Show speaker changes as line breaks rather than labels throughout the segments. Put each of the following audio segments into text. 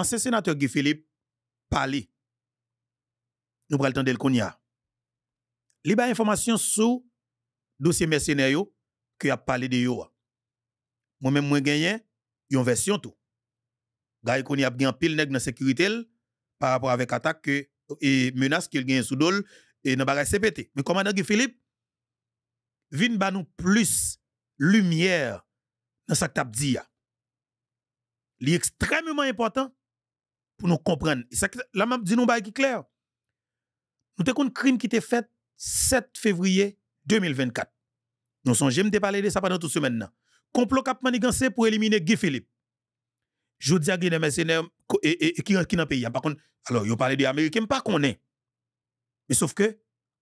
ancien sénateur Guy Philippe parler. Nous prenons le temps de le Il y a information sur dossier mercenaire qui a parlé de yo. Moi-même, moi gagné une version tout. Gary y a gagné pile nèg dans sécurité par rapport avec attaque et menace qu'il gagne sous dol et dans bagage CPT. Mais commandant Guy Philippe vinn ba nous plus lumière dans sa tap dit. est extrêmement important pour nous comprendre. La map dit nous pas qui clair. Nous avons un crime qui était fait 7 février 2024. Nous sommes parlé de ça pendant toute semaine. Complot cap manigancé pour éliminer Guy Philippe. Je dis à Guy des mercenaires qui qui dans le pays. Hein? Par contre, alors, ils parlé de Américains, pas qu'on est. Mais sauf que,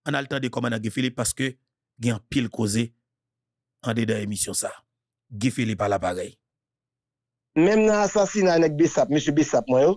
on a le temps de commander Guy Philippe parce que il y a un pile causé en dedans émission ça. Guy Philippe à l'appareil.
Même dans l'assassinat avec Bissap... M. Bissap, moi,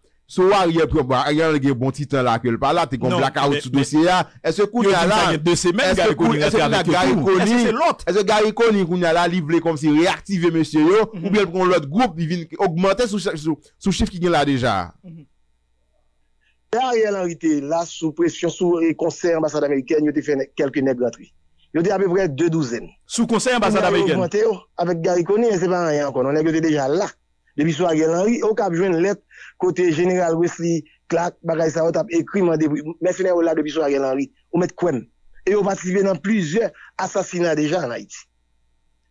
So wak yon bon titan la ke l pala, te kon blaka ou sou dosye ya. E se kou yon la, e se kou yon la Gary Coney, e se Gary Coney koun yon la li vle kom si reaktive mèche yo, ou bèl proun lòt goup, bi vin augmentè sou chif ki gwen la deja. Da realanite la sou
presyon sou e konsen ambassade Ameriken yote fè kelke negotri. Yote apè vre de douzen. Sou konsen ambassade Ameriken. Apek Gary Coney, se ban yon kon, yon negote deja la. Debiso a gen l'Henri, ou kap jwen let kote General Wesley Clark bagay sa wot ap ekri man debi mersenè ou la debiso a gen l'Henri, ou met kwen e ou pative nan plizè asasina dejan nan Haiti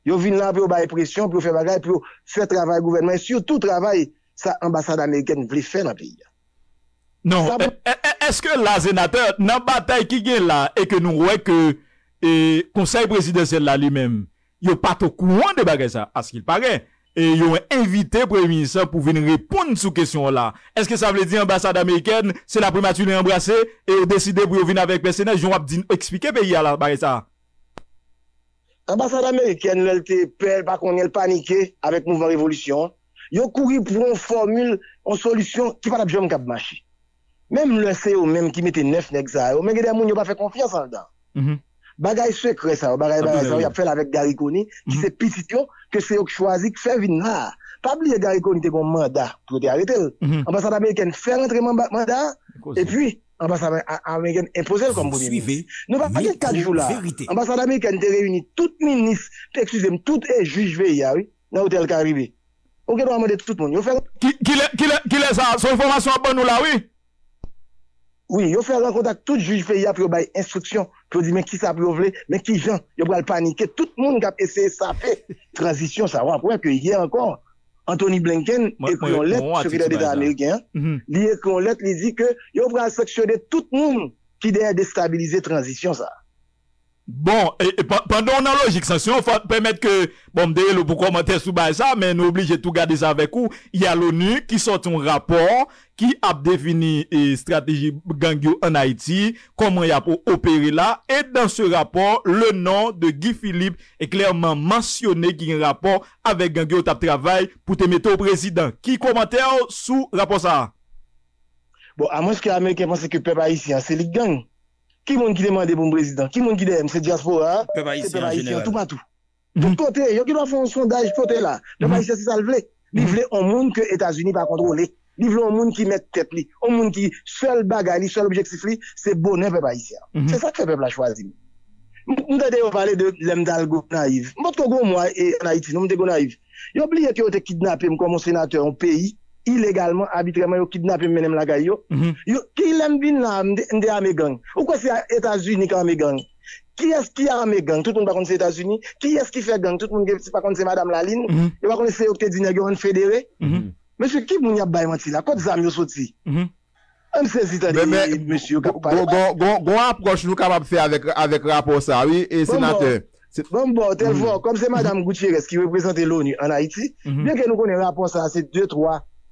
yo vin lan pou baye presyon, pou fè bagay pou fè travay gouvenman, si yo tout travay sa ambassade aneken vle fè nan peyi
Non, eske la zenateur nan batay ki gen la e ke nou wèk konsey presidensel la li men yo pato kouan de bagay sa as ki l'parey E yon evite pou yon minister pou veni repoun sou kesyon la. Eske sa vle di ambassade Ameriken, se la primatine yon embrase, e deside pou yon veni avek personel, joun wap din ekspike pe yon la, Barissa.
Ambassade Ameriken lel te per, bakon yel panike, avek nouvan revolusyon, yon kouri pou yon formule, yon solusyon, ki pa la biyom kapmashi. Mem lese ou mem ki mette nef nek zay, ou men gede moun yon pa fe konfiyan mm-hmm. sa vda. Bagay se kre sa, ah, bagay bagay zay, ap fel avek Gary Kony, ki mm-hmm. se piti yon, que c'est eux qui choisissent qui fait venir là. Pas oublier Gary était un mandat pour te arrêter. L'ambassade mhm. américaine fait rentrer mon mandat et puis l'ambassade américaine impose comme vous suivez. Nous pas pas quatre jours là. L'ambassade américaine te réunit toutes ministres, excusez-moi, tout est juges VIA ah oui, dans l'hôtel Caribé. OK, on va demander tout le monde.
Qui est qui les son information à bonne nous là oui.
Oui, ils fait rencontre avec tout juge pays pour bail instruction, pour dire mais qui ça pour voler, mais qui gens, ils le paniquer. Tout le monde a essayé de fait transition, ça va après que hier encore, Anthony Blinken écrit une lettre, secrétaire d'État américain, il écrit une lettre, il dit que ils vont sanctionner tout le monde
qui déstabiliser la transition ça. Bon, e, e pandon nan logik san, se yon fante pwemet ke, bon mde le pou komentè sou ba yon sa, men oubli jè tou gade sa vek ou, y a l'ONU ki sote un rapor ki ap defini strategi Gangyo an Haiti, koman y a pou operi la, et dan se rapor, le nan de Guy Philippe e klerman mansyone ki yon rapor avek Gangyo tap travay pou temete ou prezident. Ki komentè ou sou rapor sa?
Bon, a mwen skye Amerikeman se kepe ba yon si an, se li gang. Qui monde qui demande pour un président Qui monde qui demande C'est diaspora, c'est peuple haïtien, tout partout. Mhm. Tout côté, il y a qui doit faire un sondage côté là. Le peuple mhm. haïtien, c'est ça le vle. Il mhm. un monde que les États-Unis pas contrôler. Il voulait un monde qui met tête li. Un monde qui, seul bagaille, seul objectif li, c'est bonheur peuple haïtien. C'est ça que le peuple a choisi. Nous avons parlé de l'Emdalgo naïf. Moi, moi, en Haïti, nous sommes Il J'ai oublié que vous avez kidnappé comme sénateur un pays illégalement, arbitrairement, ils ont kidnappé même la gaille. Mhm. Qui l'aime bien là, m'de armé gang? quoi c'est États-Unis qui armé gang? Qui est-ce qui a armé gang? Tout le monde contre les États-Unis. Qui est-ce qui fait gang? Tout le monde contre c'est Madame Laline. Il mhm. va connaître c'est Octedine qui fédéré. Mhm. Monsieur, qui
moun y a baïmenti là? Quand Zam yo sorti? On saisit mais, monsieur, bon, approche nous capable faire avec, avec rapport ça, oui, et sénateur. Bon, bon, tel mm
comme c'est Madame Gutiérrez qui représente l'ONU en Haïti, bien que
nous connaissons rapport ça, c'est deux, trois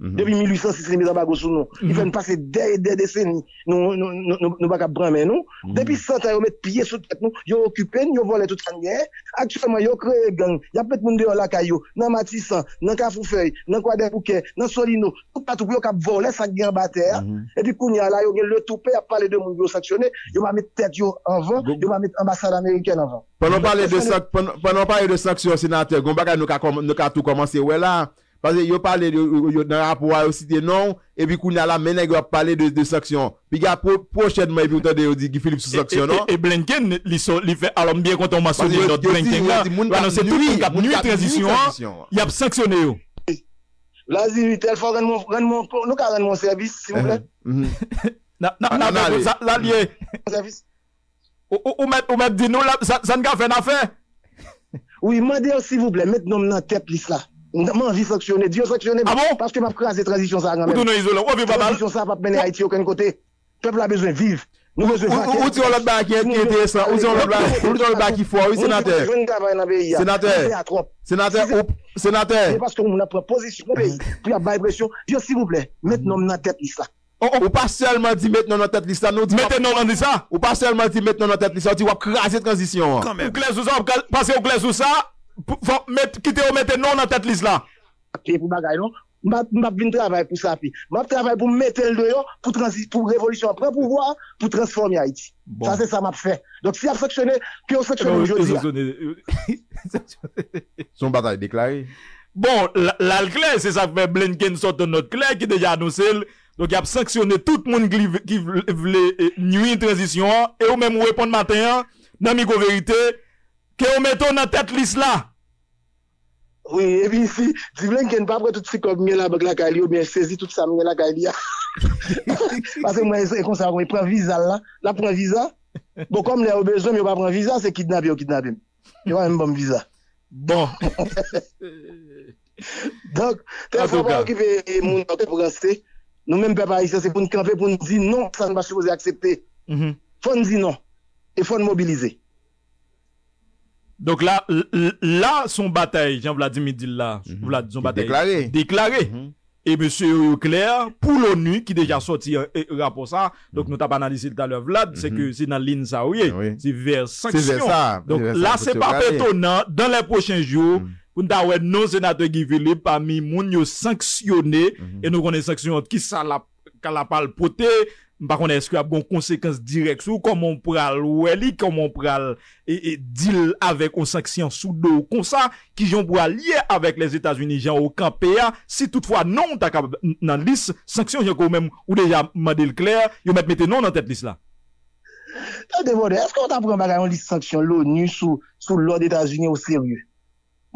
Mhm. Depuis 1806, sous nous. Ils mhm. passer des, décennies. Nous, nous, nous, nous, nous, prendre, nous. Mhm. Depuis 100 ans, ils mettent pied sur tête nous. Ils occupé, ils volé toute la guerre. Actuellement, ils créé gang. y a peut-être monde dehors la caillou. Dans Matissan, dans Cafoufeuille, dans Quoi des dans Solino. Tout partout, ils ont volé sa guerre bataille. Et puis, quand ils là, ils ont le toupé à parler de monde, ils ont sanctionné. Ils mettre tête en vent. Ils mettre ambassade américaine en vent. Pendant
parler de sanctions, sénateur, nous avons tout là. Fase yo pale yo nan apwa yo sitye nan, epi kou nan la menè non? yo pale de saksyon.
Pi gya pochèdman epi ou tade yo di ki filip sou saksyon an. E blenken li fè alon biye konton masoni lòt blenken la, nan se tou kap nou yon transisyon an, yon ap saksyonè yo.
La zi mi tel fò renn moun, renn moun, nou ka renn moun servis, si moun plè. Eh,
mm-hmm. La liye. Ou mèd, ou mèd, di nou la, sa nka fè na fè?
Ou yi mèd deyo si moun plè, mèd nou nan teplis la. de sanctionné, Dieu sanctionné. Ah parce que m'a transition ça. tout pas Transition ça mener Haïti aucun côté.
Peuple a besoin de vivre. Ou qui est intéressant. Ou tu l'autre bac qui fort. Oui, sénateur.
Hein. Sénateur.
Sénateur. Sénateur. parce que position ah. Dieu, s'il vous plaît, mettez dans tête ça. Oh, oh, ou pas seulement dit maintenant dans tête liste nous maintenant dans ça ou pas seulement dit maintenant dans tête tu vas craser transition quand même
ça qui ou mettre non dans tête liste là pour bagaille non
m'a m'a venir travailler pour ça puis m'a travailler pour mettre le dehors pour transi, pour révolution prendre pouvoir pour transformer Haïti ça c'est ça m'a fait donc si a fonctionné puis on sanctionne eh ben,
aujourd'hui son bataille déclarée bon l'alclair c'est ça fait Blinken sort de notre clé qui déjà annoncé donc il a sanctionné tout le monde qui voulait euh, nuit transition et au même répondre matin hein, dans micro vérité que on mette dans tête liste là oui, et puis si, si vous ait pas
tout ce comme la banque la Cali, bien saisi tout ça, la Cali. Ah. Parce que moi, c'est comme ça, je un visa là, là prend visa. Bon, comme les besoin, je ne pas prendre visa, c'est kidnapper ou kidnapper. Je pas un bon visa. Bon. Donc, t'es faut pas occuper pour rester. Nous-mêmes, papa ici, c'est pour nous camper, pour nous dire non, ça ne va pas supposer accepter. Il mhm. Faut nous dire non. Et faut nous mobiliser.
Donk la, la son batay, Jean-Vladimil Dilla, vlad, son batay. Deklare. Deklare. E monsiou Claire, pou l'ONU ki deja soti rapo sa, donk nou ta banalisi talwe vlad, seke si nan lin sa ouye, si ver sanksyon. Si ver sa. Donk la se pa petonan, dan le pochen jou, pou nou ta wè nou senatè givili pa mi moun yo sanksyonè, e nou konen sanksyon ki sa la kalapal potey, Bakonè, eske yon bon konsekens direk sou komon pral ou elik komon pral e, e dil avek ou sanksyon sou do ou konsa ki joun pou a liye avek les Etats-Unis jan ou kanpeya, si toutfwa non takab nan lis, sanksyon joun kou mèm ou deja madel kler, yon mèt mette non nan tèt lis la.
Tè devode, eske yon takab pou a bagayon lis sanksyon l'ONU sou lor d'Etats-Unis ou seriou.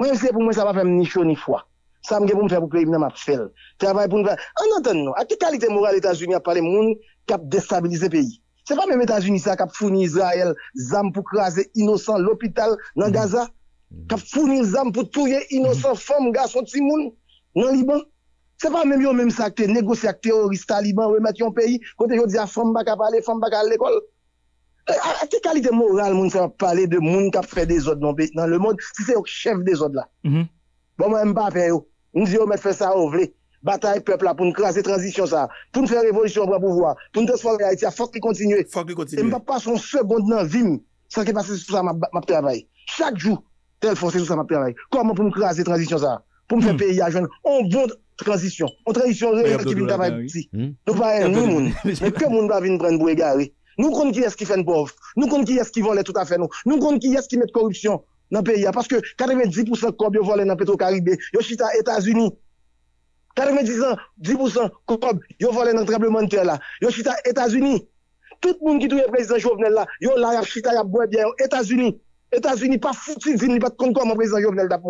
Mwen mse pou mwen sa pa fèm ni chou ni fwa. ça me pour me faire pour pays m'a fait travail pour nous. en entendant à quelle qualité morale États-Unis a parlé monde qui a déstabiliser pays c'est pas même États-Unis ça qui fourni Israël zam pour craser innocent l'hôpital dans mm. Gaza qui mm. a fourni zam pour tuer innocent femmes garçons petit monde dans Liban c'est pas même eux même ça qui négocié avec terroristes talibans remettre un pays quand yo dit à femme pas parler femme pas à l'école à quelle qualité morale moun ça parler de monde qui a fait des autres dans le monde si c'est au chef des autres là mm-hmm. bon moi pas faire nous disons, mettre faire ça, on veut. Bataille peuple là pour nous craser transition ça, pour nous faire révolution pour pouvoir, pour nous transformer Haïti, faut qu'il continue. Faut qu'il continue. Et pas passer une seconde dans la vie, sans que passe sur ça ma, travail. Chaque jour, tel force sur ça ma travail. Comment pour nous craser transition ça? Pour nous faire hmm. payer à jeunes, on bon transition. On transition réelle qui vient travailler ici. Nous pas nous, monde, Mais que monde va venir prendre pour égarer? Nous comptons qui est-ce qui fait une pauvre. Nous comptons qui est-ce qui vole tout à fait nous. Nous connaissons qui est-ce qui met corruption dans le pays. Parce que 90% cob volé dans le Petro-Caribé, sont les États-Unis. 90% de yo volé dans le tremblement de terre là, yo États-Unis. Tout le monde qui est président Jovenel là, yo là y a chita y a bien États-Unis. États-Unis pas foutu, ils pas compte comment président Jovenel t'a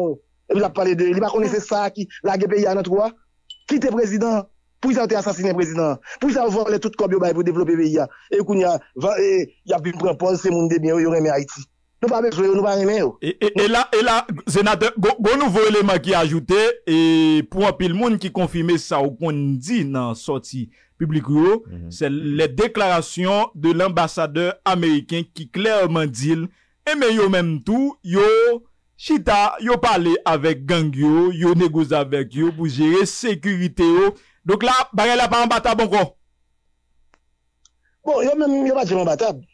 ils a parlé de, il pas ça qui la pays à notre Qui était président pour ils ont été assassinés président, pour ils ont volé tout cob bah, pour développer le pays. Et qu'on y a, il une c'est mon débien, il y aurait Haïti.
Et, là, et là, sénateur, un nouveau élément qui a ajouté, et pour un pile monde qui confirme ça ou qu'on dit dans sortie publique, mhm. c'est les déclarations de l'ambassadeur américain qui clairement dit, et eh, mais yo même tout, yo, chita, yo parlé avec gang yo, yo négocié avec yo pour gérer sécurité Donc là, n'y a pas en battable encore.
Bon, yo même, yo pas en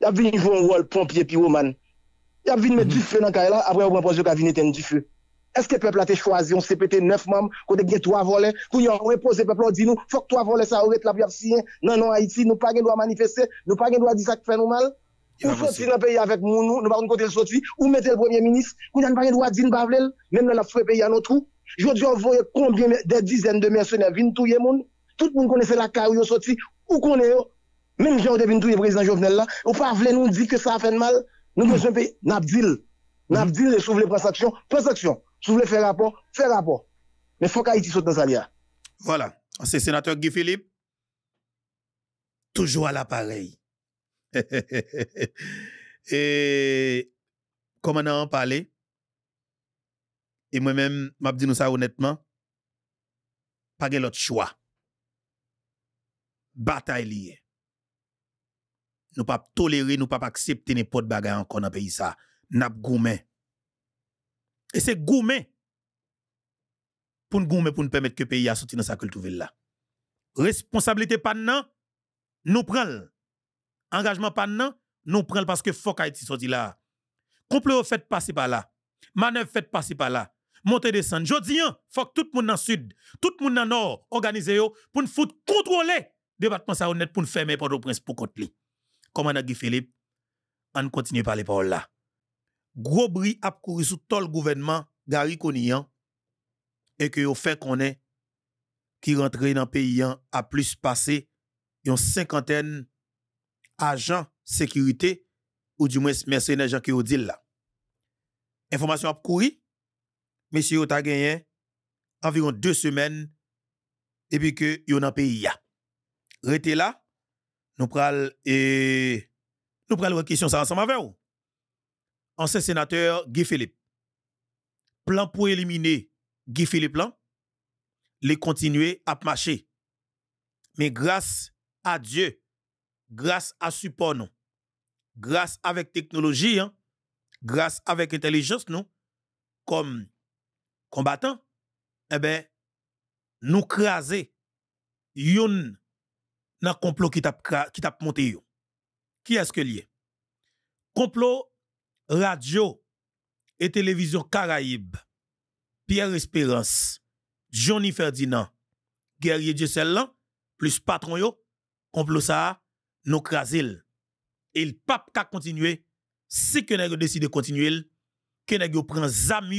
y a venu jouer un rôle pompier pyromane. Y a venu mettre du mhm. feu dans le là, après on prend poste qui vient éteindre du feu. Est-ce que le peuple a été choisi, on s'est pété neuf membres, qu'on a trois volets, qu'on a reposé le peuple, on dit nous, faut que trois volets ça été la signé. Non, non, Haïti, nous pas le droit manifester, nous pas le droit dire ça qui fait nous mal. Nous sortir dans le pays avec nous, nous, nous pas côté de sortir, ou mettez le premier ministre, qu'on a pas le droit de dire nous même dans la foule pays à notre trous. Je dis, on voit combien de dizaines de mercenaires viennent tout le monde. Tout le monde connaissait la carrière sortie, ou connaît, même Jean Odebin tout président Jovenel là, on pas nous dire que ça a fait mal. Nous besoin payer. Nabdil. Nabdil, si vous voulez transaction, transaction. Si vous faire rapport, faire rapport. Mais il faut qu'Haïti saute dans sa
Voilà. C'est sénateur Guy Philippe. Toujours à l'appareil. Et comme on a en parlé, et moi-même, m'a dit nous ça honnêtement, pas de l'autre choix. Bataille liée nous pas tolérer, nous pas accepter n'importe bagarre encore dans pays ça. N'a gourmet. Et c'est gourmet pour nous pour nous permettre que pays a sorti sa culture là. Responsabilité pas nous prenons. Engagement pas nous prenons parce que faut qu'Haïti sorti là. Couple fait passer par là. Manœuvre fait passer par là. Montez descendre. Jodi il hein, faut que tout le monde dans le sud, tout le monde dans le nord organise pour nous foutre contrôler département ça honnête pour nous fermer pour le prince pour contrôler Comment on Philippe, on continue par les paroles là. Gros bruit a couru sous tout le gouvernement, Gary Konian, et que au fait qu'on est, qui rentre dans le pays a plus passé une cinquantaine agents sécurité, ou du moins mercenaires gens qui ont dit là. Information a couru, monsieur a gagné environ deux semaines, et puis que yon dans le pays. Rete là, nous prenons et nous question ça ensemble avec vous. Ancien sénateur Guy Philippe. Plan pour éliminer Guy Philippe plan les continuer à marcher. Mais grâce à Dieu, grâce à support nous, grâce avec technologie, hein, grâce avec intelligence nous, comme combattant, eh ben, nous craser le complot qui t'a qui monté Qui est-ce que lié? Complot radio et télévision Caraïbe, Pierre Espérance, Johnny Ferdinand, Guerrier Jessel, plus patron complot ça nous crasil. Et le pape a continuer si que nèg décide de continuer, que nèg yo prend zam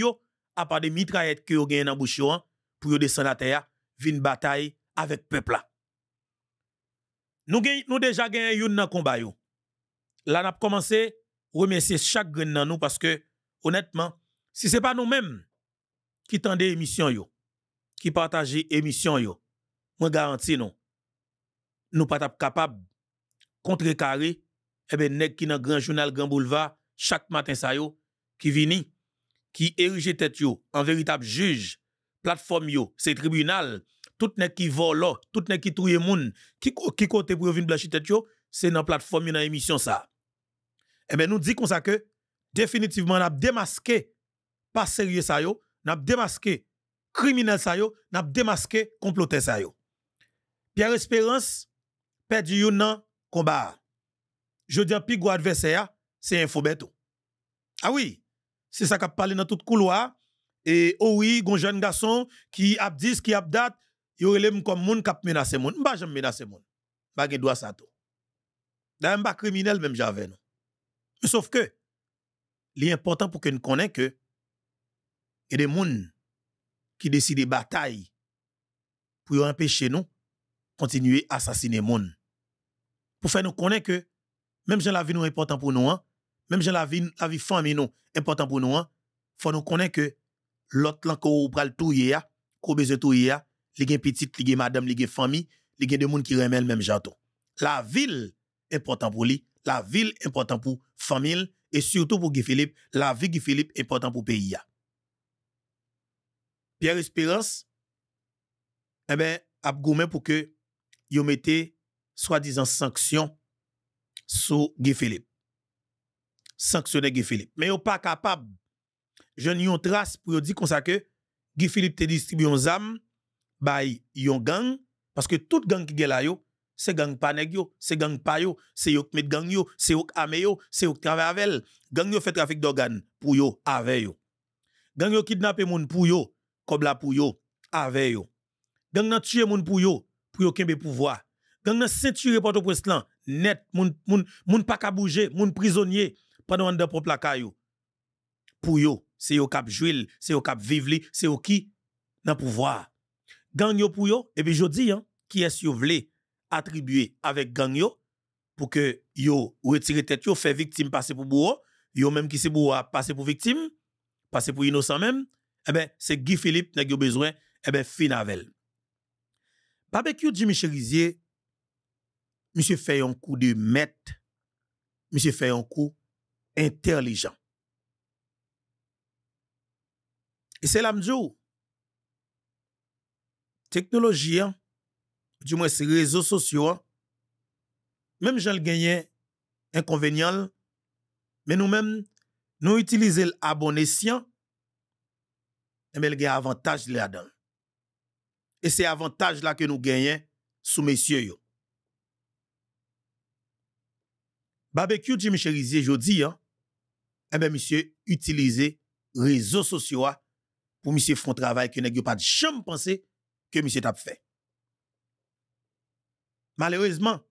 à part des mitraillettes que yo gagne dans bouche hein, pour yo descendre à terre, vin bataille avec peuple nous, avons déjà gagné un combat yo. Là avons commencé remercier chaque grain dans nous parce que honnêtement, si ce n'est pas nous-mêmes qui tendons l'émission, qui partagez l'émission, je moi garantis non. Nous pas capable contrecarrer eh ben nek qui dans grand journal grand boulevard chaque matin ça yo qui vini qui érige tête yo en véritable juge, plateforme yo, c'est tribunal tout nèg qui vole, tout nèg qui touye moun, qui qui côté pour venir blanchir tête yo, c'est dans plateforme dans émission ça. Eh ben nous disons ça que définitivement n'a démasqué pas sérieux ça yo, n'a démasqué criminel ça yo, n'a démasqué comploté ça yo. Pierre Espérance perdu yon nan combat. Je dis pi gros adversaire, c'est bête. Ah oui, c'est ça qu'a parlé dans tout couloir et oh oui, gon jeune garçon qui a 10 qui a yo a comme moun qui menacer moun gens. jamais menacer moun pas gen droit sa tout d'ailleurs pas criminel même j'avais non mais sauf que li important pour que nous connaît que et des moun qui décident bataille pour empêcher nous continuer à assassiner moun pour faire nous connaître que même si la vie nous important pour nous hein, même si la vie la vie famille nous important pour nous hein, faut nous connaître que l'autre lan ko pral touyer a ko besoin touyer a li gen petite, li madame, li famille, li de moun ki le même jato. La ville important pour lui, la ville important pour famille et surtout pour Guy Philippe, la vie Guy Philippe important pour pays Pierre Espérance eh ben ap pour que yo mettez soi-disant sanction sur Guy Philippe. Sanctionner Guy Philippe, mais yo pas capable. Je n'ai trace pour dire comme ça que Guy Philippe te distribue un zam bay yon gang, parce que tout gang qui est là, c'est gang yo, c'est gang pa c'est yo qui met gang yo, c'est yo qui yo, c'est yo qui travaille Gang yo fait trafic d'organes pour yo, avec yo. Gang yo kidnappe moun pour yo, comme la pour yo, avec yo. Gang nan tué moun pour yo, pour yo kembe pouvoir. Gang nan ceinture porto preslan, net moun moun moun pas ka bouger, moun prisonnier pendant dans propre la kayo. Pour yo, c'est yo cap jouil, c'est yo cap vivli c'est yo qui nan pouvoir gang yo pour yo, et puis je dis, hein, qui est-ce que vous voulez attribuer avec gang yo pour que yo retire tête yo, fait victime passer pour bourreau, yo même qui c'est bourreau passer pour victime, passer pour innocent même, eh ben, c'est Guy Philippe, n'a besoin, eh ben, finavel. Barbecue Jimmy Cherizier, monsieur fait un coup de maître, monsieur fait un coup intelligent. Et c'est dis, technologie, hein. du moins ces réseaux sociaux, hein. même j'en gagnais inconvénient, mais nous-mêmes, nous utilisons l'abonnésien, et eh mais a avantage là-dedans. Et c'est avantage là que nous gagnons sous messieurs. Barbecue Jimmy Cherizier, je dis, et hein, eh bien, monsieur, utilisez réseaux sociaux pour monsieur font travail que n'a pas de jamais pensé que monsieur Tap fait. Malheureusement,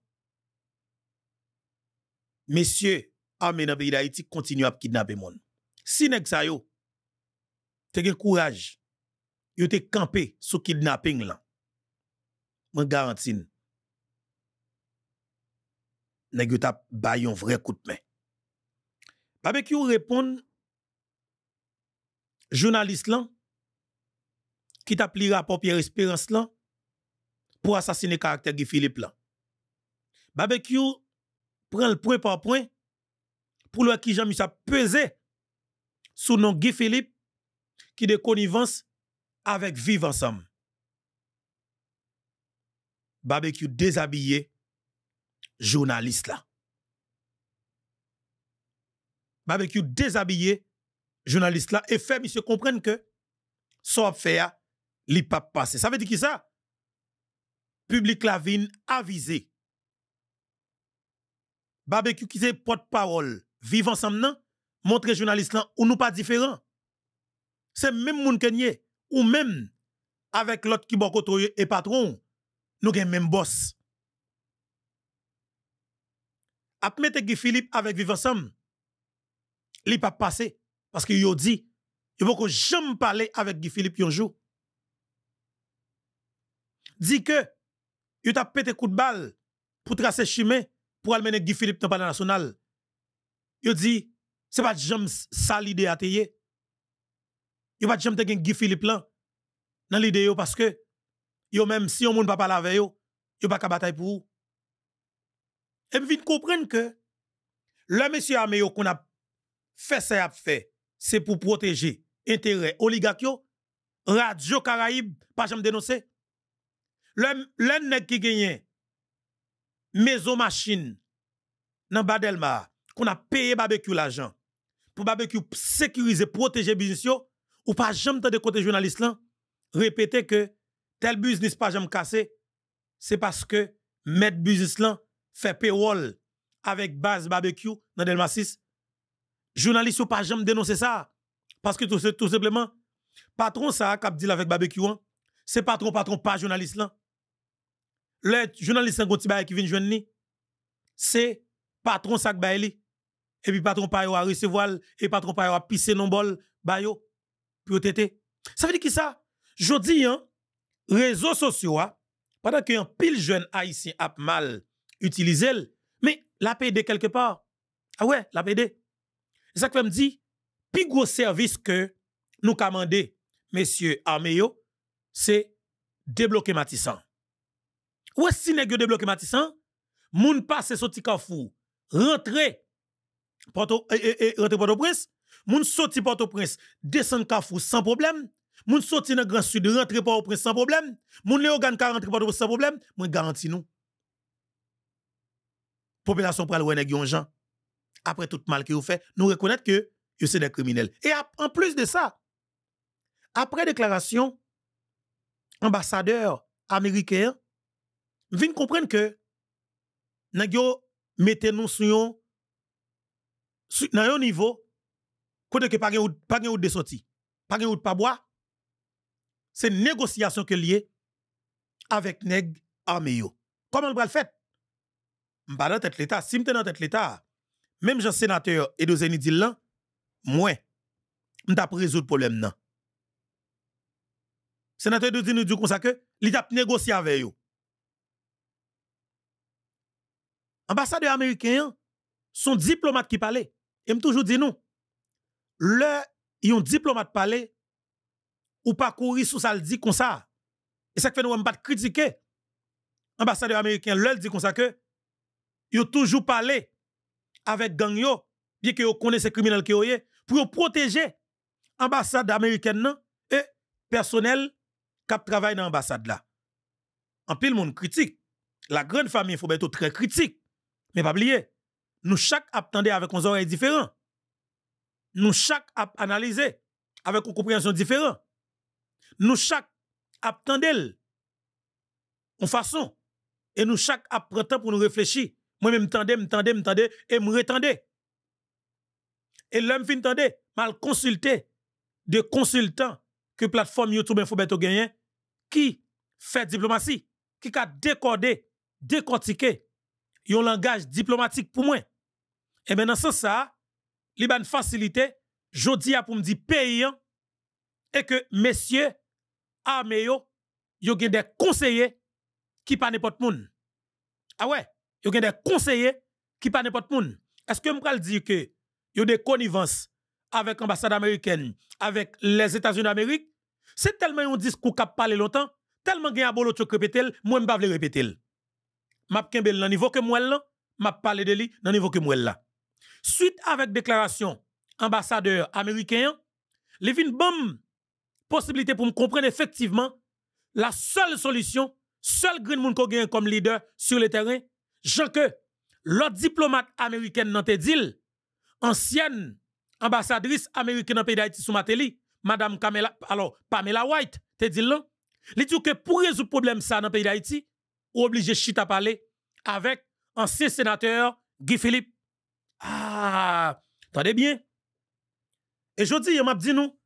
messieurs armés dans le pays d'Haïti continuent à kidnapper mon. Si nèg sa yo te gen courage, yo te campé sous kidnapping là. Moi garantis nèg yo t'a bayon vrai coup de main. Barbecue répond journaliste là qui t'a pli rapport Pierre Espérance là pour assassiner caractère Guy Philippe là. Barbecue prend le point par point pour le qui mis ça peser sous nom Guy Philippe qui de connivence avec vivre ensemble. Barbecue déshabillé journaliste là. Barbecue déshabillé journaliste là et fait monsieur comprendre que ça fait hein, li pas passer. Ça veut dire qui ça? Public la ville, avisé. Barbecue qui se porte-parole, Vivant ensemble non? Montrer journaliste là ou nous pas différent. C'est même moun kenye ou même avec l'autre qui est et patron. Nous gen même boss. Ap Philippe avec vivre ensemble. Li pas passé. parce que yo dit, yo que jamais parler avec Guy Philippe un jour dit que il t'a pété coup de balle pour tracer chemin pour amener Guy Philippe dans le palais national. Il dit c'est pas une ça l'idée à Il Il pas jamais Guy Philippe là dans l'idée parce que yo même si on monde pas parler avec yo, yo pas bataille pour vous. Et vite comprendre que le monsieur armé qu'on a fait ça a fait, c'est pour protéger intérêt oligarque radio Caraïbe pas jamais dénoncer l'un qui gagné maison machine dans Badelma qu'on a payé barbecue l'argent pour barbecue sécuriser protéger business ou pas jamais de côté journaliste là répéter que tel business pas jamais cassé c'est parce que maître business là fait payroll avec base barbecue dans Delma 6 journaliste ou pas jamais dénoncer ça parce que tout, tout simplement patron ça cap dit avec barbecue hein, c'est patron patron pas journaliste là le journaliste qui vient joindre ni, c'est patron sac Et puis patron pa yo a recevoir et patron pa yo a pisser non bol ba Ça veut dire qui ça Jodi hein, réseaux sociaux hein, pendant que un pile jeune haïtien a mal utilisé mais la PD quelque part. Ah ouais, la PD. C'est ça que me dit plus gros service que nous commandé messieurs Arméo, c'est débloquer Matissan. Ou si nèg yo débloqué Matissan, moun passe sorti Carrefour, rentrer Porto et eh, eh, eh, rentrer Port-au-Prince, moun sorti Port-au-Prince, descendre Carrefour sans problème, moun sorti dans Grand Sud, rentrer Port-au-Prince sans problème, moun Léogan ka rentrer Port-au-Prince sans problème, moun garanti nous. Population pral wè nèg gens. Après tout mal que vous fait, nous reconnaissons que vous êtes des criminels. Et en plus de ça, après déclaration, ambassadeur américain vin comprendre que nan yo mettez nous sur un niveau côté que pas gen pas gen de sortie pas gen pas bois c'est négociation que lié avec neg armé comment on va le faire m'pas dans tête l'état si m'te dans tête l'état même jean sénateur et dozeni dit là moi m't'a résoudre problème nan sénateur dozeni dit comme ça que il t'a négocier avec eux ambassadeur américain, son diplomate qui parlait. Ils me toujours dit non. Le, yon diplomate parler ou pas courir sous ça le dit comme ça. Et ça fait nous pas critiquer. Ambassadeur américain, le dit comme ça que, ont toujours parlé avec gang yo, bien que yon criminels qui yon pour protéger ambassade américaine et personnel qui travaille dans l'ambassade là. En pile monde critique. La grande famille faut être très critique. Mais pas oublier, nous chaque attendait avec nos oreilles différents. Nous chaque analyser avec une compréhension différente. Nous chaque attendait en façon et nous chaque apprend pour nous réfléchir. Moi même tendez, me tendez, me tendez et me retendez. Et l'homme fin tendez, mal consulté des consultants que plateforme YouTube Infobeto gagner qui fait diplomatie, qui a décodé, décortiqué un langage diplomatique pour moi. Et bien, dans ce sens, ça, l'Iban y facilité, je dis pour me dire payant, hein, et que messieurs, armés, yo, yo des conseillers qui pas n'importe moun. Ah ouais, yo des conseillers qui pas n'importe moun. Est-ce que m'pral dire que yo des connivences avec l'ambassade américaine, avec les États-Unis d'Amérique? C'est tellement yon discours qui a parlé longtemps, tellement gen abolo tchok répéter, moi pas vle répéter m'a kembel nan niveau que moi là, m'a parlé de lui nan niveau que moi là. Suite avec déclaration ambassadeur américain, li une bonne possibilité pour me comprendre effectivement la seule solution, seul green moun ko comme leader sur le terrain, Jean que l'autre diplomate américain nan te ancienne ambassadrice américaine le pays d'Haïti sous Mateli, madame alors Pamela White, te dit dit que pour résoudre problème ça dans pays d'Haïti, obligé Chita parler avec ancien sénateur Guy Philippe. Ah, attendez bien. Et je dis, m'a dit nous,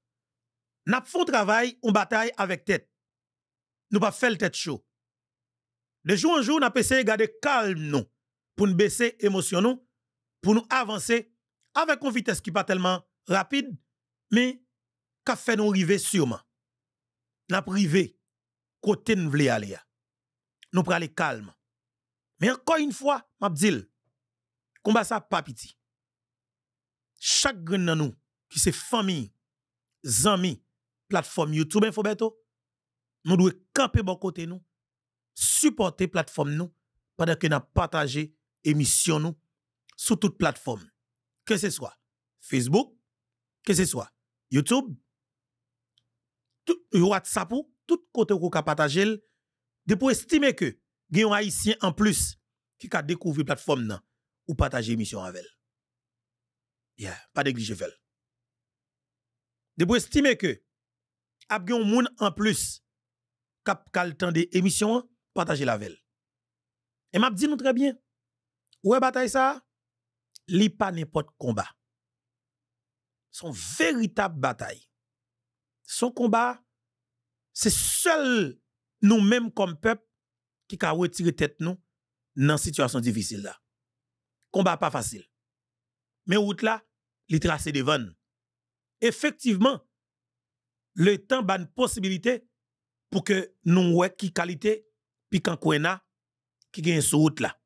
n'a fait travail, on bataille avec tête. Nous pas faire tête chaud. De jour en jour, nous essayons de garder calme nous pour nous baisser émotion pour nous avancer avec une vitesse qui pas tellement rapide, mais qui fait nous arriver sûrement. la privé côté nous voulons aller nous prenons aller calme. Mais encore une fois, Mabdil, combat ça pas petit. Chaque grain de nous, qui c'est famille, amis, plateforme YouTube, Infobeto, nous devons camper bon côté nous, supporter plateforme nous, pendant que nous partagé émission nous, sur toute plateforme. Que ce soit Facebook, que ce soit YouTube, tout, WhatsApp, tout côté qu'on partager de estimer que il haïtien en plus qui a découvert plateforme nan, ou partager émission avec elle. Yeah, pas négliger De estimer que a un en plus qui a le temps des émissions partager la velle. Et m'a dit nous très bien. la bataille ça li pas n'importe combat. Son véritable bataille. Son combat c'est seul nous-mêmes comme peuple qui ka retiré tête nous dans situation difficile là. Combat pas facile. Mais route là, les tracé devant. Effectivement, le temps ban possibilité pour que nous ouais qui qualité puis quand qui gagne sur route là.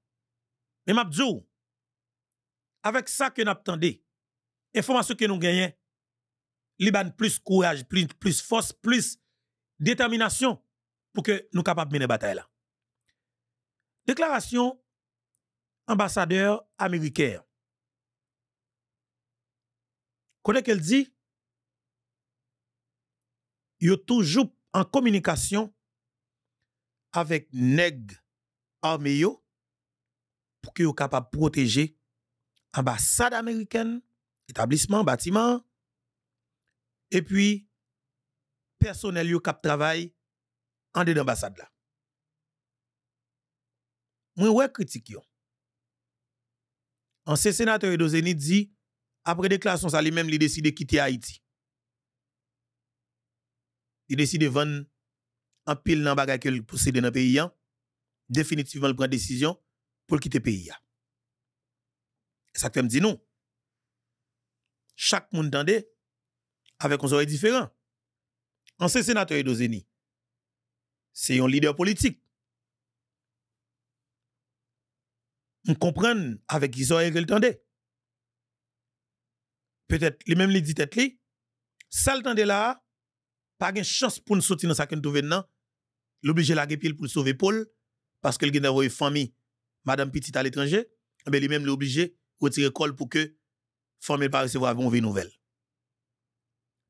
Mais m'a avec ça que nous attendons, information que nous gagnons, li plus courage, plus, plus force, plus détermination pour que nous capables de mener bataille Déclaration ambassadeur américain. Quand qu'elle dit, est toujours en communication avec Neg armé pour que capables capable protéger l'ambassade américaine, établissement, bâtiment et puis personnel qui travaille en de l'ambassade là. Moi, je critique yon. Ancien sénateur Edozeni dit, après déclaration, ça lui-même, il décide de quitter Haïti. Il décide de vendre en pile dans bagay bagage le dans le pays. Définitivement, il prend décision pour quitter le pays. Ça me dit non. Chaque monde tendait avec un oreille différent. un sénateur Edozeni, c'est un leader politique. On comprend avec Israël qu'il tendait. Peut-être, les mêmes les dit tête li, ça le tendait là, pas de chance pour nous sortir dans ce qu'on trouve non. à la pile pour sauver Paul, parce qu'il a une famille, Madame Petit à l'étranger, mais eh ben, lui-même l'obliger retirer col pour que famille ne pas recevoir une nouvelle.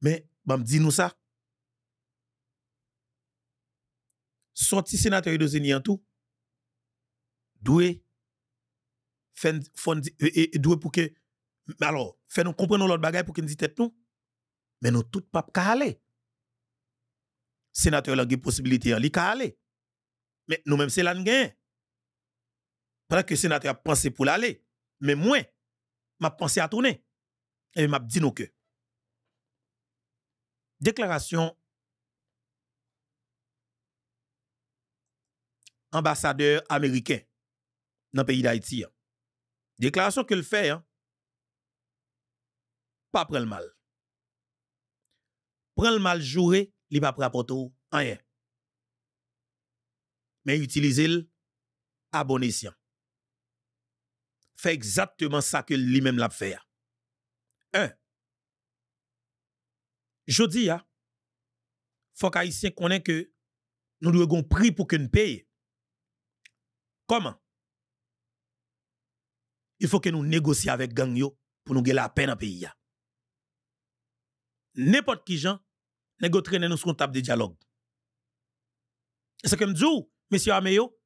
Mais, bam, dis-nous ça. sorti sénateur et en tout, doué, e, e, doué pour que, alors, fait nous comprendre l'autre bagaille pour qu'ils nous tête nous, mais nous tout pas capable. aller. Sénateur a il possibilité, il qu'à aller. Mais nous même c'est là nous Pendant que sénateur a pensé pour l'aller, mais moi, m'a pensé à tourner. Et m'a dit nous que. Déclaration ambasadeur Ameriken nan peyi d'Haïti. Deklarasyon ke l'fè, pa pren l'mal. Pren l'mal joure li pa pren apoto anyen. Men utilize l'abonnesyan. Fè ekzatman sa ke li men l'ap fè. 1. Jodi, fòk Haïtien konen ke nou dwe gon pri pou ken pey Comment Il faut que nous négocions avec gang yo pour nous gagner la peine dans le pays. N'importe qui gens, négocier nous sur table de dialogue. C'est comme dis monsieur Ameyo,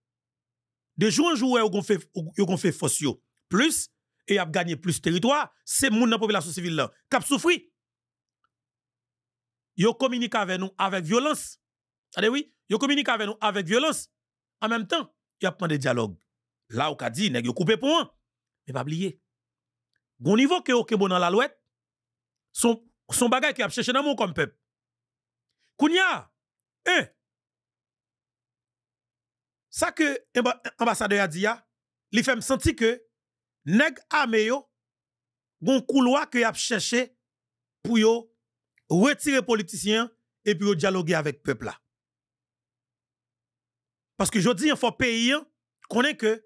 de jour en jour, vous avez fait force plus et vous gagné plus de territoire, c'est monde dans la population civile là, souffrir. Yo avec nous avec violence. Vous oui, avec nous avec violence. En même temps, y a pris des dialogues. Là, il a dit, n'est-ce coupé pour un. Mais pas oublié. Gon niveau que ke bon dans la loi, son, son bagage qui a cherché dans mon comme peuple. Kounia, un. Hein? Ça que ambassadeur a dit, il fait sentir que, n'est-ce gon couloir que a cherché pour yo retirer politiciens et puis dialoguer avec peuple là. Parce que je dis, il faut payer, est que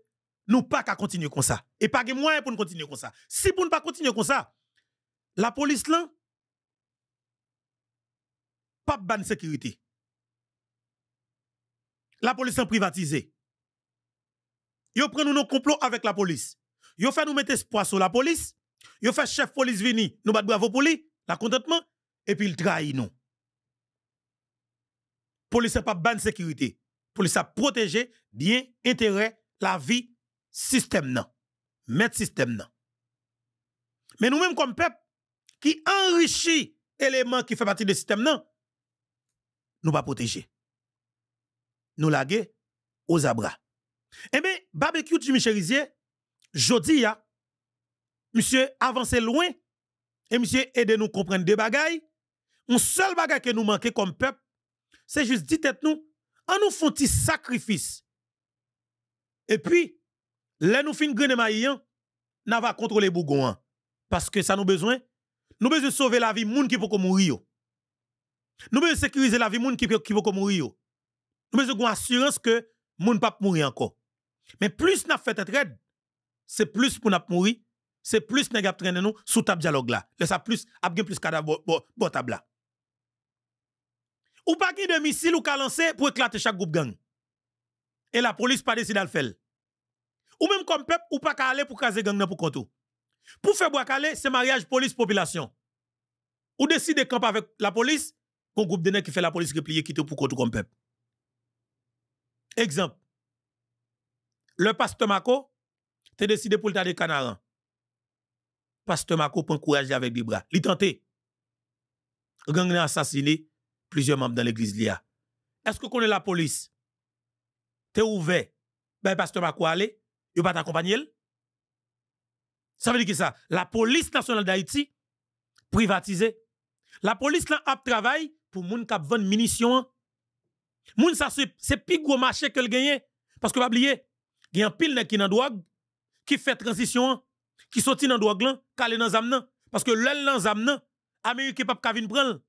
nous pas qu'à continuer comme ça. Et pas de moyens pour nous continuer comme ça. Si pour ne pas continuer comme ça, la police là, pas de sécurité. La police est privatisée. Yo prend nous nos complots avec la police. Yo fait nous mettre espoir sur la police. Yo fait chef police vini, nous battre bravo pour lui, la contentement, et puis il trahit nous. Police n'est pas ban sécurité pour ça protéger bien intérêt la vie système non mettre système non mais nous-mêmes comme peuple qui enrichit éléments qui fait partie du système non nous pas protéger nous laguer aux abras Eh bien, barbecue du Cherizier jodi ya, monsieur avancez loin, et monsieur aidez nous comprendre des bagailles. Un seul bagage que nous manquons comme peuple, c'est juste dit tête nous, on nous font un sacrifice. Et puis, là nous fin grené maïen, n'a contrôler bougon parce que ça nous besoin, nous besoin sauver la vie moun ki pou mourir. Nous besoin sécuriser la vie moun qui qui mourir. Nous besoin gon assurance que moun pas mourir encore. Mais plus nous n'a fait aide, c'est plus pour nous mourir, c'est plus n'a traîner nous sous table dialogue là. Le ça plus a plus cadavre ou pas qui de missile ou ka lancer pour éclater chaque groupe gang. Et la police pas décide à le faire. Ou même comme peuple, ou pas qu'à aller pour caser gang pour konto. Pour faire boire caler, c'est mariage police-population. Ou décide camp avec la police, qu'on groupe de nègres qui fait la police replier quitte pour konto comme peuple. Exemple. Le pasteur Mako, t'es décidé pour le tas de Le Pasteur Mako prend courage avec des bras. Il tenté. Gang assassiné, plusieurs membres dans l'église LIA. Est-ce que connaît la police? T'es ouvert. Ben, pasteur quoi aller il pas t'accompagner. Ça veut dire que ça, la police nationale d'Haïti privatisée. La police là a travail pour moun k'ap vendre munitions. Moun ça c'est plus gros marché que le gagné parce que pas oublier, il y a un pile qui dans drogue qui fait transition qui sorti dans drogue là, calé dans zamnan. parce que l'el dans zam nan, Amérique pas ka vinn prendre.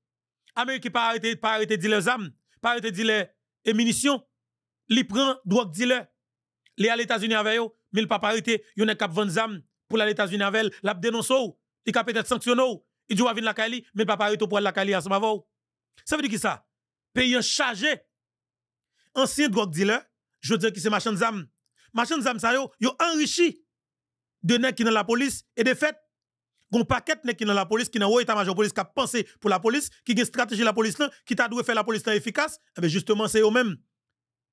Amérique pas arrêté, pas arrêté de les armes, pas arrêté de les munitions. il prend drogue dealer. Li à états unis avec eux, mais il pas arrêté, il a cap vendre armes pour les États-Unis avec eux, l'a dénoncé, il cap peut-être sanctionné. Il doit venir la Cali, mais pas arrêté pour la Cali ensemble Ça veut dire qui ça Pays chargé ancien drogue dealer, je veux dire qui c'est machin d'armes. Machin d'armes ça yo, enrichi de nèg qui dans la police et de fait Gon paquet nèg qui dans la police qui dans pas état major police qui a pensé pour la police, qui une stratégie la police qui t'a dû faire la police efficace, eh ben, justement c'est eux mêmes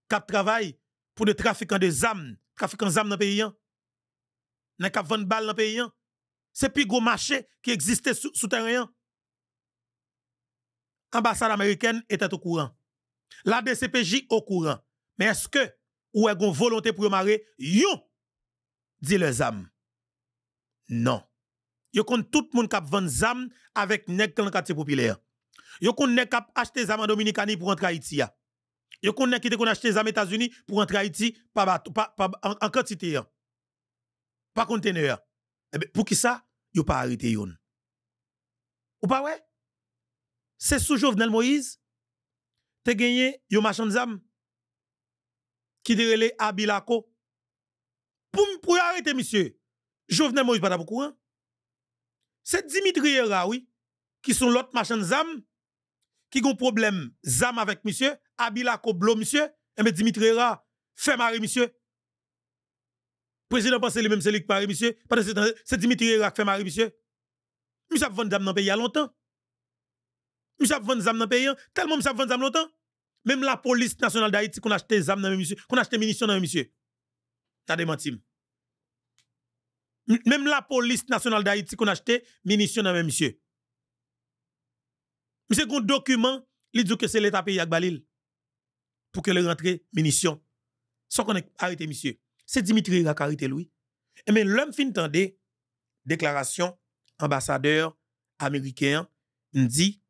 qui travaillent pour des trafiquants de âmes, trafiquants d'âmes dans le pays. Nèg qui vendent balles dans le pays. C'est plus gros marché qui existait sous terrain Ambassade américaine était au courant. La DCPJ au courant. Mais est-ce que ou est-ce volonté pour marrer yon dit les âmes? Non yo kon tout le monde qui vend zam avec nèg dans le quartier populaire. Yo kon nèg kap acheté zam en Dominicani pour entrer à Haïti. Yo kon nèg qui te acheté zam États-Unis pour entrer Haïti en, quantité. Pas conteneur. pour qui ça Yo pas arrêté yon. Ou pas ouais C'est sous Jovenel Moïse te gagné yo machin zam qui te les Abilako. Pour arrêter monsieur. Jovenel Moïse pas au courant. C'est Dimitri Era, oui, qui sont l'autre machin zam, qui ont problème zam avec monsieur, Abila Koblo, monsieur, et eh bien Dimitri Hera, fait Marie monsieur. Président pense lui même lui qui parle, monsieur, c'est Dimitri Era qui fait Marie monsieur. Monsieur a zam dans le pays il y a longtemps. Monsieur a zam dans le pays, hein. tellement monsieur a vendu zam longtemps. Même la police nationale d'Haïti qu'on a acheté zam dans monsieur, qu'on a acheté munitions dans monsieur. T'as mentimes. Même la police nationale d'Haïti qu'on a acheté, munitions dans même monsieur. Monsieur, un document, il dit que c'est l'État pays Balil pour que le rentre munitions. Sans qu'on arrêté monsieur. C'est Dimitri qui a arrêté lui. Et bien, l'homme fin tendait déclaration ambassadeur américain dit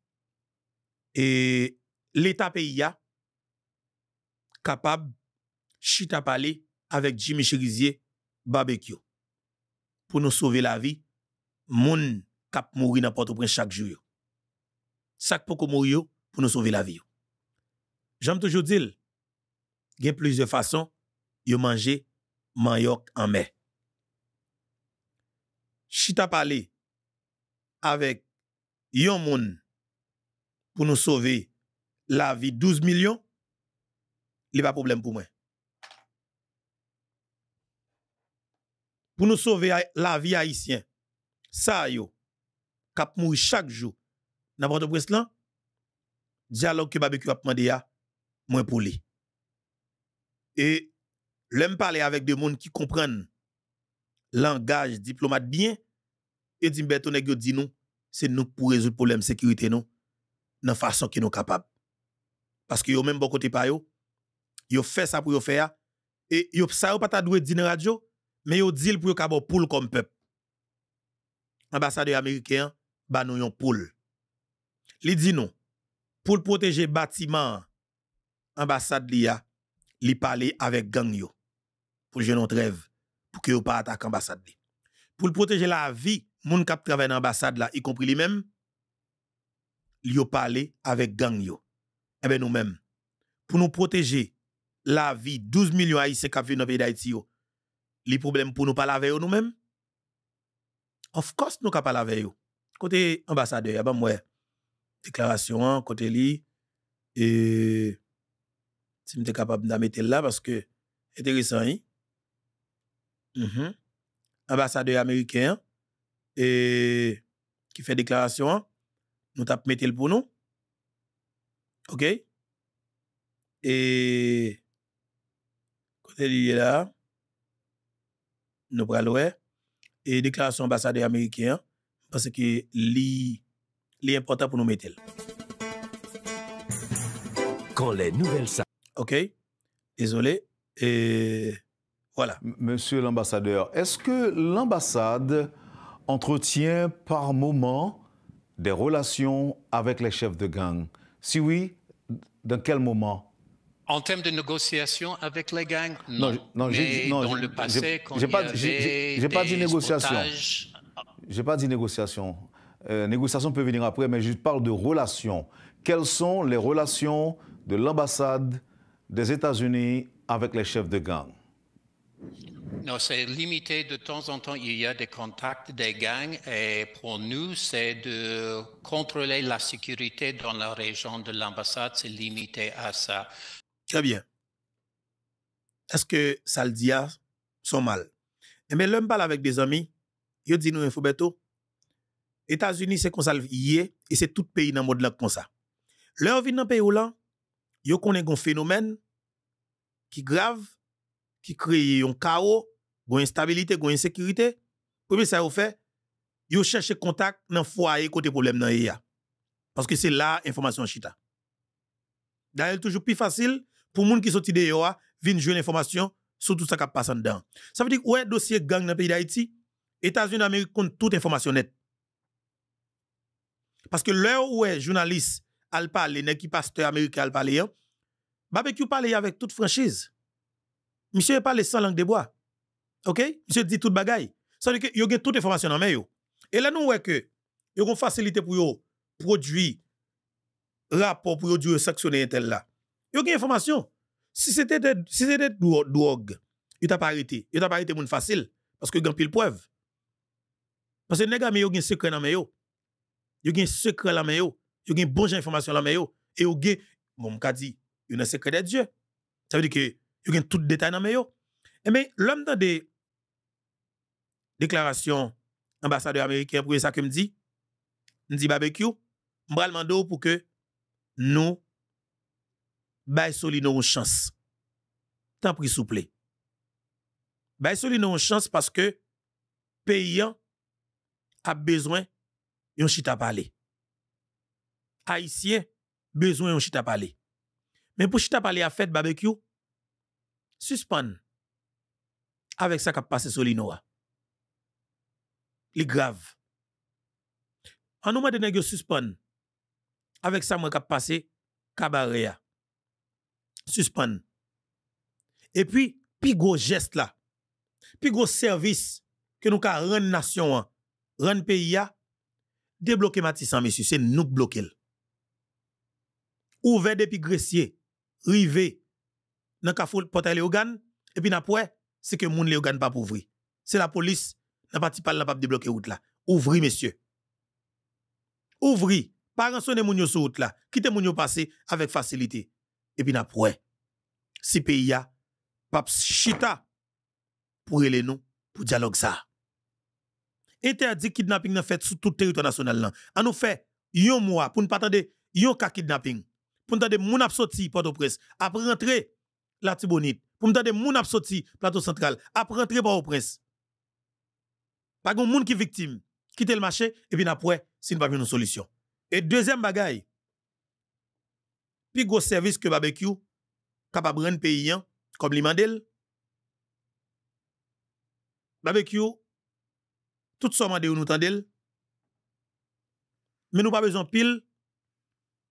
et l'État pays a capable chita parler avec Jimmy Cherizier barbecue pour nous sauver la vie, moun kap mourir n'importe où chaque jour. Sak pour mourir pour nous sauver la vie. J'aime toujours dire, il y a plusieurs façons de manger manioc en mai. mer. as parlé avec yon moun pour nous sauver la vie 12 millions, il n'y a pas de problème pour moi. pour nous sauver la vie haïtienne. Ça, yo, kap mouri chaque jour, dans le presse là, dialogue que barbecue a demandé à, moi pour lui. Et, l'aime parler avec des gens qui comprennent langage diplomate bien, et dit, ben, ton dit nous, c'est nous pour résoudre le problème sécurité, non, dans façon que nous capables. Parce que yo même bon côté pa yo, yo fait ça pour yo faire, et yo, sa yo pas ta doué la radio, mais yon deal pour yon kabo poule comme peuple. Ambassadeur américain, ba yon poule. Li dit non. pour protéger bâtiment, ambassade li a, li parler avec gang yo. Pour je trève trève, pour que yo pas attaque ambassade li. Pour protéger la vie, moun kap travaille dans ambassade la, y compris li même li yo parler avec gang yo. Eh ben nous même pour nous protéger la vie 12 millions haïtiens qui vivent dans pays d'Haïti les problèmes pour nous parler avec nous-mêmes. Of course, nous pas parler avec eux. Côté ambassadeur, il y déclaration, côté li. et si nous sommes capable de mettre là, parce que intéressant, hein? Mm-hmm. Ambassadeur américain, qui fait déclaration, nous tapons mettre pour nous. OK? Et côté est là, nous prenons et déclaration ambassadeur américain, parce que c'est important pour nous mettre. Quand les OK, désolé. Et
voilà. Monsieur l'ambassadeur, est-ce que l'ambassade entretient par moment des relations avec les chefs de gang Si oui, dans quel moment
en termes de négociation avec les gangs, non.
Mais dans le passé, quand j'ai pas, pas dit négociation. Ah. J'ai pas dit négociation. Euh, négociation peut venir après, mais je parle de relations. Quelles sont les relations de l'ambassade des États-Unis avec les chefs de gang
non, c'est limité. De temps en temps, il y a des contacts des gangs et pour nous, c'est de contrôler la sécurité dans la région de l'ambassade. C'est limité à ça. Très bien. Est-ce que ça le dit son mal? Et eh mais l'homme parle avec des amis, il dit nous, les États-Unis, c'est comme ça, et c'est tout pays dans le monde là comme ça. Leur vie dans le pays là, yo connaît un phénomène qui grave, qui crée un chaos, une instabilité, une insécurité. Premier ça vous fait, yo cherche contact dans foyer côté problème dans IA. E Parce que c'est là information chita. D'ailleurs toujours plus facile pour les gens qui sont dehors, viennent jouer l'information sur tout ce qui passe dedans. Ça veut dire, un dossier gang dans le pays d'Haïti, États-Unis d'Amérique ont toute information nette. Parce que l'heure où les journalistes parlent parle, les qui américains, parlent, ils parle, barbecue parle avec toute franchise. Monsieur parle sans langue de bois. OK? Monsieur dit toute bagaille. Ça veut dire que vous avez toute information en main Et là nous voyons que vous facilité pour eux produit rapport pour eux sanctionner tel là. Yo gen information Si c'était pas drogue, yo ta pas arrêté. Yo ta pas arrêté moun Parce que gen pil poev. Paske preuve. Parce yo gen secret nan me yo. Yo gen secret. la me yo. Yo gen dans informasyon la me yo. et yo gen, mon mka di, yo nan secret de Dieu. Ça veut dire que y a tout détail dans yo. Et eh mais l'homme dans des déclarations ambassadeur américain pour ça que me dit, me dit barbecue, m'bral mando pour que nous bay Solino une chance. Tant pris souple. Bay Solino une chance parce que paysan a besoin yon chita parler. Haïtien besoin yon chita parler. Mais pour chita parler a fête barbecue, suspend avec ça qu'a passé Solino. Les grave. En nous de nèg suspend avec ça qu'a passé cabaret suspend Et puis, plus gros geste là, plus gros service que nous ka rendre nation, rendre pays à débloquer Matissan, messieurs, c'est nous bloquer. Ouvert depuis Gressier, rivé, nan ka foul portail et puis après, c'est que moun leogan pas ouvrir. C'est la police, n'a pas pas pas débloquer route là. Ouvri, messieurs. Ouvri, parents sonne moun yo sur route là, quitte moun yo passer avec facilité. Et puis après, Si pays a pape chita pour rele nou pour dialogue ça. Interdit kidnapping nan fait sur tout territoire national. nan. A nous fè, yon pour pou nou patande yon ka kidnapping. Pour nou tande moun ap soti Port-au-Prince. Après rentre la Tibonite. pour nou tande moun ap soti Plateau Central. après rentre Port-au-Prince. Pagon moun ki victime. Kite le marché, et puis après, si nou pas pas une solution. Et deuxième bagaille, pi gwo servis ke Babek you, kapab renn peyi an, kom li mandel. Babek you, tout soman de ou nou tandel, men nou pa bezon pil,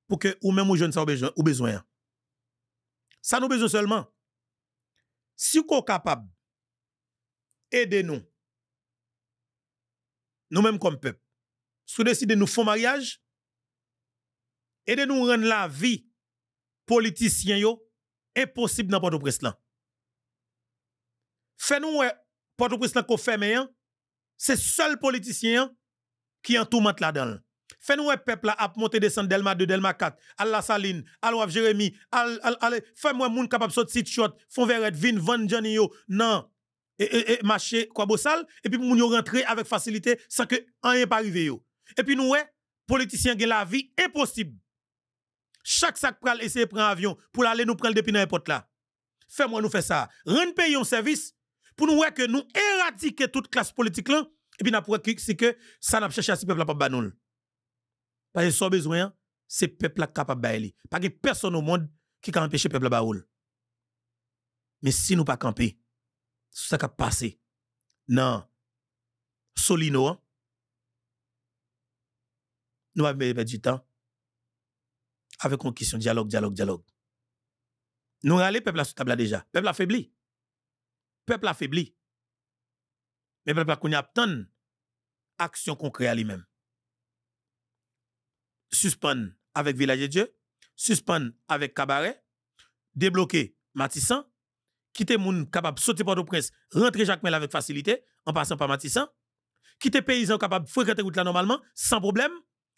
pou ke ou men mou joun sa ou bezoyan. Sa nou bezon selman, si kou kapab, ede nou, nou menm kom pep, sou deside nou fon mariage, ede nou renn la vi, politiciens yo, impossible dans Port-au-Prince lan. nous, nou Port-au-Prince lan ko fè se seul politicien hein, qui ki an tou la dan. Fè nou la ap monte Delma 2, Delma 4, à la Saline, à wav Jérémy, al, al, al, fè monde capable de sot sit shot, fon veret vin, van djani yo, nan, e, e, e, mache kwa avec facilité sans moun yo rentre avec facilité sans ke an yon pa rive yo. nou vie gen la vie impossible. Chaque sac pral essayer de prendre avion pour aller nous prendre depuis n'importe là. Fais-moi nous faire ça. Rendre pays un service pour nous voir que nous éradiquer toute classe politique là. Et puis, nous avons c'est que ça n'a cherché à ce peuple pas nous. Parce que sans besoin, c'est peuple là capable de Parce que personne au monde qui peut empêcher peuple de Mais si nous pas camper, c'est ça qui a passé. Non. Solino, nous avons perdu du temps avec une question dialogue, dialogue, dialogue. Nous aller peuple sur table déjà. Peuple affaibli. Peuple affaibli. Mais peuple qu'on a tant action concrète à lui-même. Suspendre avec Village de Dieu, suspendre avec Cabaret, débloquer Matissan, quitter moun capable sauter par le prince rentrer Jacques Mel avec facilité en passant par Matissan, quitter paysan capable fréquenter route là normalement sans problème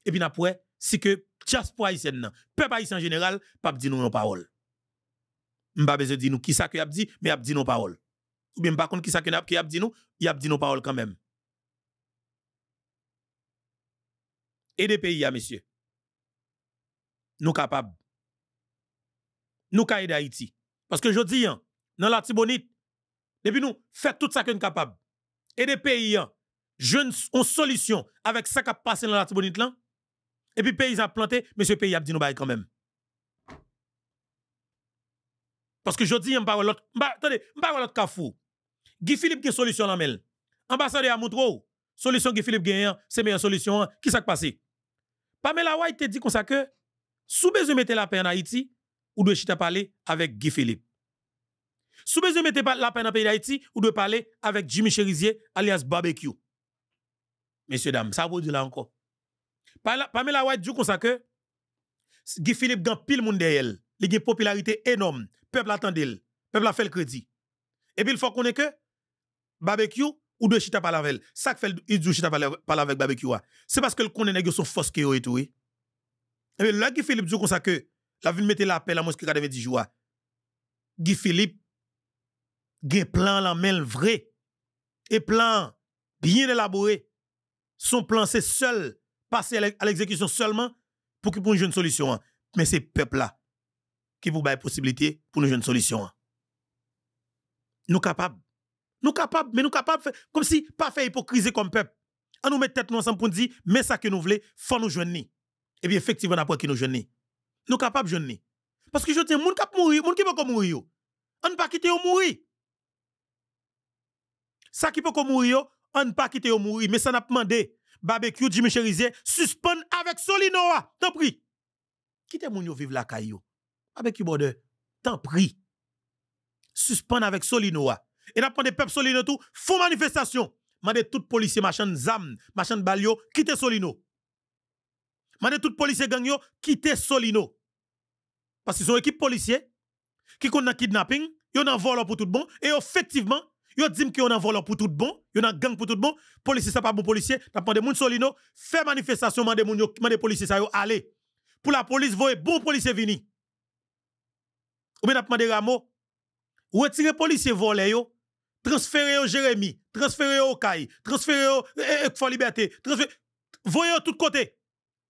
et puis après c'est que diaspora haïtienne, peuple haïtien en général, pas dit nous nos paroles. M'pa besoin dit nous qui ça que a dit, mais a dit nos paroles. Ou bien par contre qui ça que a dit nous, il a dit nos paroles quand même. Et des pays hein, messieurs. Nous capables. Nous capables d'aider Haïti parce que je dis hein, dans la Tibonite depuis nous fait tout ça que nous sommes capables. Et des pays pas hein, ont solution avec ça qui a passé dans la Tibonite là et puis, pays a planté, ce pays a dit nous quand même. Parce que je dis, ne parle l'autre. Bah, attendez, on parle l'autre cafou. Guy Philippe qui a solution dans mail. Ambassadeur à Moutro, solution Guy Philippe gagne, c'est meilleure solution. Qui s'est passé? Pamela White te dit comme ça que, sous besoin mettez la paix en Haïti, ou dois chita parler avec Guy Philippe. Sous besoin mettez la paix en le pays d'Haïti, ou parler avec Jimmy Cherizier, alias Barbecue. Messieurs, dames, ça vous dit là encore. Pamela White dit comme ça que Guy Philippe gagne pile monde derrière elle. Il a une popularité énorme. Peuple attend elle. Peuple a fait le crédit. Et puis il faut qu'on ait que barbecue ou de chita par avec Ça fait il dit chita par avec barbecue. C'est parce que le connaît nèg son force que et tout. Et puis là Guy Philippe dit comme ça que la ville mettait l'appel à qui avait dit jours. Guy Philippe gagne plan la main vrai et plan bien élaboré. Son plan c'est seul passer à l'exécution seulement pour qu'il pour une solution. Hein. Mais c'est peuple là qui vous la possibilité pour une solution. Hein. Nous capables. Nous capables, mais nous capables, comme si pas fait hypocrisie comme peuple. On nous met tête ensemble pour dire, mais ça que nous voulons, faut nous joindre. Et eh bien, effectivement, après qui nous sommes Nous capables de Parce que je tiens, qui cap mourir, monde qui peut mourir. On ne pas quitter ou mourir. Ça qui peut mourir, on ne pas quitter ou mourir. Mais ça n'a pas demandé barbecue, Jimmy Cherizé, suspend avec Solinoa. Tant prie, Quitte moun yo vive la caillou. Barbecue border. Tant prie. Suspend avec Solinoa. Et après des peuples Solino tout, font manifestation. Mande tout policier machin zam, machin balio, quitte Solino. Mande tout policier gang yo, quitte Solino. Parce qu'ils sont équipe policier qui connaît kidnapping, yon ont un vol pour tout monde, et effectivement Yo dit que on a volant pour tout bon, yo a gang pour tout bon, ne ça pas bon policier, t'as pas de solino, fait manifestation, mande moun yo, mande policier ça aller. Pour la police voye bon policier vini. Ou bien Vous des retirer policier volé yo, transférer yo Jérémy, transférer yo Kai, transférer yo Ekfo eh, eh, eh, Liberté, transférer voyez tout côté.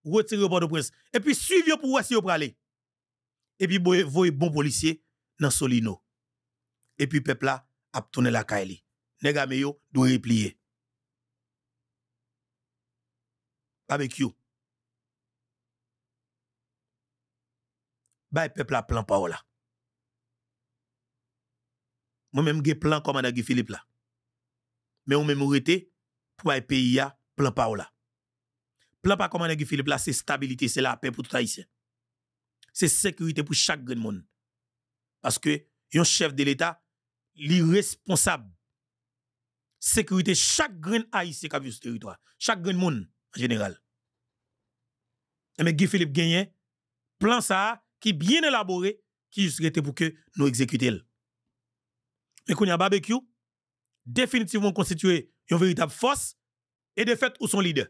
Retirez au de presse. Et puis suivez pour si vous aller. Et puis voyez bon policier dans Solino. Et puis peuple là, à tourner la Kaili, Negame yo doit replier. Avec you. Bay peuple a plan Paola. là. Moi même j'ai plan comme Guy Philippe là. Mais on même rete pour les pays a plan Paola. là. Plan pa comme Guy Philippe là c'est stabilité, c'est la paix pour tout haïtien. C'est sécurité pour chaque grand monde. Parce que yon chef de l'État l'irresponsable. Sécurité, chaque grain haïtien qui a vu ce territoire, chaque grain monde en général. mais eh Guy Philippe Gagné, plan ça, qui bien élaboré, qui juste pour que nous exécutions. Mais quand il y a barbecue, définitivement constitué une véritable force et de fait où son leader.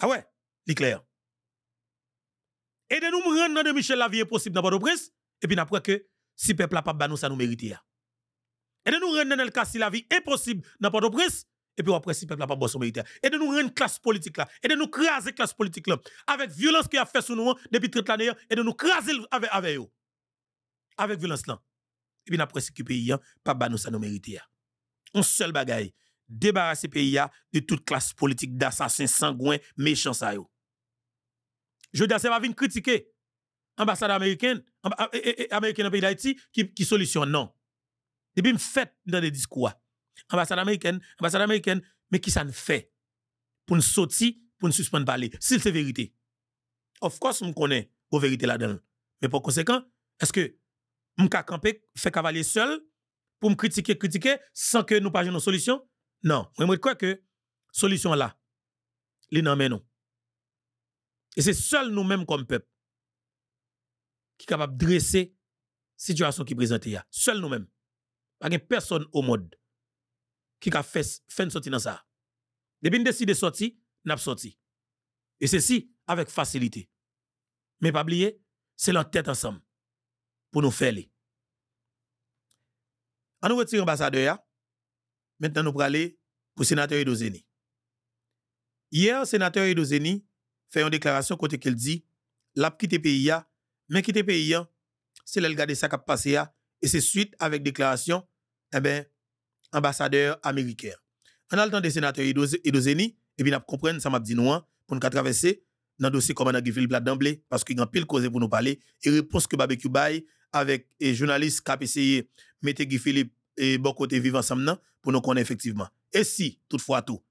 Ah ouais, c'est clair. Et de nous rendre dans de Michel Lavier possible dans Port-au-Prince, et puis après que si peuple n'a pas ba nous ça nous mérite Et de nous rendre dans le cas si la vie impossible dans Port-au-Prince et puis après si peuple n'a pas nous mérite. Et de nous rendre classe politique là, et de nous craser classe politique là avec violence qui a fait sur nous depuis 30 années et de nous craser avec avec eux. Avec violence là. Et puis après ce pays pas ba nous ça nous mérite Un seul bagaille débarrasser pays de toute classe politique d'assassins sanguins méchants ça yo. Je dis, ça va venir critiquer ambassade américaine, e, e, e, américaine dans pays d'Haïti, qui, solutionne, non. puis, me fait dans des discours. Ambassade américaine, ambassade américaine, mais qui ça ne fait pour nous sortir, pour nous suspendre parler, si c'est vérité. Of course, on connaît vos vérité là-dedans. Mais pour conséquent, est-ce que nous camper, fait cavalier seul, pour me critiquer, critiquer, sans que nous parlions nos solutions? Non. Moi, je crois que solution là, les non. Et c'est seul nous-mêmes comme peuple qui est capable de dresser la situation qui présente Seuls Seul nous-mêmes. Pas personne au monde qui a fait une sortie dans ça. Depuis nous décidons de sortir, nous sorti. Et ceci avec facilité. Mais pas oublier, c'est leur tête ensemble pour nous faire. En nous retirant l'ambassadeur, maintenant nous parlons pour le sénateur Edozeni. Hier, le sénateur Edozeni fait une déclaration côté qu'il dit, l'a quitté pays mais qui était pays, hein, c'est le regarder ça qui a passé, hein. et c'est suite avec déclaration, eh bien, ambassadeur américain. En allant des sénateurs Idozeni, et eh bien, comprendre ça m'a dit nous, hein, pour nous traverser dans le dossier commandant on d'emblée, parce qu'il y a pile cause pour nous parler, et réponse que Barbecue Bay avec les journalistes KPCI, mettez Guy Philippe et bon côté vivre ensemble, pour nous connaître effectivement. Et si, toutefois, tout,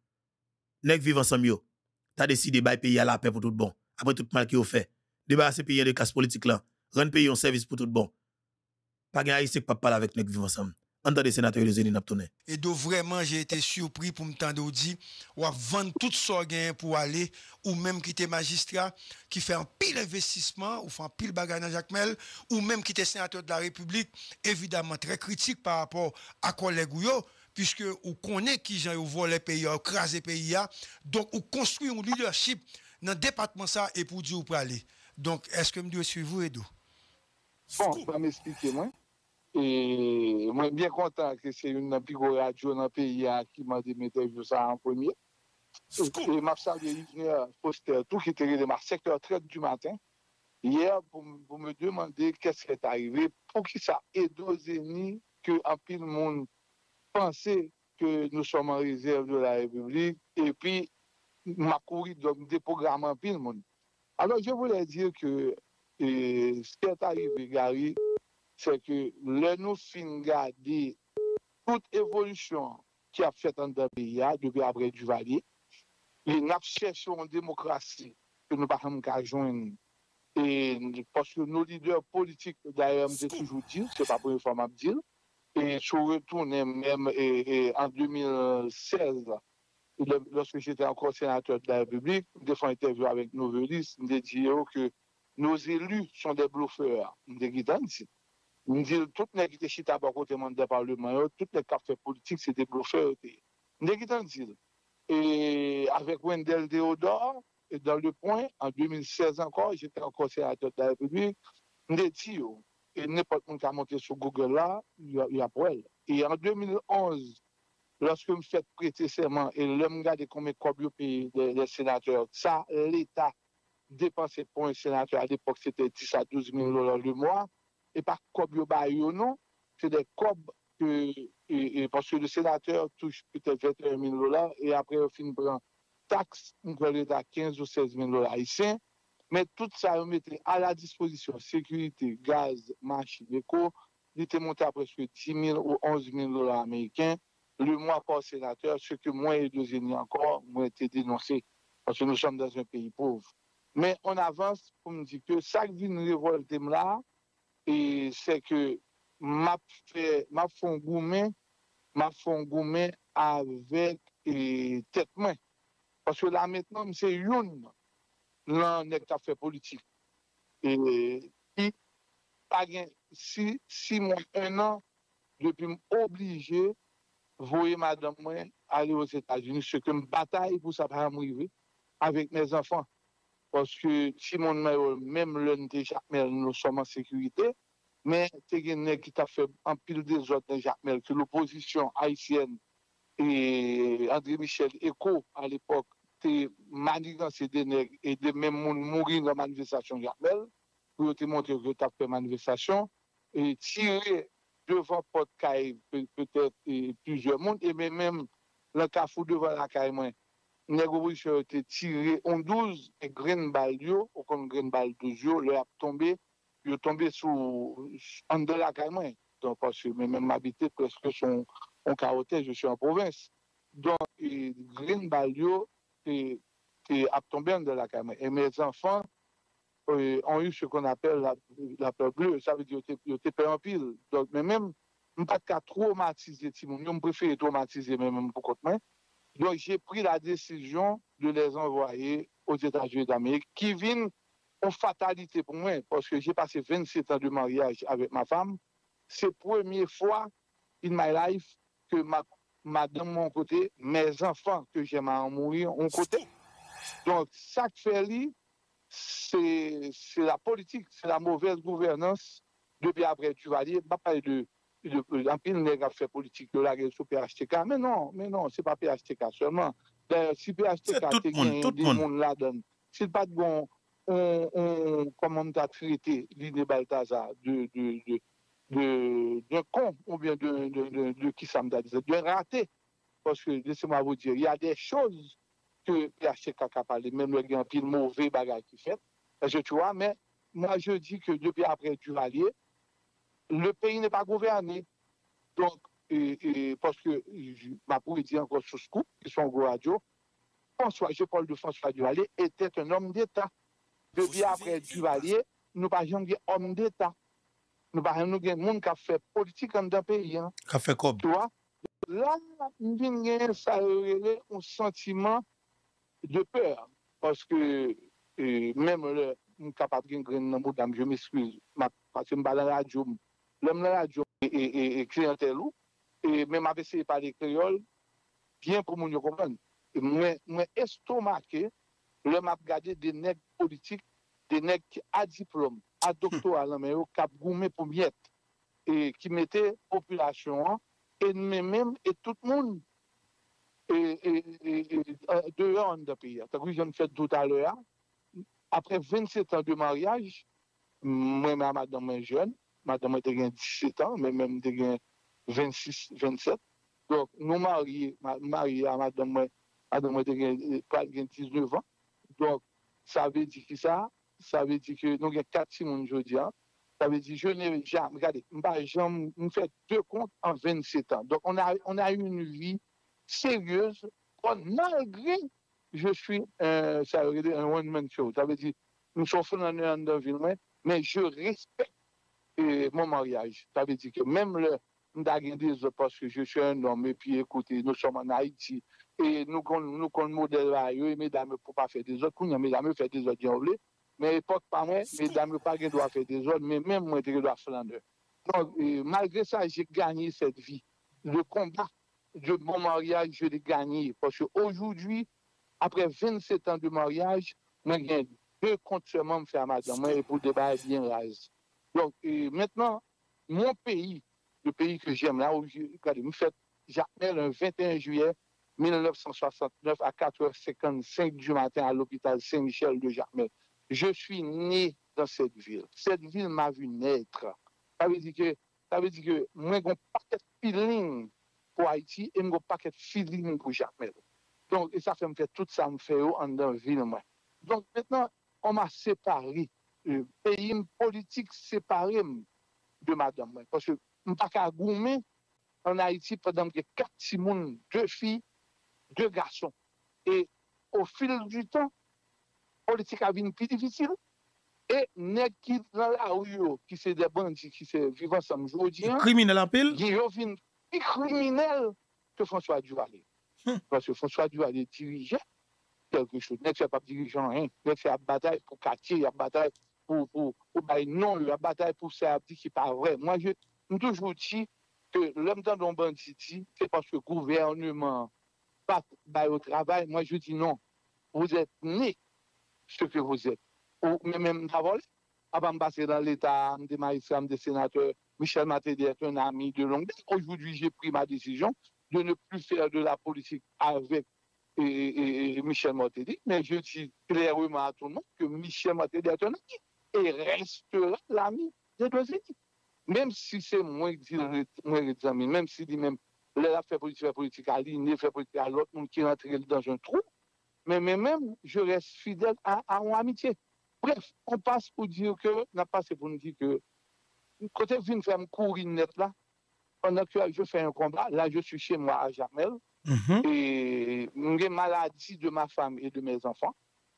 nous vivre ensemble, tu as décidé de payer à la paix pour tout bon, après tout mal qui ont fait débarrasser pays de casse politique là, rendre pays un service pour tout bon. Pas gagne haïtien qui pas parler avec nous vivre ensemble. Entendez sénateur les Et donc vraiment j'ai été surpris pour me tendre dit ou à vendre tout ça gain pour aller ou même quitter magistrat qui fait un pile investissement ou fait un pile bagarre dans Jacmel ou même quitter sénateur de la République évidemment très critique par rapport
à collègues puisque on connaît qui gens volent les pays, écrasent les pays donc on construit un leadership dans le département ça et pour dire où pour aller. Donc, est-ce que vous
suit vous Edo Bon, Bon, vais m'expliquer, moi. Et moi, bien content que c'est une pigou dans le pays qui m'a dit m'interview ça en premier. Et m'a de Yves Foster, tout qui était à 7 h 30 du matin, hier, pour, me demander qu'est-ce qui est arrivé, pour qui ça Edo Zeni que un pile monde pensait que nous sommes en réserve de la République, et puis m'a couru donc des programmes en pile monde. Alors, je voulais dire que ce qui est arrivé, Gary, c'est que le nous fin de toute évolution qui a fait en pays depuis après Duvalier, les nous en démocratie que nous ne pouvons pas joindre. Et parce que nos leaders politiques, d'ailleurs, me toujours dire, c'est pas pour les fois que et je retourne même en 2016 lorsque j'étais encore sénateur de la République, j'ai fait une interview avec nos velistes, j'ai dit que nos élus sont des bluffeurs. J'ai dit, que tout toutes les qui étaient chez monde côté de parlement, toutes les cafés politiques, c'était bluffeurs. Nous dit et avec Wendell deodor, et dans le point, en 2016 encore, j'étais encore sénateur de la République, nous dit oh, et n'importe qui a monté sur Google là, il y a pour Et en 2011, Lorsque vous faites prêter serment et l'homme garde combien de pays des, sénateurs, ça, l'État dépense pour un sénateur à l'époque, c'était 10 à 12 000 dollars le mois. Et pas combien de non, c'est des cobs que, parce que le sénateur touche peut-être 21 000 dollars et après, au fin prend taxe, on l'État 15 ou 16 000 dollars ici. Mais tout ça, on mettait à la disposition sécurité, gaz, marché, éco. Il était monté à presque 10 000 ou 11 000 dollars américains le moi encore sénateur, ce que moi et unis encore, moi été dénoncé, parce que nous sommes dans un pays pauvre. Mais on avance pour me dire que chaque ville nous révolte là, et c'est que m'a fait, m'a fond gourmet, m'a fond gourmet avec tête main. Parce que là maintenant, c'est une, l'un n'est fait politique. Et qui, pas si, six mois, un an, depuis obligé vous voyez madame moi aller aux États-Unis, ce une bataille pour ça pas arriver avec mes enfants. Parce que si mon même l'un des Jacmel, nous sommes en sécurité, mais c'est quelqu'un qui t'a fait un pile des autres dans Jacmel, que l'opposition haïtienne et André Michel Eco à l'époque, t'es manigancé des nègres et de même mourir dans la manifestation Jacmel, pour te montrer que tu as fait manifestation, et tirer devant porte caille peut-être plusieurs mondes et même le cafou devant la caille nous nègre a été tiré en 12 et green ball ou comme green ball 12 tombé il est tombé sous en de la caille donc parce que même habité presque son en carotte je suis en province donc green ball est tombé en de la caille et mes enfants euh, ont eu ce qu'on appelle la, peur bleue. Ça veut dire qu'ils étaient peur en pile. Donc, mais même, je pas qu'à traumatiser Timon. Je préfère traumatiser même pour de moi. Donc, j'ai pris la décision de les envoyer aux États-Unis d'Amérique, qui viennent en fatalité pour moi, parce que j'ai passé 27 ans de mariage avec ma femme. C'est la première fois in my life que ma, dame mon côté, mes enfants que j'aime à en mourir, ont côté. Donc, ça fait c'est la politique, c'est la mauvaise gouvernance depuis après Duvalier. Je parle de un pile de a fait politique de la guerre sur PHTK. Mais non, mais non, c'est pas PHTK seulement. D'ailleurs, si PHTK été gagné, tout le monde la donne. C'est pas de bon, on, on, comment on a traité l'idée Balthazar de, de, de, de, con ou bien de, qui ça me dit, de raté. Parce que, laissez-moi vous dire, il y a des choses que PHTK a parlé, même le un pile mauvais bagage qui fait. Parce que tu vois, mais moi je dis que depuis après Duvalier, le pays n'est pas gouverné. Donc, parce que ma pour dire encore sous ce coup, qui sont gros radio, François, je parle de François Duvalier, était un homme d'État. Depuis après Duvalier, nous n'avons pas homme d'État. Nous n'avons pas monde qui a fait politique dans le pays. Hein. Qui a fait quoi? Là, nous avons un sentiment de peur, parce que même le capable de dans madame, je m'excuse, parce que je suis dans la radio, l'homme dans la radio et, clientèle, et même avec ces parler créole, bien pour nous comprendre. Mais estomaqué, l'homme a regardé des nègres politiques, des nègres à diplôme, à doctorat, cap hmm. goumé pour miette, et qui mettaient population, et même, et tout le monde et, dehors dans et de pays. que fait tout à l'heure, après 27 ans de mariage, moi, même madame est jeune, madame a 17 ans, mais même 26, 27. Donc, nous mariés, mariés à madame, madame a 19 euh, ans. Donc, ça veut dire que ça, ça veut dire que nous avons 4 semaines aujourd'hui. Hein. Ça veut dire, je n'ai jamais, regardez, je fait deux comptes en 27 ans. Donc, on a, on a eu une vie sérieuse, malgré je suis un, euh, ça aurait dire un one-man show. Ça veut dire, nous sommes en dans ville, mais je respecte euh, mon mariage. Ça veut dire que même le parce que je suis un homme, et puis écoutez, nous sommes en Haïti, et nous connaissons nous, le modèle là, et mesdames, pour pas faire des autres, mesdames, faire des autres, mais époque pas moi, mesdames, pas qui doit faire des autres, mais même moi, je dois faire Donc, euh, malgré ça, j'ai gagné cette vie. Le combat, de mon mariage, je l'ai gagné. Parce qu'aujourd'hui, après 27 ans de mariage, ma j'ai deux comptes seulement fait à madame, moi, pour débat bien rase. Donc, maintenant, mon pays, le pays que j'aime, là où je fait j'appelle le 21 juillet 1969 à 4h55 du matin à l'hôpital Saint-Michel de Jacmel. Je suis né dans cette ville. Cette ville m'a vu naître. Ça veut dire que, ça veut dire que moi, j'ai de pour Haïti et mon paquet feeling pour Jacques Donc, ça fait me tout ça me fait en dans ville moi. Donc maintenant, on m'a séparé Le euh, pays politique séparé de madame moi parce que je pas qu'à goumer en Haïti pendant que quatre personnes, deux filles, deux garçons. Et au fil du temps, politique a été plus difficile. Et nèg qui dans la rue qui c'est des bandits qui c'est vivant ensemble aujourd'hui. Criminel appel. Qui yo plus criminel que François Duvalier. Parce que François Duvalier dirigeait quelque chose. Il ce pas dirigeant, rien. N'est-ce pas bataille pour quartier, la bataille pour, pour, pour bah, non, la bataille pour qui c'est pas vrai. Moi, je, toujours dit que l'homme dans le bandit, c'est parce que le gouvernement pas au travail. Moi, je dis non. Vous êtes né ce que vous êtes. Ou même, même avant de passer dans l'État, des magistrats, des sénateurs, Michel Matédi est un ami de longue date. Aujourd'hui, j'ai pris ma décision de ne plus faire de la politique avec Michel Matédi. mais je dis clairement à tout le monde que Michel Matédi est un ami et restera l'ami des deux équipes. Même si c'est moins amis, même si dit même l'affaire politique, fait politique à l'île, fait politique à l'autre, monde qui rentre dans un trou, mais, même, je reste fidèle à, à mon amitié. Bref, on passe pour dire que, on a passé pour nous dire que Côté une faire courir net là, pendant que je fais un combat, là je suis chez moi à Jamel. Mhm. Et j'ai maladie de ma femme et de mes enfants.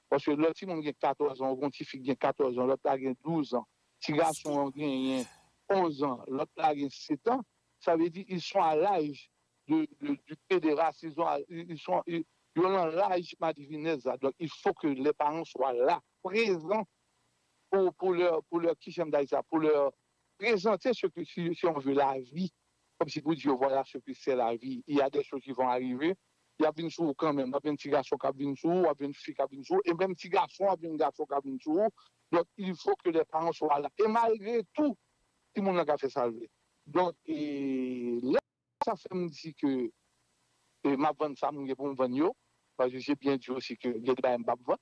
Parce que l'autre, si on a 14 ans, l'autre on a 14 ans, l'autre a 12 ans, petit garçon a 11 ans, l'autre a 7 ans, ça veut dire qu'ils sont à l'âge du pédéraste, ils, ont, ils sont ils, ont l'âge Donc il faut que les parents soient là, présents pour, pour leur, pour leur, qui pour leur, présenter ce que, si, on veut, la vie, comme si vous dites, voilà ce que c'est la vie. Il y a des choses qui vont arriver. Il y a 20 jours quand même. Il y a un petit garçon qui a bien jours, il y a une fille qui a 20 jours, et même petit garçon, il y a un garçon qui a 20 jours, Donc, il faut que les parents soient là. Et malgré tout, tout le monde a fait salver. Donc, ça fait me dire que ma vente, ça, je vais pour Parce que j'ai bien dit aussi que je vais pas vendre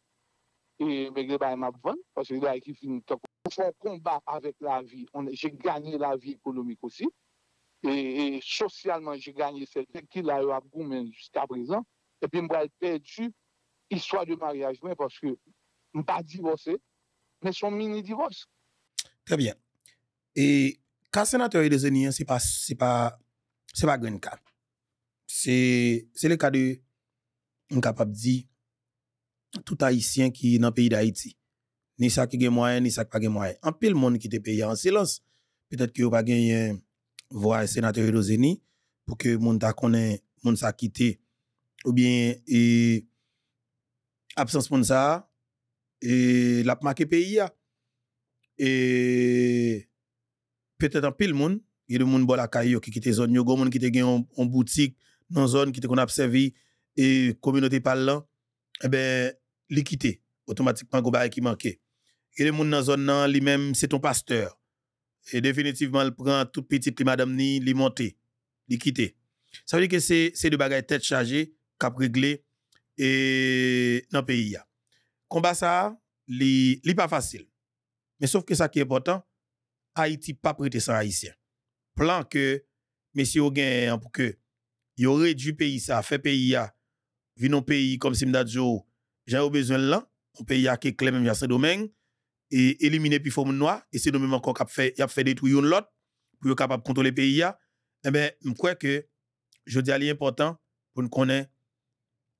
et mais les m'a parce que les qui finit un combat avec la vie j'ai gagné la vie économique aussi et, socialement j'ai gagné cette qui l'a eu à jusqu'à présent et puis vais perdu histoire de mariage mais parce que suis pas divorcé mais son mini divorce
très bien et quand sénateur et les c'est pas c'est pas c'est pas grand cas c'est le cas de incapable dire tout haïtien qui est dans le pays d'Haïti. Ni ça qui a moyen, ni ça qui gagne pas moyen. En pile, monde qui te payé en silence. Peut-être que vous pas gagné voix sénateur Roseni pour que monde ta connaît, monde sa quitté ou bien et absence moun ça et l'a marqué pays Et peut-être en pile monde, il y a des monde bon la zone, qui y zone yo, monde qui te gagne en boutique dans zone qui te qu'on observé et communauté parlant eh ben, l'équité, automatiquement, il qui manquait. Et le gens dans la zone, lui-même, c'est ton pasteur. Et définitivement, il prend tout petit madame, ni, il monte, il quitte. Ça veut dire que c'est de bagaille tête chargée, cap régler et dans pays pays. Combat ça, li, pas facile. Mais sauf que ça qui est important, Haïti pas prêté sans Haïtien. Plan que, messieurs, pour que, il aurait du pays ça, fait pays a, vu nos pays comme Simdadio, j'ai besoin là, un pays à qui est même dans ce domaine. et éliminer puis forme e noir, et c'est domaine encore qui fait, a fait détruire une l'autre, pour être capable de contrôler le pays. Eh bien, je crois que, je dis à l'important, pour nous connaître,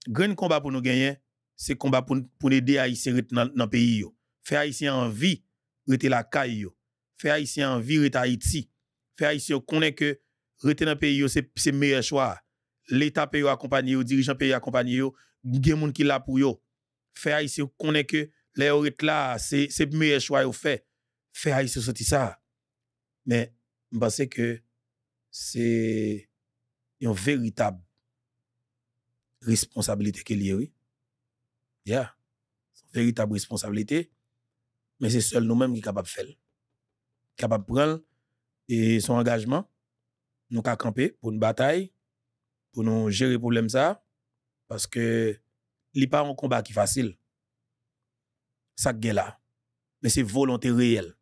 grand combat pour nous gagner, c'est combat pour, pour aider Haïtiens dans le pays. Faire Haïtiens en vie, rester la caille. Faire Haïtiens en vie, rester Haïti. Faire Haïtiens connaître que rester dans le pays, c'est le meilleur choix l'État peut accompagner, les dirigeant peut accompagner, il y a des gens qui là pour eux. Fait ici, connaît que les autres là, c'est le meilleur choix qu'ils fait. Fait ici sorti ça. Mais je que c'est une véritable responsabilité qu'il y a. Oui. Yeah. Une véritable responsabilité. Mais c'est seul nous-mêmes qui sommes capables de faire. Capables de prendre et son engagement. Nous sommes camper pour une bataille pour nous gérer le problème ça, parce que ce n'est pas un combat qui est facile. Ça est là. Mais c'est volonté réelle.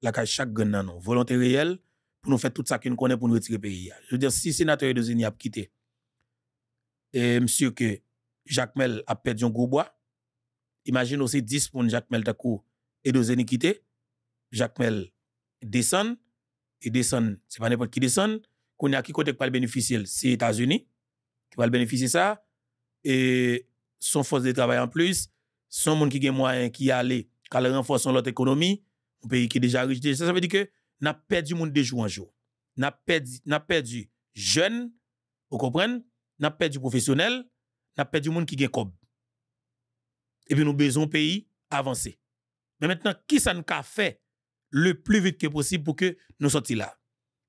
La chaque gagne non. Volonté réelle pour nous faire tout ça qu'on connaît pour nous retirer le pays. Je veux dire, si le sénateur de Zini a quitté, et monsieur que Jacques Mel a perdu un gros bois, imagine aussi 10 pour Jacques Mel d'accord et de Zini quitter. Jacques Mel descend, et descend, c'est pas n'importe qui descend, qu'on a qui côté le bénéficier, c'est les États-Unis qui va le bénéficier ça. Et son force de travail en plus, son monde qui gagne moyen qui aller, qui a renforcer notre économie, un pays qui est déjà riche. Ça, ça veut dire que n'a perdu monde de jour en jour. N'a perdu, n'a perdu jeune, vous comprenez? N'a perdu professionnel, n'a perdu monde qui gagne cob. Et puis nous besoin pays avancer. Mais maintenant, qui ça nous a fait le plus vite que possible pour que nous sortions là?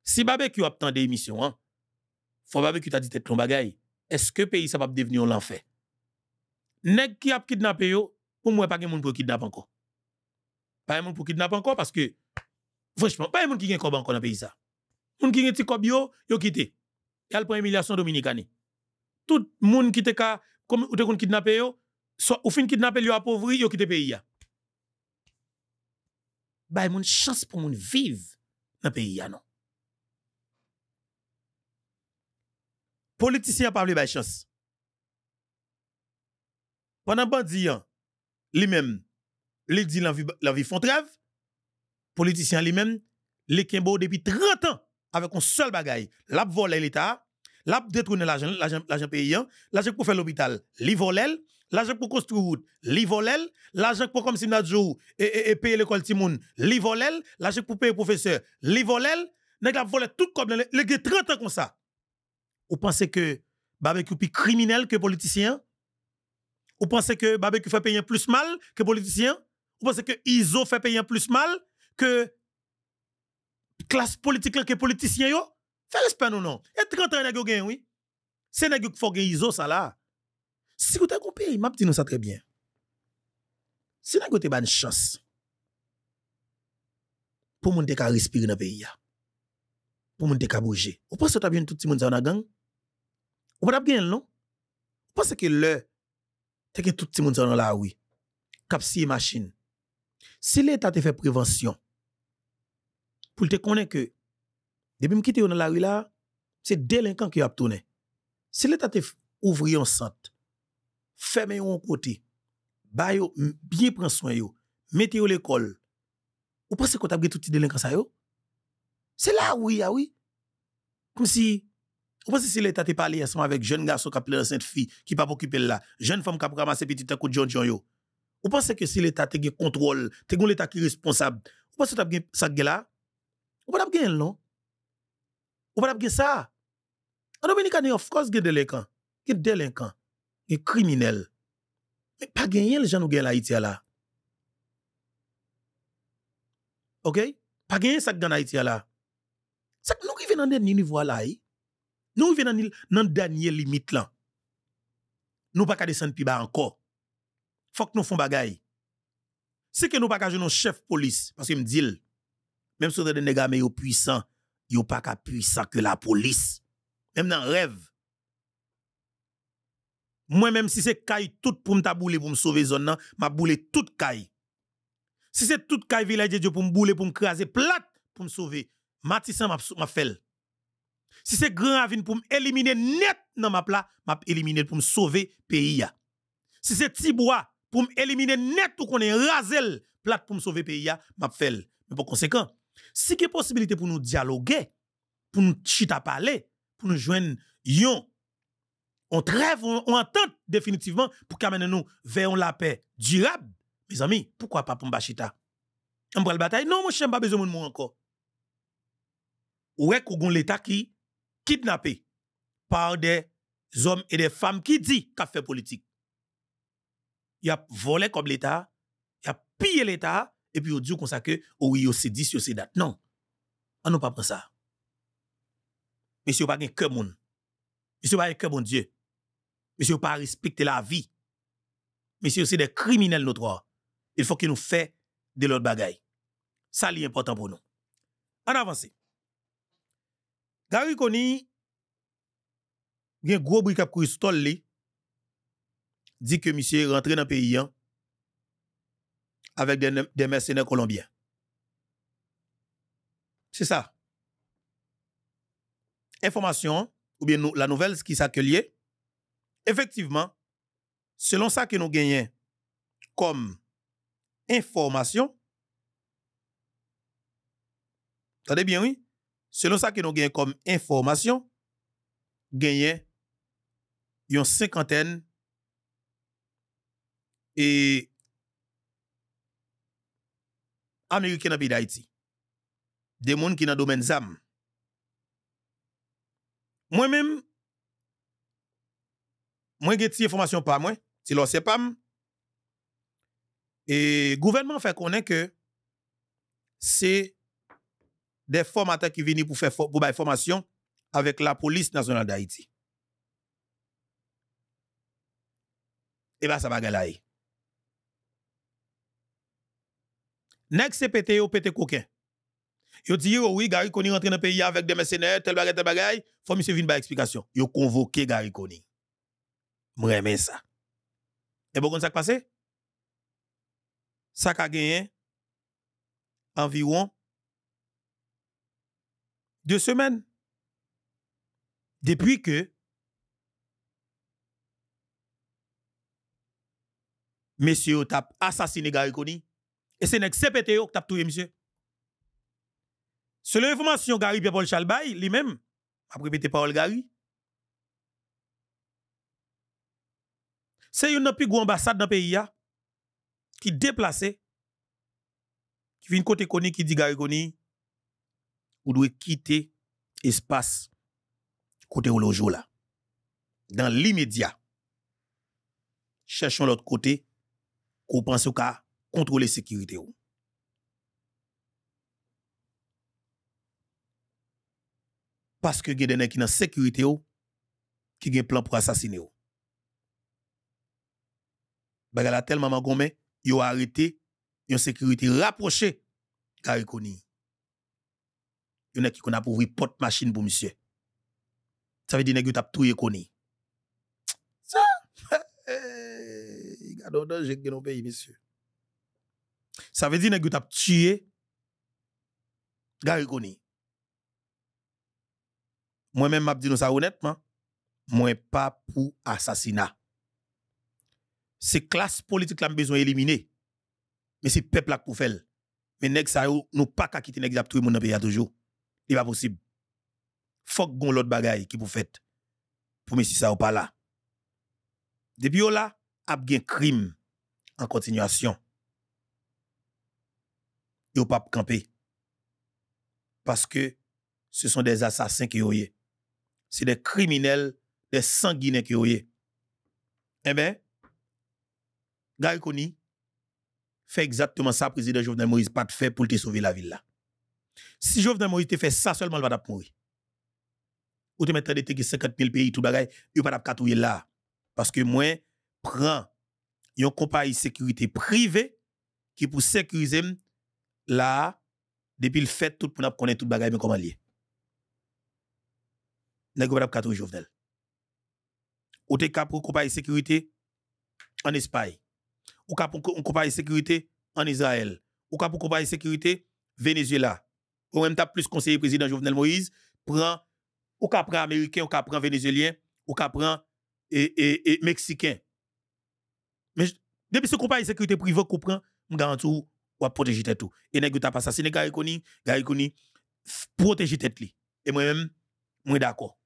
Si barbecue a des émissions, hein, faut barbecue t'a dit tête ton bagay, est-ce que pays ça va devenir l'enfer? Nèg qui a kidnappé yo, pour moi pas de monde pour kidnapper encore. Pas de monde pour kidnapper encore parce que franchement, pas de monde qui gagne encore dans pays ça. Moun qui gagne petit cob yo, yo quitté. Yal prend humiliation dominicane. Tout monde qui te ka comme ou te kon kidnappé yo, soit ou fin kidnapper yo appauvri, yo quitté pays ya. Bah, moun chance pour moun vivre dans pays ya non. Politiciens pa vle bay chance. Pendant bandi yan, hein, li même li di la vie la vi fontrav, politisyen li men, li kenbo depi 30 ans avec on seul bagaille. lap vole l'Etat, lap detrounen l'argent peyyan, l'argent hein. pou faire l'hôpital, li vole l'argent l'ajan pou construire wout, li vole pour comme si kom simnadjou, et, et payer peye l'ekol timoun, li vole l'argent pour pou peye professeur, li vole l, tout comme le 30 ans comme ça. Ou pensez que barbecue plus criminel que politicien? Ou pensez que barbecue fait payer plus mal que politicien? Ou pensez que ISO fait payer plus mal que classe politique que politicien yo? Fais respect Il non. Et 30 ans un gagne oui. C'est nèg qui faut gagne ISO ça là. Si vous avez compris, m'a dit dis ça très bien. Si vous avez une chance pour que vous respirer dans pays Pour que vous bouger. vous pensez que tu as bien tout le monde dans la gang? Ou pas bien non? Parce pensez que le, te que tout le monde dans la oui, cap machine. Si l'État te fait prévention, pour te connaître que, depuis que tu dans la rue là, c'est délinquant qui a tourné. Si l'État te ouvre un centre, ferme un côté, yo, bien prendre soin yo, mettez l'école, ou pensez que tu as tout petit délinquant ça yo? C'est là oui, ah oui. Comme si, Ou pase si l'Etat te pale yasman avek jen nga so ka plele sent fi ki pa pokipe la, jen fom ka prokama se piti te kou diyon diyon yo. Ou pase ke si l'Etat te ge kontrol, te goun l'Etat ki responsab, ou pase te ap gen sak gen la? Ou pa ap gen l non? Ou pa ap gen sa? Ano meni ka ne yo fros gen delikan, gen delikan, gen kriminel. Men pa gen yen le jan ou gen la iti ala. Ok? Pa gen yen sak gen la iti ala. Sak nou ki ven ane ni nivwa la yi? Eh? Nous venons dans la dernière limite là. Nous pas descendre plus bas encore. Faut que nous fassions Si C'est que nous pas jouer nos chef police parce que me disent, même si vous des nègres mais yo puissant, pas ka puissant que la police. Même dans le rêve. Moi même si c'est caille tout pour me tabouler pour me sauver zone vais m'a boulé tout. caille. Si c'est tout caille village de Dieu pour me bouler pour me craser plate pour me sauver, Matissan m'a fait. Si c'est grand ravine pour m'éliminer net dans ma plat, m'a éliminer pour me sauver pays Si c'est petit bois pour m'éliminer net ou qu'on est rasel plate pour me sauver pays m'a Mais pour conséquent, si y a possibilité pour nous dialoguer, pour nous chita parler, pour nous joindre yon on trêve, on, attend définitivement pour qu'on nous vers la paix durable. Mes amis, pourquoi pas pour Mbachita? On prend bataille? Non, mon cher, pas besoin de moi encore. Ou est-ce l'État qui kidnappé par des hommes et des femmes qui disent a fait politique. Il a volé comme l'État, il a pillé l'État, et puis on dit qu'on ça que, oh s'est oh, dit il oh, Non. On n'a pas pris ça. Monsieur, pas que Monsieur, pas que bon Dieu. Monsieur, pas respecter la vie. Monsieur, c'est des criminels, nos Il faut qu'ils nous fassent de l'autre bagaille. Ça, c'est important pour nous. On avance. Gary Koni, il gros bric à Cristol, dit que monsieur est rentré dans le pays hein, avec des, mercenaires colombiens. C'est ça. Information, ou bien la nouvelle qui s'accueillait, effectivement, selon ça que nous gagnons comme information, attendez bien, oui, Selon sa ki nou genye kom informasyon, genye yon sekanten e Amerikina bi da iti. De moun ki nan domen zam. Mwen menm, mwen genye ti informasyon pa mwen, ti lò sepam, e gouvenman fe konen ke se des formateurs qui viennent pour faire pour formation avec la police nationale d'Haïti. Et bien, bah, ça va galérer. Next, c'est pété ou e pété e coquin. Yo dit, oui, Gary Koni rentre dans le pays avec des mercenaires, tel bagage, tel Il Faut monsieur vin une explication. Yo convoqué Gary Koni. aime ça. Et bon, ça qui passé? Ça a gagné environ deux semaines. Depuis que monsieur a assassiné Gary Et c'est c'est qui qui a tué monsieur. Selon l'information Gary Pierre-Paul Chalbay, lui-même, après répété parole Gary, c'est une plus grande ambassade dans le pays qui déplacé, qui vient côté Koni, qui dit Gary Koni, vous doit quitter espace côté où là. Dans l'immédiat, cherchons l'autre côté, qu'on pense au cas contrôler sécurité. Parce que il y a des gens qui ont sécurité, qui ont un plan pour assassiner. Bagala tellement gomé, il ont arrêté, une sécurité rapprochée, Karikoni. Yon qui qu'on a pour ouvrir porte machine pour monsieur. Ça veut dire nèg t'a tout connu. Ça gardons danger dans nos pays monsieur. Ça veut dire nèg t'a tué gare connu. Moi même m'a dit ça honnêtement, moi pas pour assassinat. C'est classe politique qui a besoin éliminer. Mais c'est peuple qui pour faire. Mais nèg ça nous pas qu'à quitter nèg t'a tué mon pays toujours n'est pas possible. Faut gon l'autre bagaille qui vous faites pour mettre ça ou pas là. Depuis là, a gen crime en continuation. Et au pape camper. Parce que ce sont des assassins qui y C'est des criminels, des sanguinaires qui y Eh bien, Gary Koni fait exactement ça, président Jovenel Moïse, pas de fait pour te sauver la ville si Jovenel Moïse fait ça seulement, il va pas mourir. Ou te mettre de 50 000 pays, tout bagay, il va pas katouye là. Parce que moi, prends une compagnie de sécurité privée qui pour sécuriser là, depuis le fait, tout pour connaître tout bagay, mais comment lié. N'est-ce pas katouye Jovenel? Ou te cap pour compagnie de sécurité en Espagne. Ou cap pour compagnie de sécurité en Israël. Ou cap pour compagnie de sécurité Venezuela ou même t'as plus conseiller président Jovenel Moïse, prend ou qu'a prend américain, ou qu'a prend vénézuélien, ou qu'a prend et, mexicain. Mais depuis ce compagnie de sécurité privée comprend prend, on ou à protéger tête tout. Et nèg t'a pas assassiné Gary Koni, Gary Koni protéger tête li. Et moi-même, moi d'accord.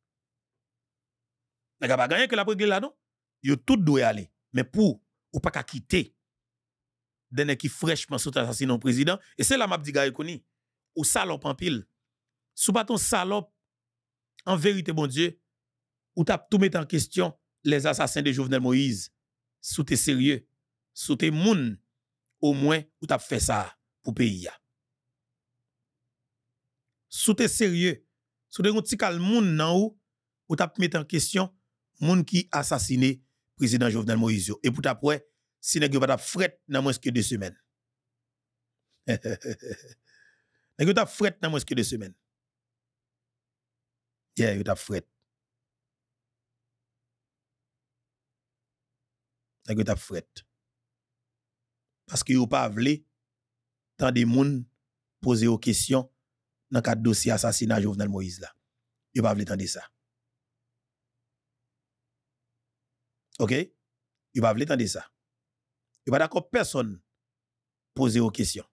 Nèg pas gagné que la régler là non. Yo tout doit aller, mais pour ou pas qu'à quitter des qui fraîchement sont assassiné au président et c'est là m'a dit Gary ou salope en pile. Sous pas ton salope, en vérité, bon Dieu, ou t'as tout mettre en question les assassins de Jovenel Moïse. Sous tes sérieux, sous tes moun, au moins, ou t'as fait ça pour pays. Sous tes sérieux, sous tes petits moun nan ou, ou t'as mettre en question moun qui assassiné président Jovenel Moïse. Et pour après, si n'est pas fret dans moins que deux semaines. Vous avez t'a fret dans moins semaine. deux semaines. Yeah, vous t'a fret. Vous Vous t'a fret. Parce que n'avez pas voulu tant de monde poser aux questions dans cadre dossier assassinat Jovenel Moïse là. n'avez pas voulu tant de ça. OK? n'avez pas voulu tant de ça. n'avez pas d'accord personne poser aux questions.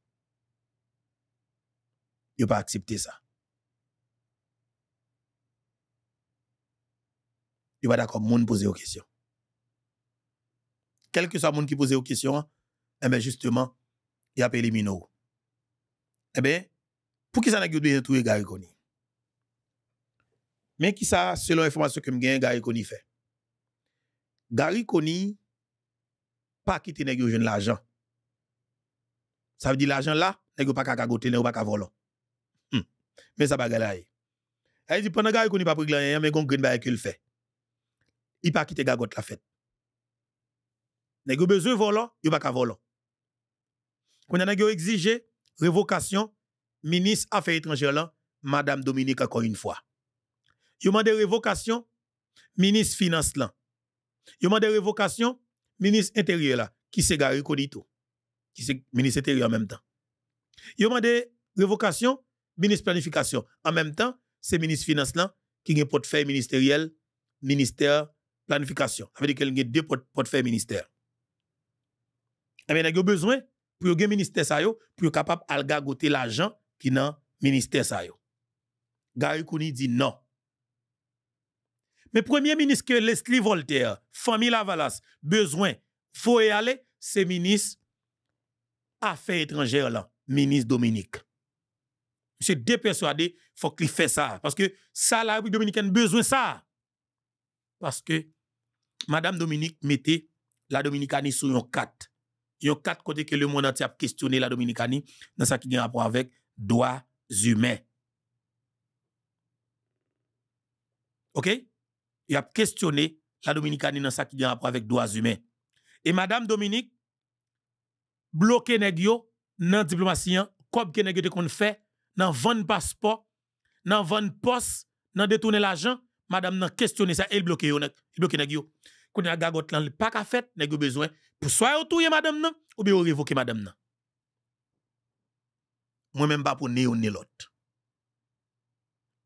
Il n'ont pas accepté ça. Il pas d'accord, monde poser aux questions. Quel que soit le monde qui pose aux questions, eh bien, justement, il a pas les Eh bien, pour qui ça n'a pas de tout Gary Koni? Mais qui ça, selon l'information que j'ai, Gary fait? Gary Koni, pas quitter les l'argent. Ça veut dire l'argent là, n'a pas qu'à gagoter, n'est pas qu'à voler mais ça bagarre là. Eh. Elle dit pendant gars qu'on pas pris rien eh, mais qu'on green pas qu'il fait. Il pas quitter la fête. Nèg besoin volant, il pas ka volant. Qu'on a exigé révocation ministre affaires étrangères là, madame Dominique encore une fois. Yo demande révocation ministre finance là. Yo demande révocation ministre intérieur là qui s'est garé Konito qui c'est ministre intérieur en même temps. Yo demande révocation ministre planification. En même temps, c'est ministre finance là qui a un portefeuille ministériel, ministère planification. Ça veut dire qu'il y a deux portefeuilles ministères. Eh il y a besoin pour un ministère ça être capable algagoter l'argent qui est dans le ministère ça Gary Kouni dit non. Mais premier ministre que Leslie Voltaire, famille Lavalas, besoin, faut y aller, c'est ministre Affaires étrangères là, ministre Dominique. Monsieur dépersuadé. Il faut qu'il fasse ça. Parce que ça, la République dominicaine besoin ça. Parce que Madame Dominique mettait la Dominicanie sur un 4. Un quatre côté que le monde entier a questionné la Dominicanie dans ce qui a rapport avec droits humains. OK? Il a questionné la Dominicanie dans ce qui a rapport avec droits humains. Et Madame Dominique bloqué nèg yo dans diplomatie hein, comme que fait nan vann passeport, nan vann poste, nan détourner l'argent, madame nan questionner ça, elle bloqué yo nèg, elle bloqué nèg yo. Koune a gagot lan pas ka fait, nèg besoin pour soit yo touye madame nan ou bien révoquer madame nan. Moi même pas pour ni ou ni l'autre.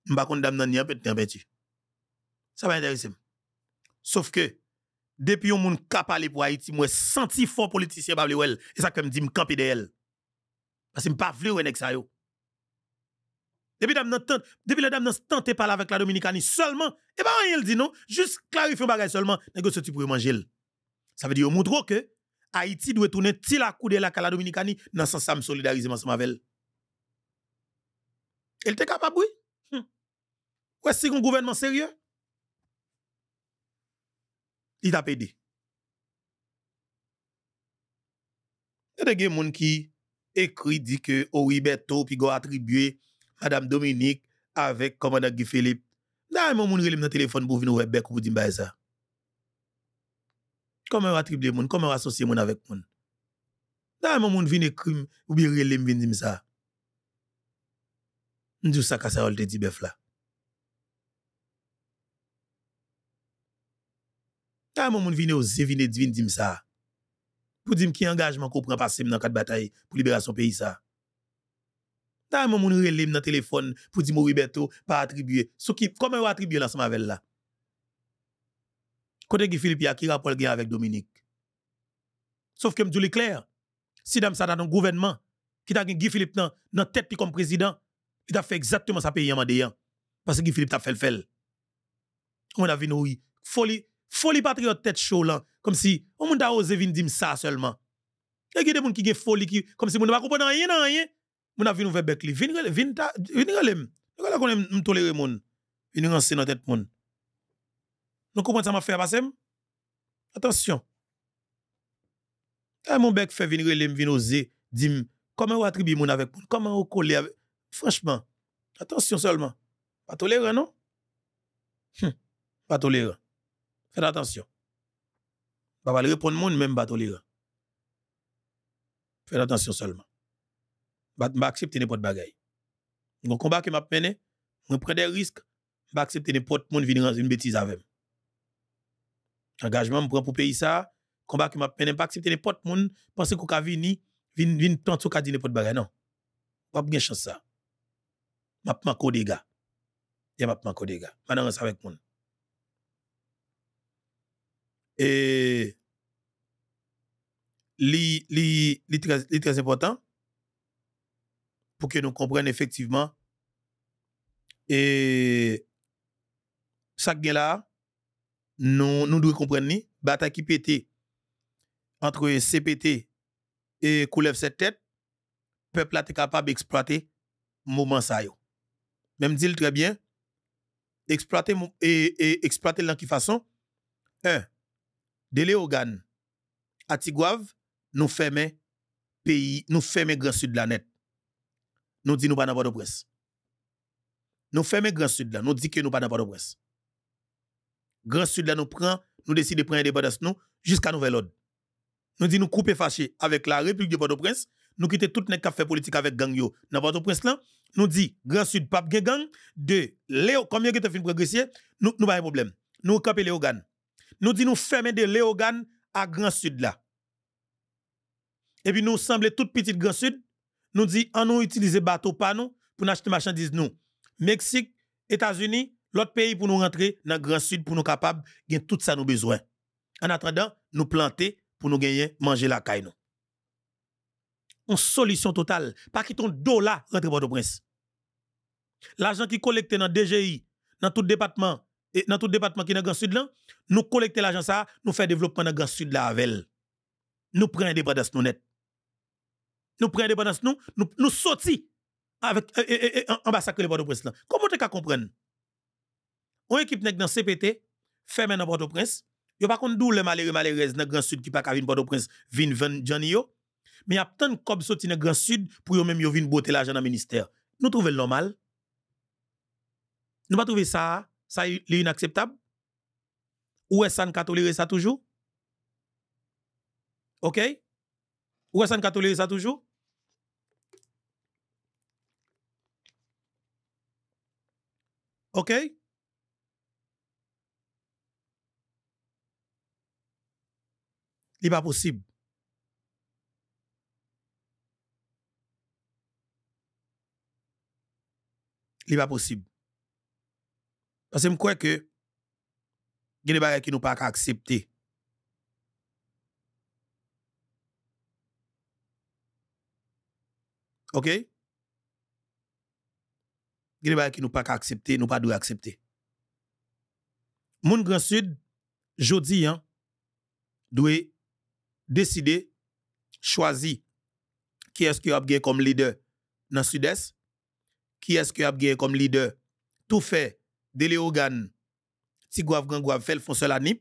M'pa condamne nan ni un petit petit. Ça va intéresser. Sauf que depuis yon moun ka parler pour Haïti, moi senti fort politicien pas Et ça comme di me camper de elle. Parce que m'pa vle ou nèg sa yo. Depuis la dame n'a tenté parler avec la Dominicanie seulement, et eh bien rien dit non, juste clarifier un bagage seulement, négocier tu pourrais manger. Ça veut dire, trop que Haïti doit tourner si à coup de la la Dominicanie dans son sam solidariser ensemble avec elle. Elle était capable, oui. Hmm. Ou est-ce gouvernement sérieux? Il t'a pédé. Il y a des gens qui écrit dit que Oriberto puis go attribuer. Madame Dominique, avek komanda Gifilip, da yon moun rilem nan telefon bou vin ou ebek ou boudim baye sa. Koman yon atrible moun, koman yon asosye moun avek moun. Da yon moun vin e krim ou bi rilem vin dim sa. Ndi ou sa kasa olte di bef la. Da yon moun vin e ou ze vin et vin dim sa. Boudim ki yon angajman koupren pasim nan kat batay pou liberasyon peyi sa. T'as un moment où relève dans téléphone pour dire Moribeto pas attribué. So qui comment vous dans l'ensemble avec là? Côté qui Philippe qui rapport avec Dominique. Sauf que je m'dou clair. Si dame ça dans le gouvernement qui t'a Guy Philippe dans la tête comme président, il a fait exactement ça pays en mandéen parce que Guy Philippe a fait le fait. On a vu oui, folie folie patriote tête chaude, là comme si on pas osé venir dire ça seulement. Il y a des gens qui sont folie qui comme si on ne pas comprendre rien rien mon avis vu Vini bec li. Vin relem. Vin ta. Vin relem. Nè kon On a moun. Vin moun. Nou basem? attention Ta moun bec fait vin relem, vin oser dim, comment ou attribue mon avec mon comment ou coller avec franchement attention seulement non? Hm. attention m'a les n'importe bagaille. combat que m'a mené, je prends des risques, vais pas n'importe monde dans une bêtise avec. Engagement pour pour payer ça, combat que m'a mené, pas accepter n'importe monde parce qu'on ka venir tante ka n'importe bagaille non. Pas bien chance ça. M'a Et m'a Maintenant c'est avec Et li li très li très important pour que nous comprenions effectivement. Et ça là, nous, nous devons comprendre, la bataille qui entre CPT et Koulev cette tête, le peuple capable d'exploiter moment ça. Même dit très bien, exploiter et, exploiter de quelle façon? Un, de à nous fermons pays, nous fermons grand sud de la net nous disons nous pas dans de presse. Nous fermons Grand Sud là, nous disons que nous pas dans de presse. Grand Sud là, nous prend nous décide de prendre indépendance nous jusqu'à nouvelle ordre. Nous disons nous couper fâché avec la République de port prince nous quittons tous les cafés politique avec gang yo. Dans la prince là, nous disons Grand Sud pape gen gang de Léo combien que tu fin progresser nous n'avons pas de problème. Nous léo Léogan. Nous disons nous fermons de Léogan à Grand Sud là. Et puis nous semblons toutes petites Grand Sud nous dit, on nous utiliser bateau pas nous pour acheter marchandises nous. Mexique, États-Unis, l'autre pays pour nous rentrer dans le Grand Sud pour nous capables de tout ça nous besoin. En attendant, nous planter pour nous gagner, manger la caille Une solution totale. Pas qu'il ton dollar rentre dans au prince L'argent qui collecte dans DGI, dans tout département, et dans tout département qui est dans le Grand Sud, nous collectons l'argent ça, nous faisons développement dans le Grand Sud la avec. Nous prenons des nous net nous prenons l'indépendance, nous, nous, nous sortons avec un euh, euh, euh, massacre de Port-au-Prince. Comment tu peux comprendre? On équipe dans CPT, ferme dans Port-au-Prince, a pas contre d'où le malheureux malheureuse dans Grand Sud qui pas venir Port-au-Prince, vienne vendre Johnny Mais y a tant de cob sorti dans Grand Sud pour eux même yo vin boter l'argent dans ministère. Nous trouvons le normal. Nous pas trouver ça, ça est inacceptable. Ou est-ce qu'on tolérer ça toujours? OK? Ou est-ce qu'on tolérer ça toujours? Ok? Li pa posib. Li pa posib. Basem kwe ke geni bare ki nou pa ak aksipte. Ok? Ok? Il n'y a qui nous pas accepter, nous pas doit accepter. Moun Grand Sud, jodi, hein, doit décider, choisir qui est-ce que a gagné comme leader dans le Sud-Est, qui est-ce que a gagné comme leader tout fait, de Gan, si vous avez fait, le la nip,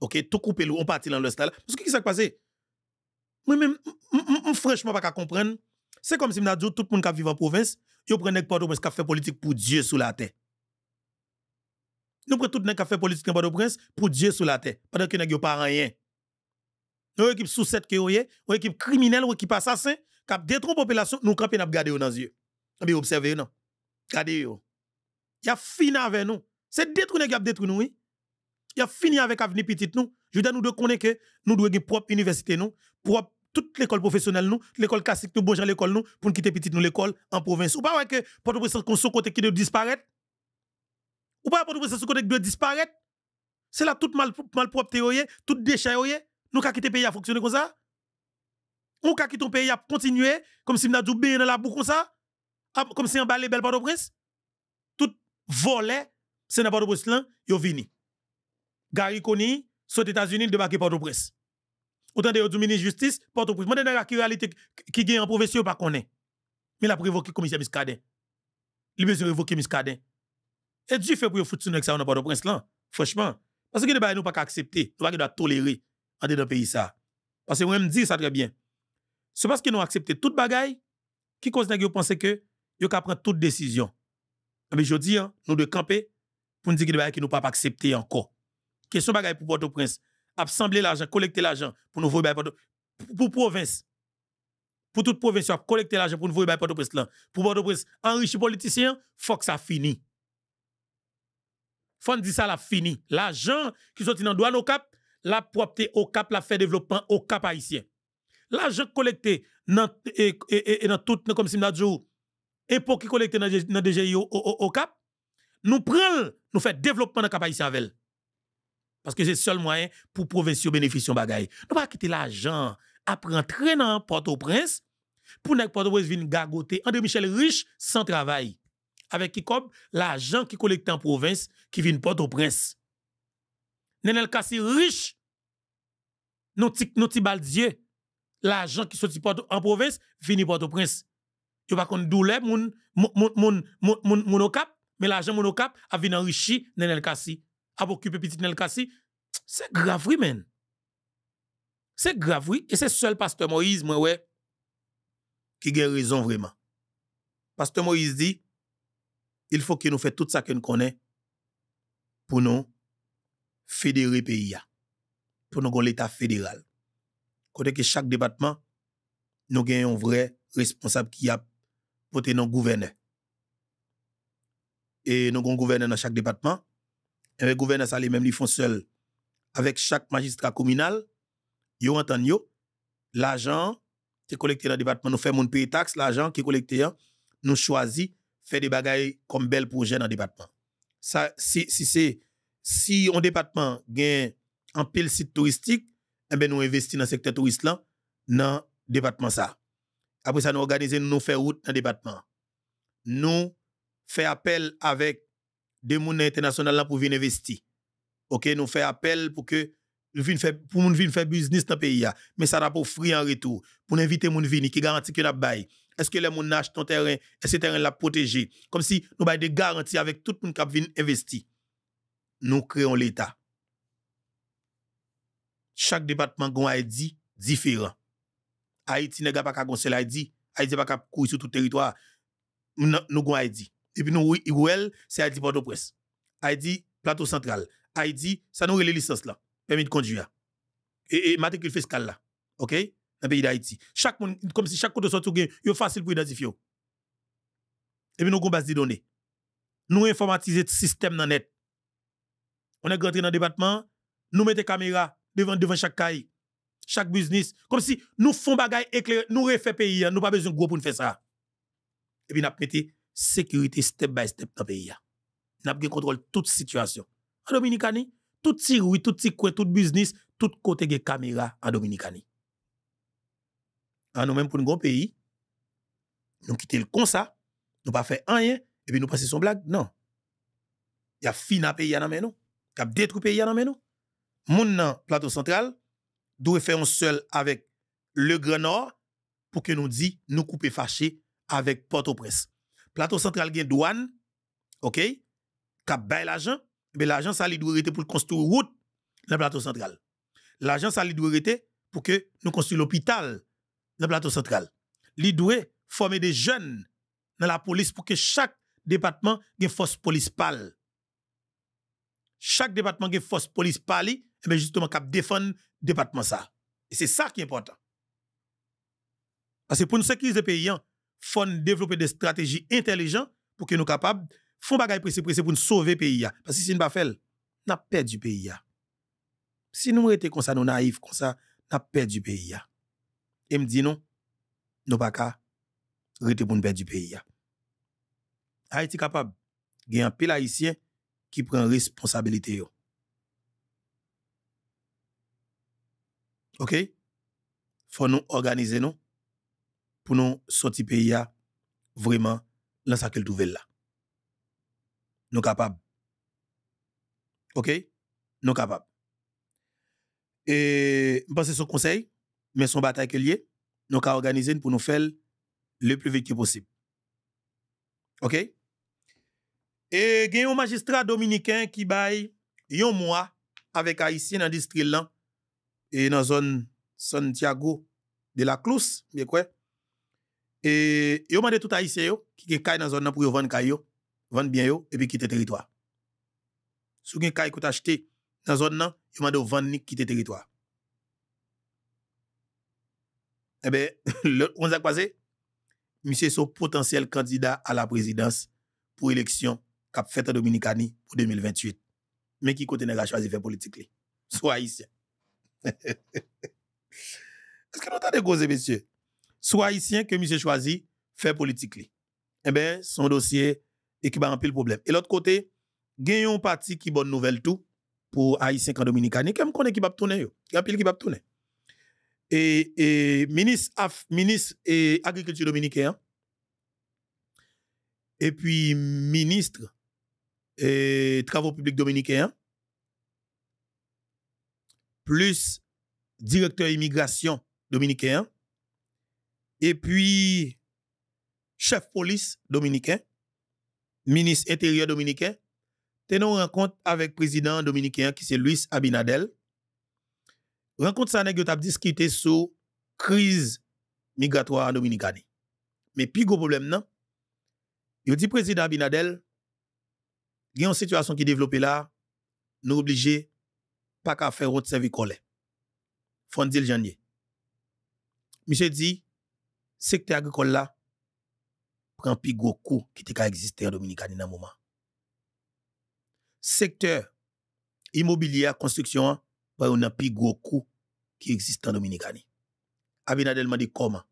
ok, tout coupé, on partit dans le stade. Parce que qu'est-ce qui s'est passé? Moi-même, franchement, pas qu'à comprendre c'est comme si je dit tout le monde qui vit en province, yo prend les fait politique pour Dieu sous la terre. Nous prenons tout le monde qui fait politique en prince pour Dieu sous la terre, pendant que nous pas rien. Nous équipe sous cette que une équipe criminelle, une équipe assassin, qui détruit la population, nous camper nous garder dans les yeux. Nous ah, observez non. gardez yo. Il a fini avec nous. C'est détruire qui a détruit nous. Il a fini avec avenir petit nous. Je veux dire nous devons connaître que nous devons une propre université nous, propre toute l'école professionnelle nous, l'école classique nous, bonjour l'école nous, pour nous quitter petite nous l'école en province. Ou pas ouais que Port-au-Prince qu'on son côté qui doit disparaître? Ou pas Port-au-Prince ce côté qui doit disparaître? C'est là toute mal, propre, théorie, tout déchet nous qu'à quitter pays à fonctionner comme ça? Ou qu'à quitter pays à continuer comme si nous avons bien dans la boue comme ça? Ah, comme si on balait belle Port-au-Prince? Tout volet, c'est dans Port-au-Prince là, yo vini. Gary Coney, aux États-Unis, débarqué Port-au-Prince. Autant de du ministre de justice, porte au Moi, la réalité qui gagne en profession pas qu'on est. Mais a prévoqué le commissaire Miskaden. Il besoin révoquer Miskaden. Et Dieu fait pour foutre avec ça, on port pas prince là. Franchement. Parce que nous ne pas accepter, nous ne pas tolérer dans le pays ça. Parce que moi, je me dis ça très bien. C'est parce que nous accepté toute bagaille qui cause que penser que nous prendre toute décision. Mais je dis, nous devons camper pour nous dire que nous ne pas accepter encore. Question bagaille pour port prince assembler l'argent, collecter l'argent pour nous voir pour province. Pour toute province, à collecter l'argent pour nous voir Port-au-Prince Pour Port-au-Prince, enrichir politicien, faut que ça finisse. Faut dire ça, la fini. L'argent qui sortit dans douane au cap, la propreté au cap, la fait développement au cap haïtien. L'argent collecté dans, et, dans tout, comme si nous pour qui collecté dans, dans DGI au, cap, nous prenons, nous faisons développement dans le cap haïtien avec parce que c'est le seul moyen pour province bénéficier de bagaille. Nous pas quitter l'argent après entrer dans Port-au-Prince pour que Port-au-Prince vienne gagoter André Michel riche sans travail. Avec qui l'argent qui collecte en province qui vient Port-au-Prince. Nous sommes riche. Non petit baldier. L'argent qui sortit en province vient Port-au-Prince. Yo pas qu'on douleur mon mon mon mais l'argent monocap a vient enrichi le Kasi à occuper petit Nelkassi, c'est grave, oui, men. C'est grave, oui. Et c'est seul pasteur Moïse, moi, ouais, qui a raison vraiment. Pasteur Moïse dit, il faut que nous fait tout ça nous connaît pour nous fédérer le pays, pour nous avoir l'État fédéral. Côté que chaque département, nous avons un vrai responsable qui a voté nos gouverneurs. Et nous avons gouverneur dans chaque département et gouverneur ça même ils font seul avec chaque magistrat communal yo entend l'argent qui est collecté dans le département nous faisons mon payer taxe l'argent qui est collecté hein, nous choisit fait des bagailles comme bel projet dans le département ça si si un département gagne un pile site touristique eh ben nous investissons dans le secteur touriste là dans le département ça après ça nous organisons nous, faisons route dans le département nous faisons appel avec des monnaies internationales pour venir investir. OK, nous fait appel pour que pour nous faire business dans le pays mais ça n'a pas offrir en retour pour inviter gens qui garantit que la bail est-ce que les gens achètent ton terrain est-ce que le terrain l'a protégé comme si nous avons des garanties avec tout le monde qui vient investir nous créons l'état chaque département gon Haïti différent. Haïti n'a pas qu'à gon Haïti, n'a pas qu'à courir sur tout territoire. Nous gon Haïti et puis nous, Iwell, c'est Haïti Port-au-Prince. Haïti, plateau central. Haïti, ça nous les licences là, permis de conduire. Et, et matricule fiscale là. OK? Dans le pays d'Haïti. Chaque monde, comme si chaque côté soit tout il facile pour identifier. Et puis nous, on base de données. Nous informatiser le système dans net. On est rentré dans le département, nous mettons caméra devant, devant chaque caille, chaque business. Comme si nous faisons bagaille éclairé, nous refaisons pays, hein. nous pas besoin de gros pour nous faire ça. Et puis nous mettons sécurité step by step dans le pays. Nous avons contrôlé toute situation. En Dominicanie, tout petit rue, tout coin, tout business, tout côté de caméra en Dominicanie. En nous-mêmes, pour un pays, nous quittons le comme ça, nous pas fait rien, et puis nous passons son blague. Non. Il y a fin à pays dans nous. Il y a détruit pays dans pays Mon plateau central, doit faire un seul avec le Grand Nord pour que nous dit nous couper fâché avec Port-au-Prince. Plateau central gen douane, OK? Kap bay l'argent, mais l'argent ça doit être pour construire route dans plateau central. L'argent ça li doit pour que nous construisons l'hôpital dans plateau central. Il doit former des jeunes dans la police pour que chaque département ait force police pâle. Chaque département ait une force police pâle, et eh bien justement, cap défendre département ça. Et c'est ça qui est important. Parce que pour nous sécuriser les pays, hein, faut développer des stratégies intelligentes pour que nous capables font faire des choses pour nous sauver pays parce que si nous pas nous n'a le pays si nous étions comme ça nous naïfs comme ça n'a perdu pays et me dit non nous pas ca rester pour perdre du pays Haïti capable il y un pile haïtien qui prend responsabilité OK faut nous organiser nous pour nous sortir pays vraiment dans cette nouvelle là. Nous capables. OK Nous capables. Et je son conseil, mais son bataille que lié, nous avons organisé pour nous faire le plus vite possible. OK Et il y a un magistrat dominicain qui bail un mois avec Haïtien dans district là et dans la zone Santiago de la Clousse, bien quoi et ils ont demandé tout haïtien qui est dans zone pour vendre yo, vendre bien yo et puis le territoire. Sou gen caillou kout acheté dans zone là, ils ont ni vendre le territoire. Eh bien, on a passé monsieur son potentiel candidat à la présidence pour élection cap fait en Dominicani pour 2028. Mais qui côté n'a choisi faire politique li? Soit haïtien. Est-ce que nous avons des messieurs? soit haïtien que monsieur choisi fait politique Eh bien, son dossier et qui va remplir le problème. Et l'autre côté, gagnons un parti qui bonne nouvelle tout pour haïtien quand dominicain. qui va tourner qui va tourner. Et, et ministre ministre et agriculture dominicain. Et puis ministre et travaux publics dominicains. Plus directeur immigration dominicain et puis chef police dominicain, ministre intérieur dominicain, tenons rencontre avec président dominicain qui c'est Luis Abinadel. Rencontre ça avons discuté sur crise migratoire dominicaine. Mais plus gros problème non, il dit président Abinadel, il y a une situation qui développée là, nous obligés pas qu'à faire autre service collé. Fondil Janvier. Monsieur dit secteur agricole là prend plus gros coup qui était en Dominicaine dans moment. Secteur immobilier construction par bah, un plus gros coup qui existe en Dominicaine. Abinadel m'a dit comment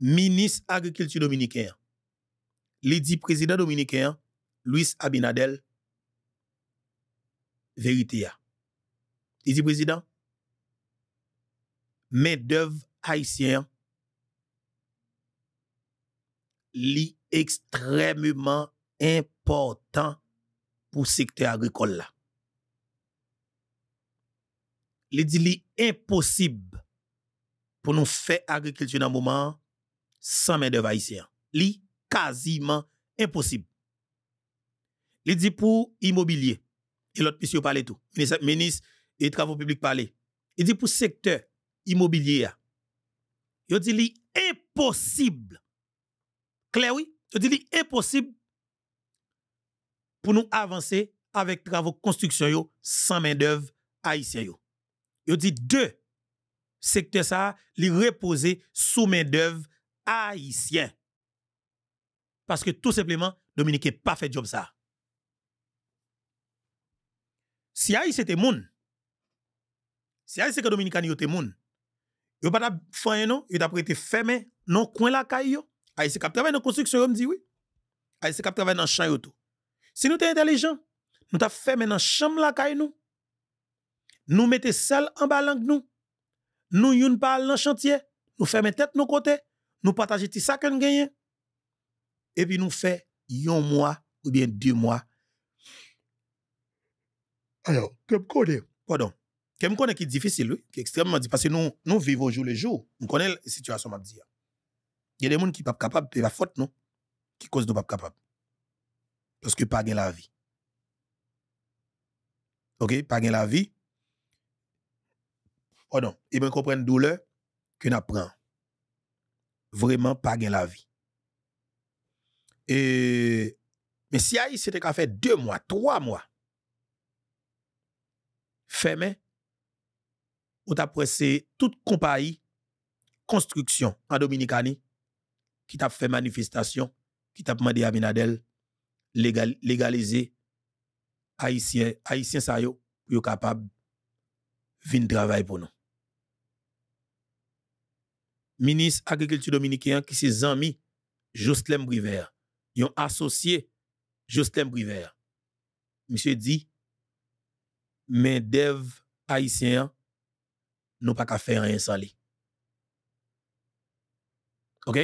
Ministre agriculture dominicain. Le président dominicain Luis Abinadel vérité Il dit président main d'œuvre haïtien li extrêmement important pour secteur agricole là. Li dit li impossible pour nous faire agriculture dans moment sans main d'œuvre haïtien. Li quasiment impossible. Li dit pour immobilier et l'autre monsieur parle tout. Ministre, ministre travaux publics parlé. Il dit pour secteur immobilier. Il dit li impossible Clair oui, je dis impossible pour nous avancer avec travaux construction yo, sans main-d'œuvre haïtienne. Je dis deux secteurs ça, les reposer sous main-d'œuvre haïtienne. Parce que tout simplement, Dominique n'a pas fait job ça. Si Haïti était moun, si Haïti que Dominicain était moun, yo pas faire non, yo t'a prêté fermé non coin la caillou ah, c'est cap travaille dans la construction, on dit oui. Ah, c'est cap travaille dans le champ, Si nous sommes intelligents, nous avons fait maintenant chambre la caille nous. Nous mettons sel en bas langue nous. Nous yon pas dans chantier, nous fermons tête nos côtés, nous partageons tout ça que nous gagnons. Et puis nous faisons un mois ou bien deux mois. Alors, que me connaît Pardon. Que me connaît qui est difficile, qui est extrêmement difficile parce que nous, nous vivons jour le jour. Nous connaissons la situation, m'a dire. Il y a des gens qui ne sont pas capables, c'est la faute, non Qui cause de pas capable. Parce que pas la vie. OK Pas la vie. Oh non, et bien comprendre douleur que apprend Vraiment pas la vie. Et mais si Haïti c'était qu'à faire deux mois, trois mois, fermé, ou t'as pressé toute compagnie construction en Dominicanie qui t'a fait manifestation, qui t'a demandé à Binadel légal, légaliser Haïtien, Haïtien ça yo, pour capable venir travailler pour nous. Ministre agriculture dominicain qui ses amis Jocelyn Briver, ils ont associé Jocelyn Briver. Monsieur dit mais dev haïtiens nous pas qu'à faire rien sans lui. OK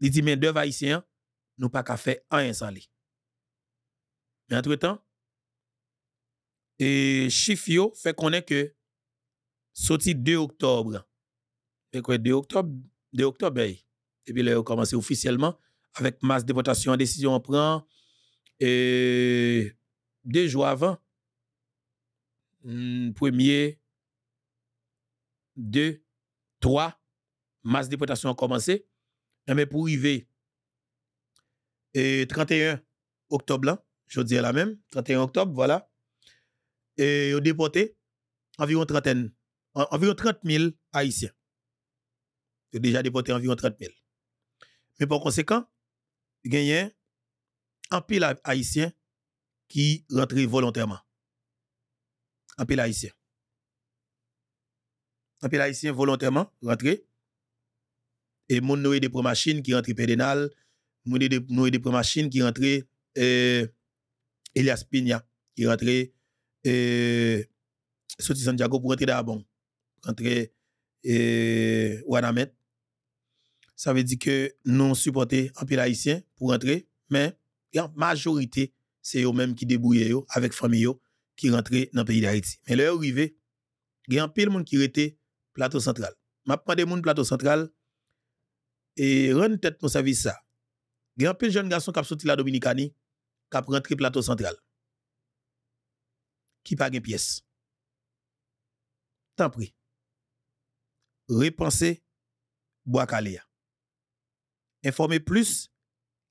il dit, mais deux haïtiens, nous pas qu'à faire un sans Mais entre-temps, et Chifio fait est que sorti 2 octobre. Et quoi, 2 octobre, 2 octobre, ben, et puis là, a commencé officiellement avec masse déportation, décision en prend. Et deux jours avant, hmm, premier, deux, trois, masse déportation a commencé. Ah, mais pour arriver, et 31 octobre, là, je dis la même, 31 octobre, voilà, et ont déporté environ 30 000 Haïtiens. Ils ont déjà déporté environ 30 000. Mais par conséquent, il y a un pile Haïtien qui rentrent volontairement. Un pile Haïtien. Un pile Haïtien volontairement rentrent et mon noé e des machine qui rentre pédénal, mon e noé e des machine qui rentre euh, Elias Pina, qui rentre euh, Soti Santiago pour rentrer d'Abon, rentrer euh, Wanamet. Ça veut dire que nous supporté un pile haïtien pour rentrer, mais la majorité, c'est eux-mêmes qui débrouillent avec famille familles qui rentrent dans le pays d'Haïti. Mais leur arrivé, il y a un pile monde qui était plateau central. M'a des monde plateau central, et rend tête mon service ça. Il y a un peu de jeunes garçons qui sont la Dominicani, qui prennent le plateau central. Qui pas une pièce. Tant pis. Repensez Bois Calais. Informez plus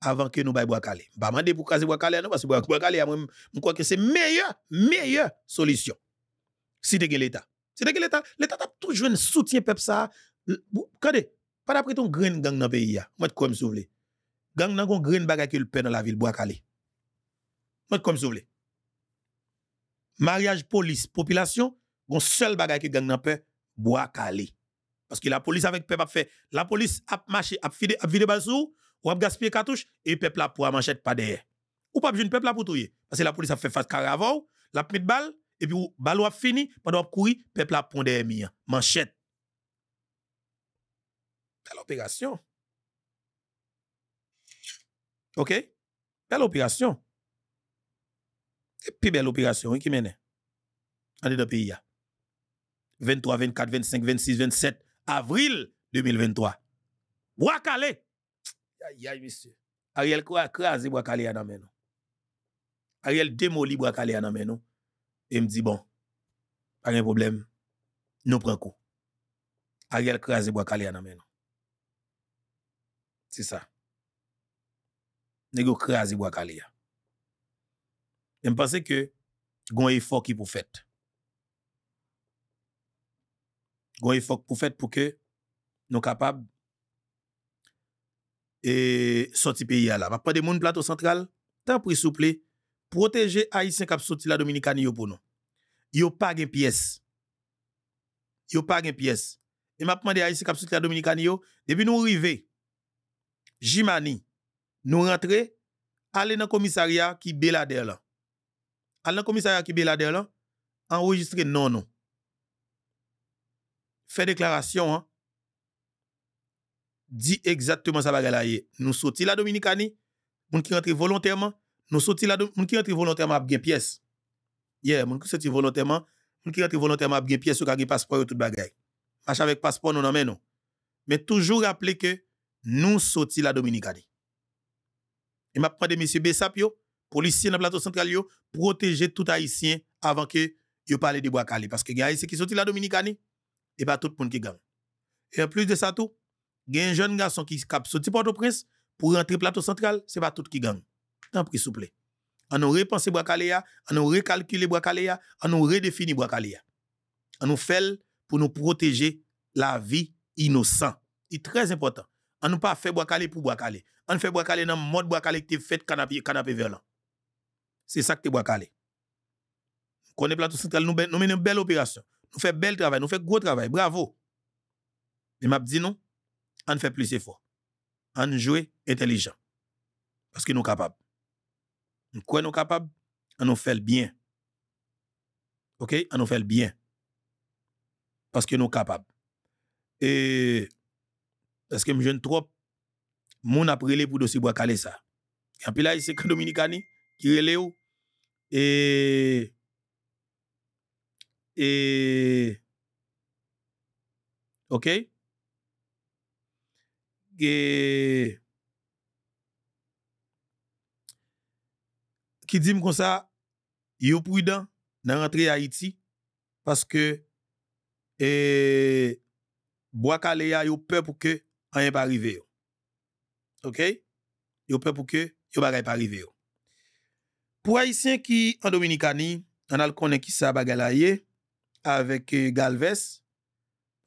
avant que nous ne Bois Calais. Je vais demander pour Bois parce que Bois je crois que c'est la meilleure, solution. Si tu l'État. Si tu l'État, l'État a toujours un soutien, peuple ça. Pad apre ton gren gang nan pe ya, mwet kwa m souvle. Gang nan kon gren bagay ki l pe nan la vil, bo akale. Mwet kwa m souvle. Mariage, polis, populasyon, kon sel bagay ki gang nan pe, bo akale. Paske la polis avek pe pap fe, la polis ap fide bazou, wap gaspye katouche, e pepla pou a manchete pa deye. Ou pap joun pepla pou touye, ase la polis ap fe fad karavou, lap mit bal, e pi ou bal wap fini, mwad wap kouye, pepla pou an deye miyan, manchete. Belle opération. OK? Belle opération. Et puis belle opération hein, qui mène. En dans pays. 23, 24, 25, 26, 27 avril 2023. Wakale. Aïe, aïe, monsieur. Ariel quoi krasé Wakale à Naméno, Ariel démoli Wakale à Naméno, Et me dit bon, pas de problème. Nous prenons coup. Ariel krasé Wakale à Naméno. se sa. Nè gyo kre azi wakale ya. Mpase ke gwen e fok ki pou fèt. Gwen e fok pou fèt pou ke nou kapab e soti peyi ya la. Mpapade moun plato central, tan pri souple, proteje A.I.S.N. Kapsouti la Dominikani yo pou nou. Yo pag en piyes. Yo pag en piyes. Mpapade A.I.S.N. Kapsouti la Dominikani yo, debi nou rivey, Jimani, nous rentrons, aller dans le commissariat qui Belader là. dans le commissariat qui Belader là, enregistrez non, non. Fait déclaration, Dit exactement ça bagaille Nous sortis la Dominicanie, moun qui rentre volontairement, nous sortis la moun qui rentre volontairement à bien pièce. qui sorti volontairement, qui volontairement à bien pièce ou qui passeport tout bagaille. Marche avec passeport nous mais non. Mais toujours rappeler que nous sorti la Dominicanie. Et m'a de monsieur Bessapio, policier dans plateau central yo, protéger tout haïtien avant que yo parle de Boakali parce que les haïtiens qui sorti la ce n'est pas tout le monde qui gagne. Et en plus de ça tout, y un jeune garçon qui cap sorti Port-au-Prince pour rentrer plateau central, c'est pas tout qui gagne. Tant pis s'il vous plaît. On aurait pensé Boakalea, on aurait calculé Boakalea, on aurait défini Boakalea. On nous fait pour nous protéger la vie innocente. C'est très important. On ne pas fait bois calé pour bois calé. On fait bois calé dans mode bois qui est fait canapé canapé violent. C'est ça que tu bois calé. Connaît plateau central nous nous une belle opération. Nous fait bel travail, nous fait gros travail. Bravo. Mais m'a dit non, on fait plus effort. On joue intelligent. Parce que nous sommes capables. Nous sommes capables, on nous fait le bien. OK, on nous fait le bien. Parce que nous sommes capables. Et Peske m jen trop, moun ap rele pou dosi bo akale sa. Yon pilay se kondominika ni, kire le ou, e, e, ok? E, ki di m konsa, yo prudan nan rentre a Iti, paske, e, bo akale ya yo pep pou ke, an yon pa rive yo. Ok? Yo pe pou ke, yo bagay pa rive yo. Pou Aisyen ki an Dominikani, an al konen ki sa bagay la ye, avek Galvez,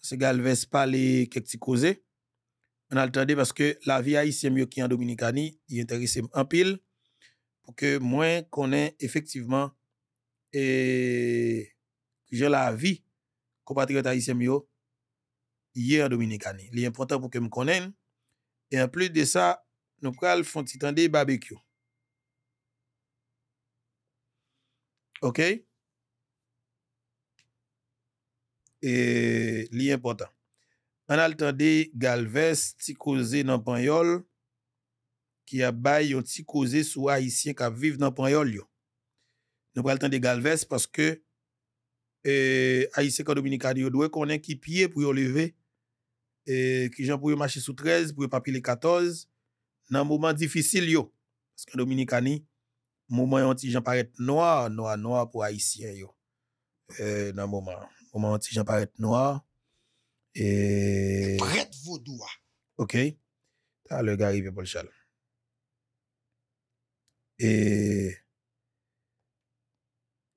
se Galvez pale kek ti koze, an al tande paske la vi Aisyen myo ki an Dominikani, yon teri se m'ampil, pou ke mwen konen efektiveman, e, jen la vi, kompatriot Aisyen myo, Yer Dominika ni. Li important pou kem konen. E an plus de sa, nou pral fwantitande babek yo. Ok? E li important. An al tande Galvez ti koze nan pan yol. Ki a bay yon ti koze sou Aisyen kap viv nan pan yol yo. Nou pral tande Galvez paske Aisyen kap Dominika ni yo dwe konen ki piye pou yo leve. E ki jan pou yon mache sou trez, pou yon papi le katoz nan mouman difisil yo skan Dominika ni mouman yon ti jan paret noa noa noa pou haisyen yo e nan mouman mouman yon ti jan paret noa eee ok talo yon garib yon bol chal eee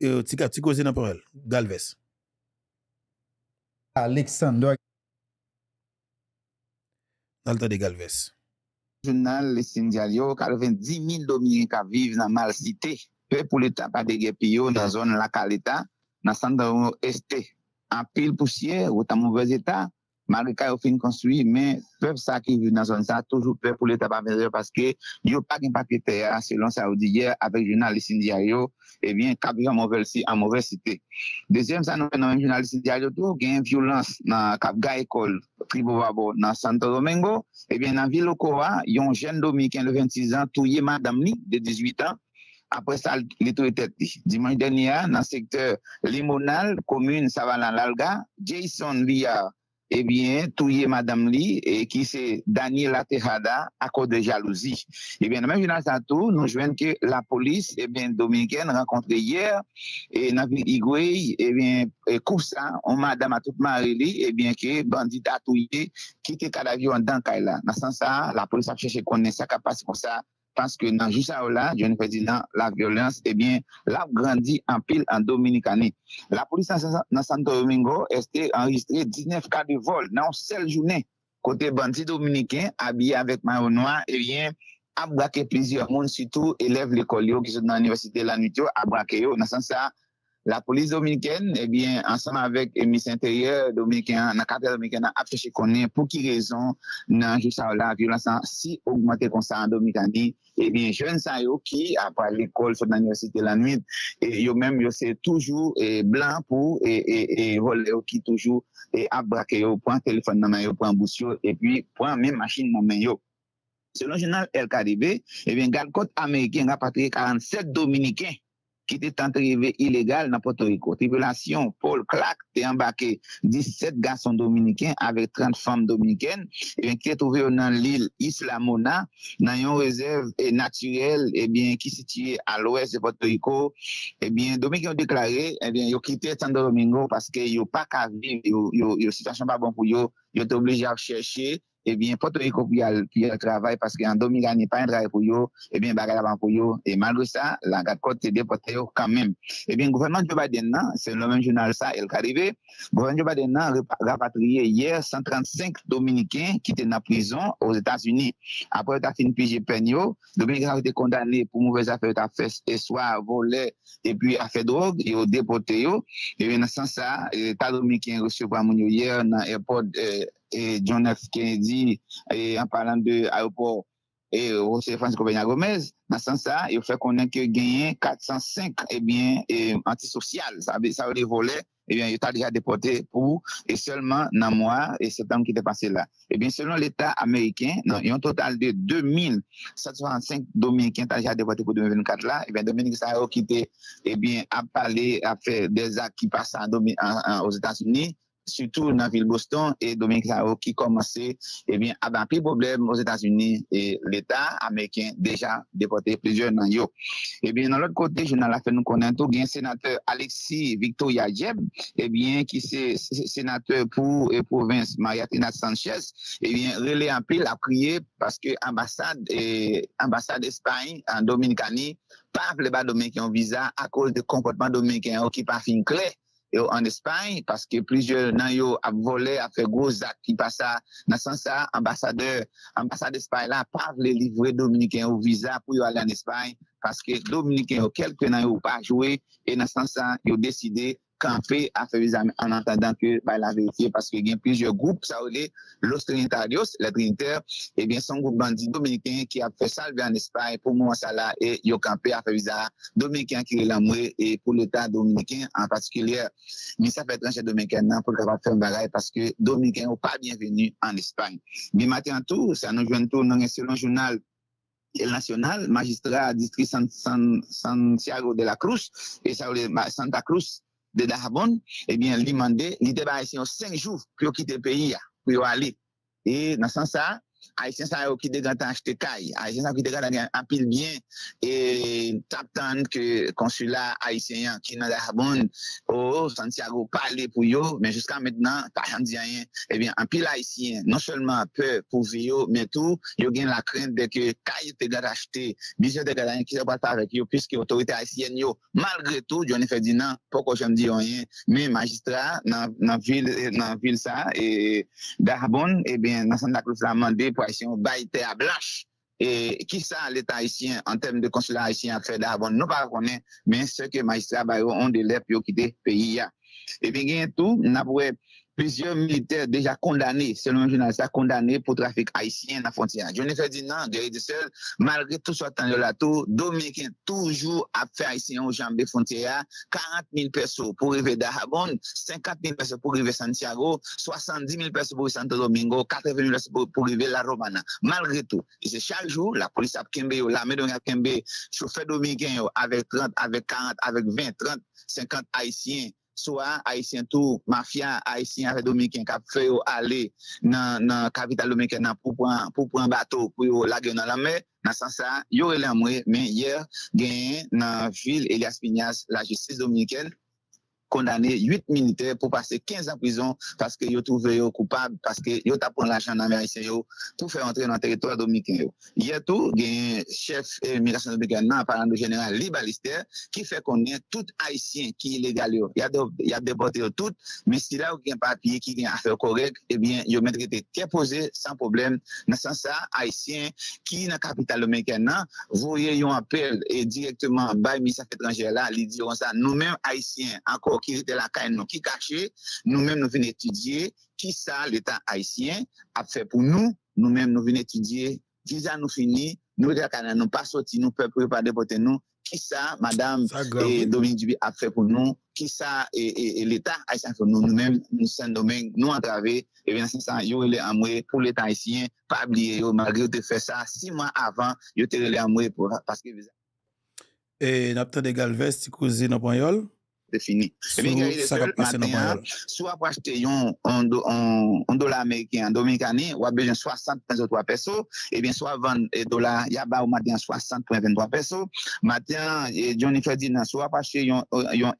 yon ti kwa ti kwa zinan pou el Galvez
Aleksandor
Nalta de Galvez. Jounan le Sengalyo, kalven 10.000 dominika vive nan mal site, pe pou leta pa dege piyo nan zon lakal eta, nasan da ou este apil pousye ou tamou bez eta, malre kaya ou fin konstoui, men pep sa ki vina son sa, toujou pep pou leta pa meze, paske yon pak impakite, anselon sa ou diye, avek jounalis indi a yo, e bien, kabiga mouvel si, anmouvel site. Dezyem sa nou, nan jounalis indi a yo tou, gen yon violans nan kapga ekol, pribo vabo nan santo domengo, e eh bien nan vilou kowa, yon jen do mi, ken le 26 an, touye madam ni, de 18 an, apres sa, litou etet, dimanj deni a, nan sektèr limonal, komune sa valan lalga, touye madame li e ki se danye la tejada akot de jalouzi. Nou jwen ke la polis, domen gen, renkontre yer, e nan vi igwey, e kousa, ou madame a tout mare li, ki bandida touye, ki te kalavyo an dankay la. Nansan sa, la polis ap chèche konen sa kapas pou sa. parce que dans juste là, fais Président, la violence, eh bien, l'a grandi en pile en Dominicanie. La police dans Santo Domingo a enregistré 19 cas de vol dans une seule journée. Côté bandits dominicain, habillé avec maillot noir, eh bien, a braqué plusieurs monde, surtout élèves l'école qui sont dans l'université la nuit, a braqué dans le sens ça, La polis Dominikèn, eh ansem avèk mis intèryèr Dominikèn, nan kater Dominikèn nan apcheche konè pou ki rezon nan jè sa ou la violansan si oumante konsan Dominikèn di, jè nsan yo ki apwa l'ekol fò nan yorsite lanwit, yo mèm eh, yo se toujou blan pou vol yo ki toujou apbrake yo, pon telefon nan man yo, pon bous yo, pon men machin moun men yo. Selon jenal LKDB, eh gal kote Amerikèn nga patriye 47 Dominikèn qui était arrivé illégal dans Porto Rico. Tribulation, Paul Clark était embarqué 17 garçons dominicains avec 30 femmes dominicaines et eh qui est trouvé dans l'île Islamona, Mona, dans une réserve naturelle et eh bien, qui est située à l'ouest de Porto Rico. Et eh bien, Dominicains ont déclaré, et bien, ils ont quitté Santo Domingo parce qu'ils n'ont pas qu'à vivre, ils situation pas bon pour eux, ils sont obligés à chercher eh bien, il Rico qui a le travail parce qu'en n'y a pas un travail pour eux, eh bien, bagarre travail pour eux. Et malgré ça, la garde-côte est déportée quand même. Eh bien, le gouvernement de Joe Biden, c'est le même journal, ça, il est arrivé. Le gouvernement Joe Biden a rapatrié hier 135 Dominicains qui étaient en prison aux États-Unis. Après, il a fini PG Le Dominicain a été condamné pour mauvaises affaires, a fait et soit volé et puis a fait drogue, et a déporté. Et eh bien, sans ça, l'État Dominicain a reçu un hier dans l'aéroport. Euh, et John F. Kennedy, en parlant de aéroport et José euh, Francisco Peña Gomez, dans ce sens-là, il fait qu'on a que gagné 405, eh bien, anti-social. ça, ça veut dire voler, eh bien, il a déjà déporté pour, et seulement dans mois et septembre qui était passé là. Eh bien, selon l'État américain, il y a un total de 2765 Dominicains qui ont déjà déporté pour 2024 là. Eh bien, Dominique ça a quitté, eh bien, a parlé, a fait des actes qui passent aux États-Unis surtout dans la ville Boston et Dominique qui commençait eh bien à problème aux États-Unis et l'État américain déjà déporté plusieurs dans Et Eh bien dans l'autre côté, je n'ai pas fait nous connaître tout bien sénateur Alexis victor Jeb eh bien qui est sénateur pour la eh, province Mariatina Sanchez eh bien relais en pile la prière parce que ambassade et eh, ambassade d'Espagne en Dominicanie pas les bas dominicains visa à cause de comportement dominicain qui pas fin clé en Espagne parce que plusieurs n'ont pas volé, ont a gros actes qui passent. Dans sens sens, l'ambassadeur d'Espagne n'a pas pas le livrer Dominicains au visa pour y aller en Espagne parce que quelques quelques nan pas pas et et sens sens, ils ont décidé en attendant que bah, la vérité parce qu'il y a plusieurs groupes, ça aurait Los Trinitarios, les Trinitaires, et eh bien son groupe bandit dominicain qui a fait salver en Espagne pour moi, ça là, et il y a campé à faire visa dominicain qui est l'amour et pour l'État dominicain en particulier. Mais ça fait trancher dominicain non, pour qu'on faire un bagage parce que dominicain n'est pas bienvenu en Espagne. Mais maintenant, tout, ça nous vient tout, nous avons dans journal. national, magistrat, district Santiago de la Cruz, et ça, bah, Santa Cruz, de Darbonne, eh bien, lui demandait, il était ici en cinq jours pour quitter le pays, pour aller. Et dans ce sens, là Haïtien ça qui dégaine acheter caille, Haïtien ça qui dégaine un pile bien et t'attendre que consulat haïtien qui dans bonne au oh, oh, Santiago parler pour yo mais jusqu'à maintenant pas dit rien et eh bien un pile haïtien non seulement peur pour yo mais tout yo gagne la crainte de que caille te gagne acheter bisous de gagne qui se avec yo puisque autorité haïtienne yo malgré tout fais non, pourquoi je me dis rien mais magistrat dans dans ville dans ville ça et Darbonne et eh bien dans Santa Cruz la mandé poisson, bail à blanche. Et qui ça, l'État haïtien, en termes de consulat haïtien, a fait d'avant, nous pas mais ce que magistrat Bayo ont de l'air pour quitter le pays. Et hein. puis, eh tout, nous avons plusieurs militaires déjà condamnés, selon journal, journaliste, condamnés pour trafic haïtien à la frontière. je pas de seul. malgré tout ce temps de la tour, toujours a fait haïtien aux jambes la frontières, 40 000 personnes pour arriver d'Arabon, 50 000 personnes pour arriver Santiago, 70 000 personnes pour Santo Domingo, 80 000 personnes pour, arriver arriver La Romana. Malgré tout, et c'est chaque jour, la police a Kembe, l'armée de Kembe, chauffeur dominicain avec 30, avec 40, avec 20, 30, 50 haïtiens, Swa aisyen tou, mafya aisyen arre Dominiken kap feyo ale nan kapital Dominiken nan poupouan bato pou yo lage nan la me, nan san sa yo ele amwe men yer gen nan vil Elias Pinyas la justice Dominiken. condamné 8 militaires pour passer 15 ans en prison parce qu'ils ont trouvé coupables, parce qu'ils ont pris l'argent américain pour faire entrer dans le territoire dominicain. a tout, il y a un chef de euh, migration dominicaine, par parlant de général Libalister, qui fait connaître tout haïtien qui est illégal. Il y a déporté tout, mais si là, il y a un papier qui est affaire correcte, eh bien, il qui été posé sans problème. Dans ce sens, haïtien qui sont dans la capitale dominicaine, voyez un appel et eh, directement par le ministère étranger là, ils diront ça, nous-mêmes haïtiens, encore ki kache, nou men nou vin etudye, ki sa l'Etat Haitien ap fe pou nou, nou men nou vin etudye, vizan nou fini, nou vizan kanan nou pa soti, nou pepwe pa depote nou, ki sa madame Dominique Duby ap fe pou nou, ki sa l'Etat Haitien ap fe pou nou, nou men nou entrave, evan sen san, yo wile amwe pou l'Etat Haitien, pa blie yo, magri yo te fe sa, si man avan, yo te wile amwe, paske vizan.
E napte de Galvesti kouzi nan panyol? c'est fini. et eh bien, va passer
Soit pour acheter un, dollar américain, un dominicain, ou a besoin de 60.23 pesos, et eh bien, soit 20 dollars, il y a bas matin 60.23 pesos. Matin, eh, Johnny Ferdinand, soit pour acheter un,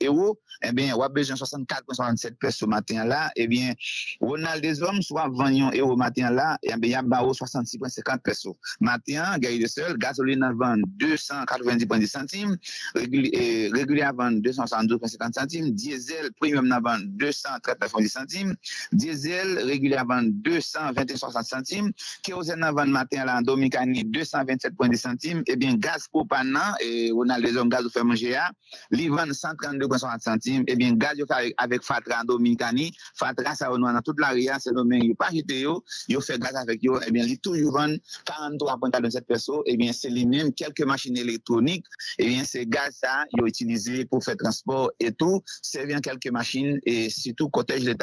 euro, et bien, ou a besoin de 64.67 pesos matin là, et bien, Ronald des hommes, soit 20 euros matin là, et bien, il y a bas au 66.50 pesos. Matin, Gary de Seul, gasoline à 290.10 centimes, régulier avant 272.50 centimes. Diesel premium n'a vend 239 centimes. Diesel régulier vend centimes. Kérosène n'a vend matin là en Dominicanie 227,2 centimes. et eh bien, gaz propane et on a les hommes gaz au fait manger à, li vend 132,60 centimes. et eh bien, gaz avec Fatra en Dominicanie. Fatra, ça, on a dans toute la c'est le même, il pas jeté yo, yo fait gaz avec yo. et eh bien, li toujours vend 43,47 pesos. et bien, c'est les mêmes quelques machines électroniques. et bien, c'est gaz ça, yo utilisé pour faire transport et tout c'est bien quelques machines et surtout protège de qui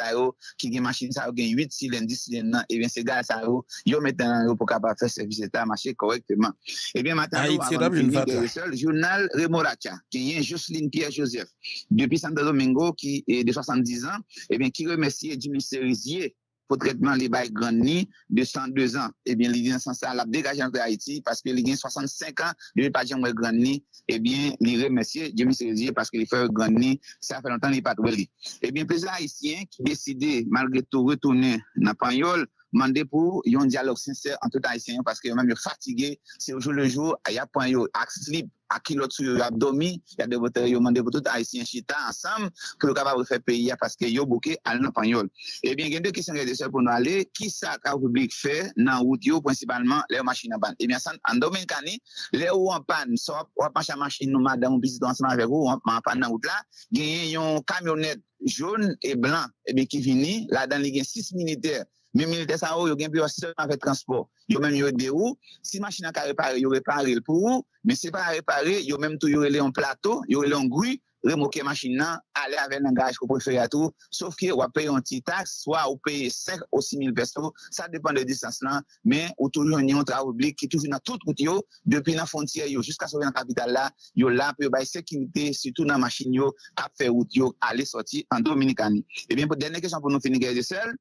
qui gen machine, ça yo gen 8 cylindres, 10 cylindres, et gars ça gars, sa yo, maintenant, un an pour service kapap fè correctement. Et bien korekteman. à marcher correctement. Et eh bien maintenant, ah, le journal de Remoracha, qui est Jocelyne Pierre-Joseph, depuis Santo Domingo, qui est de 70 ans et eh bien qui remercie Jimmy Serizier, pour traitement les bails grandi de 102 ans. Eh bien, les sans ça, l'a dégagé de Haïti parce que les 65 ans, de pas dire grandi. Eh bien, les remercier, suis dit, parce que les grand grandi, ça fait longtemps, il pas trouvé. Eh bien, président Haïtiens qui décidaient, malgré tout, retourner dans Pagnol, demander pour un dialogue sincère entre Haïtiens parce que même sont fatigués, c'est au jour le jour, il y a point à slip, à kilo sur l'abdomen, il y a des voteurs qui demandé pour tout Haïtien chita ensemble pour capable faire payer parce que yo bouqué à l'Espagnol. Eh bien, il y a deux questions pour nous aller. Qui ça que le public fait dans route, principalement les machines en panne? Eh bien, en Dominicani, les ou en panne, soit on pas à machine, nous, madame, on ensemble avec vous, on panne dans route là, il y a une camionnette jaune et blanc, et eh bien, qui finit, là, dans les 6 militaires même militaire ça yo gen bureau seulement avec transport. Yo même yo de ou, si machine a réparé, yo réparé pour ou, mais c'est pas réparé, yo même tout yo relé en plateau, yo relé en grue, la machine nan, aller avec un gage qu'on faire tout, sauf que ou payer un petit taxe, soit ou payer 5 ou 6 000 pesos, ça dépend de la distance là, mais ou toujours un travail public qui toujours dans toute route depuis la frontière yo jusqu'à sauver la capitale là, yo là pour bailler sécurité, surtout dans machine yo, ont faire route yo, aller sortir en Dominicanie. Et eh bien, pour dernière question pour nous finir, de seul,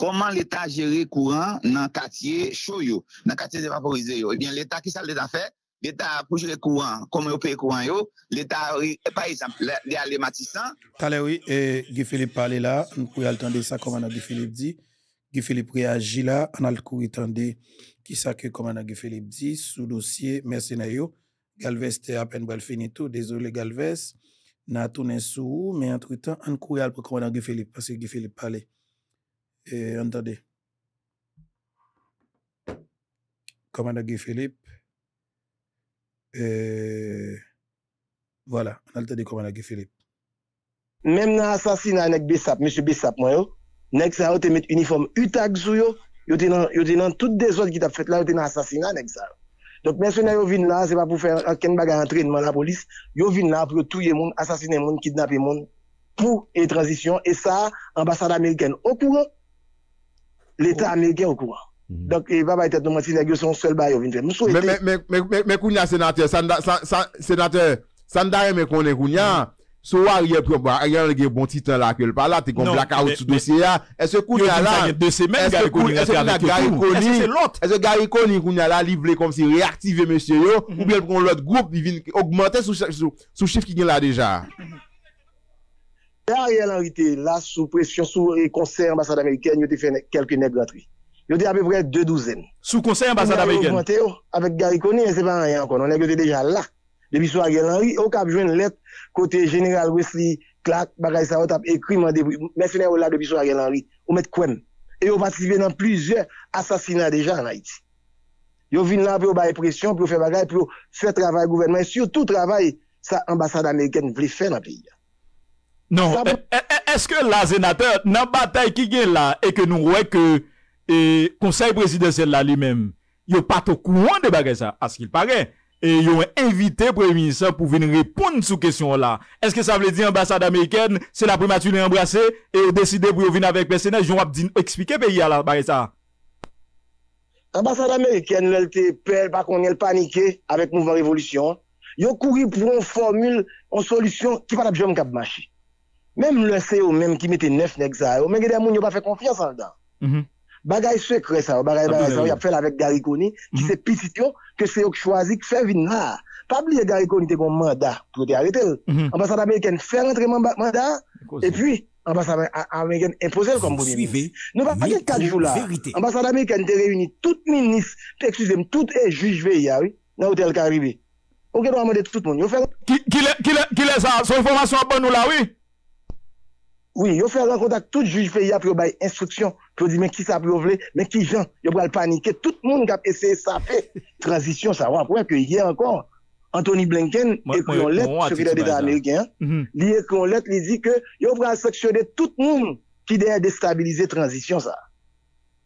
Koman l'Etat jere kouan nan katiye chou yo, nan katiye devaporize yo? Ebyen eh l'Etat kisal de zafè, l'Etat pou jere kouan, koman yo pe kouan yo, l'Etat, eh, par exemple, l'Etat le matisan.
Tale wè, Gifilip pale la, an kou yal tande sa koman nan Gifilip di, Gifilip reagi la, an al kou yal tande ki sa ke koman nan Gifilip di, sou dosye, mersena yo. Galvez te apen wèl finito, dezolè Galvez, nan atounen sou, men antre tan, an kou yal pou koman nan Gifilip, ase Gifilip pale. Et entendez. Commandant Guy Philippe.
Et voilà, on a entendu commandant Guy Philippe. Même dans l'assassinat avec Bessap, M. Bessap, moi, yo, nek sa met uniforme UTAG sou yo, yo te nan, yo les nan tout des autres qui t'a fait là, yo te nan assassinat nek sa yo. Donc, mercenaires yo vin là, c'est pas pour faire un bagage entraînement la police, yo vin là pour tuer monde, assassiner monde, kidnapper monde, pour et transition, et ça, ambassade américaine au courant, L'Etat Ameriken ou kouwa. Donk e babay tet nou mati negyo son sel bayo vin fè.
Mè kounyan senate, senate, san daye mè kounyan, sou wak yè bon titan la ke l pala, te kon blaka ou sou dosye ya, e se kounyan la, e se kounyan la gari kounyan la, li vle kom si reaktive mè sè yo, ou bel pou kon l'ot goup, augmentè sou chif ki gen la deja.
Ariel Henry était là sous pression, sous conseil ambassade américaine, il a fait quelques nègres Il y a à peu près deux douzaines. Sous conseil ambassade américaine oh, Avec Gary Coney, c'est pas rien encore. On est déjà là. Depuis ce Ariel Henry, au cap, une lettre côté général Wesley Clark, bagay ça, on a écrit, mercenaire là depuis ce Ariel Henry, on met quoi Et on participé dans plusieurs assassinats déjà en Haïti. Yo vin là pour faire pression, pour faire bagaille, pour faire travail gouvernement, surtout travail, ça ambassade américaine voulait faire dans le pays.
Non, e, e, eske la zenateur nan batay ki gen la e ke nou wè ke konsey presidensel la li men, yo pato kouan de bagè sa, aske il parè, e yo wè evite preminisan pou veni repoun sou kesyon la. Eske sa vle di ambassade Ameriken, se la primatule yon embrase, e deside pou yo veni avèk personè, joun wè ap di ekspike pe yon la bagè sa.
Ambasade Ameriken lèl te pèl bakon yel panike avèk nou vè revolution, yo kouri pou yon formule, yon solusyon ki pa la biyom kabmashi. Même le CEO, même qui mettait neuf nègres, ça, mais il a pas fait confiance en dedans. Mm Bagay secret, ça, bagay, bagay, ça, il a fait avec Gary Coney, qui mhm. c'est petit, que c'est eux qui choisit, qui fait venir là. Pas oublier Gary Coney, c'est bon mandat pour te arrêter. Mhm. Ambassade américaine fait rentrer mon mandat, et puis, ambassade américaine le comme vous dites. Nous pas pas quatre jours là. Ambassade américaine était réunit toutes ministres, excusez-moi, toutes les juges VIA, ah oui, dans l'hôtel Caribé. Ok, va demander tout le monde.
Qui, qui, qui, qui, qui, qui, qui, qui, qui,
oui, ils fait rencontre avec tout juge pays pour bail instruction, pour dire mais qui ça peut voler, mais qui Y ils le paniquer. Tout le monde qui a essayé ça fait transition, ça va qu'hier que hier encore. Anthony Blinken écrit une lettre, secrétaire d'État américain, mhm. il écrit une lettre, il dit que
il va sanctionner tout le monde qui vient déstabilisé transition ça.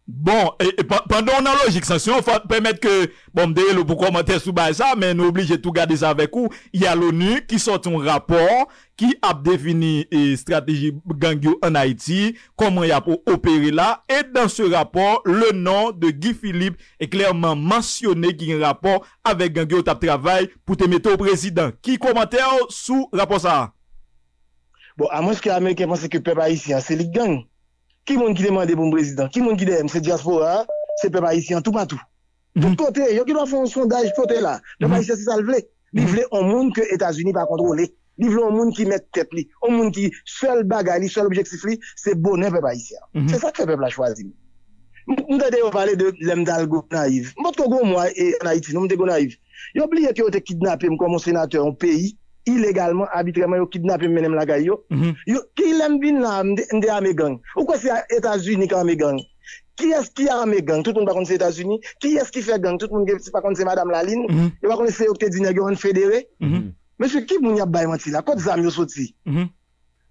Bon, e pandon nan logik san, se yon fante premèt ke, bon mdeye lò pou komentè sou ba yon sa, men oubli jè tou gade zan vek ou, y a l'ONU ki sote un rapor ki ap defini strategi Gangyo an Haiti, koman y ap opere la, et dan se rapor, le nan de Guy Philippe e klerman mansyone ki yon rapor avek Gangyo tap travay pou te mette ou prezident. Ki komentè ou sou rapor sa? Bon, a mwen
se ki Amerikeman se kepe ba yon si an, se li gangi. Qui monde qui demande pour président Qui qui demande diaspora, c'est peuple haïtien, tout partout. Tout mhm. côté, yo qui faire un sondage côté là. Le peuple mhm. haïtien, c'est ça le mhm. un monde que les États-Unis pas contrôler. Il voulait un monde qui met tête Un monde qui, seul bagaille, seul objectif li, c'est bonheur peuple haïtien. C'est ça que le peuple a choisi. Nous avons parlé de l'emdalgo naïf. Moi, en Haïti, naïf. que vous avez kidnappé comme sénateur en pays illégalement, arbitrairement, ils kidnappé même la gaille. Mhm. Qui l'aime bien là, m'de à gang gangs? Pourquoi c'est aux États-Unis qui a mes gangs? Qui est-ce qui a mes gangs? Tout le monde va contre les États-Unis. Qui est-ce qui fait gang? Tout le monde va contre c'est Madame Laline. Il mm va contre c'est Octet Dinagyon fédéré. Mhm. Mhm. Monsieur, qui moun y'a baille menti là? Quand ça m'y sorti?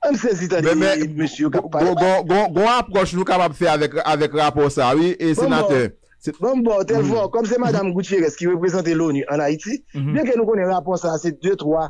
Mwen se
zita di monsye kap pale. Gon aproche nou kapap fe avèk rapor sa, oui, e Bon bon, tel vò, kom Madame Gutierrez qui représente l'ONU en Haïti bien
que nous konen rapport ça c'est 2-3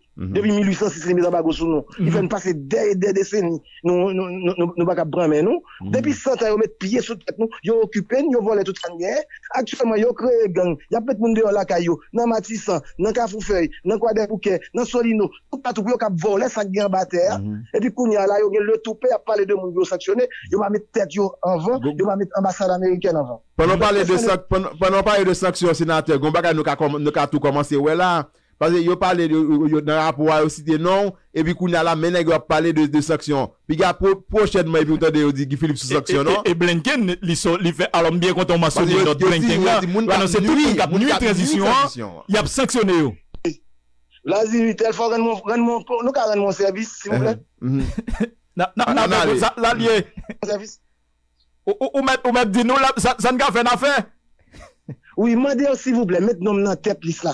Mhm. Depuis 1806, c'est mis à bago sous nous. Ils viennent mhm. passer des, des décennies. Nous, ne pouvons nous, pas prendre nous. Mhm. Depuis 100 ans, ils mettent pieds sous tête nous. Ils occupé, ils ont volé toute la guerre. Actuellement, ils ont créé des gangs, Il y a peut-être monde dehors la caillou, dans Matissan, dans Cafoufeuille, dans Quadé Bouquet, dans Solino. Tout partout, ils ont volé ça guerre en terre. Et puis, quand il y a là, ils ont le toupé à parler de monde sanctionné. Ils vont mettre tête en vent. Ils vont mettre l'ambassade américaine en vent. Pendant parler
de sanctions, sénateur, nous avons tout commencé. Ouais, là. Pase yo pale yo nan apwa yo sitye nan, epi kou nan la menè yo non, pale de saksyon. Pi gya pochèdman epi ou tade yo di ki filip sou saksyon nan. E blenken
li fè alon biye konton masoni dot blenken la. Moun kap nou yi trezisyon, yi ap saksyonè yo.
La zi mi tel fò renn moun, renn moun, nou ka renn moun servis, si moun ple.
Eh, mm-hmm. La ah, liye. Ou mèp di nou la, san ka fè na fè?
Ou yi mèp di yo si moun ple, mèp nom nan teplis la.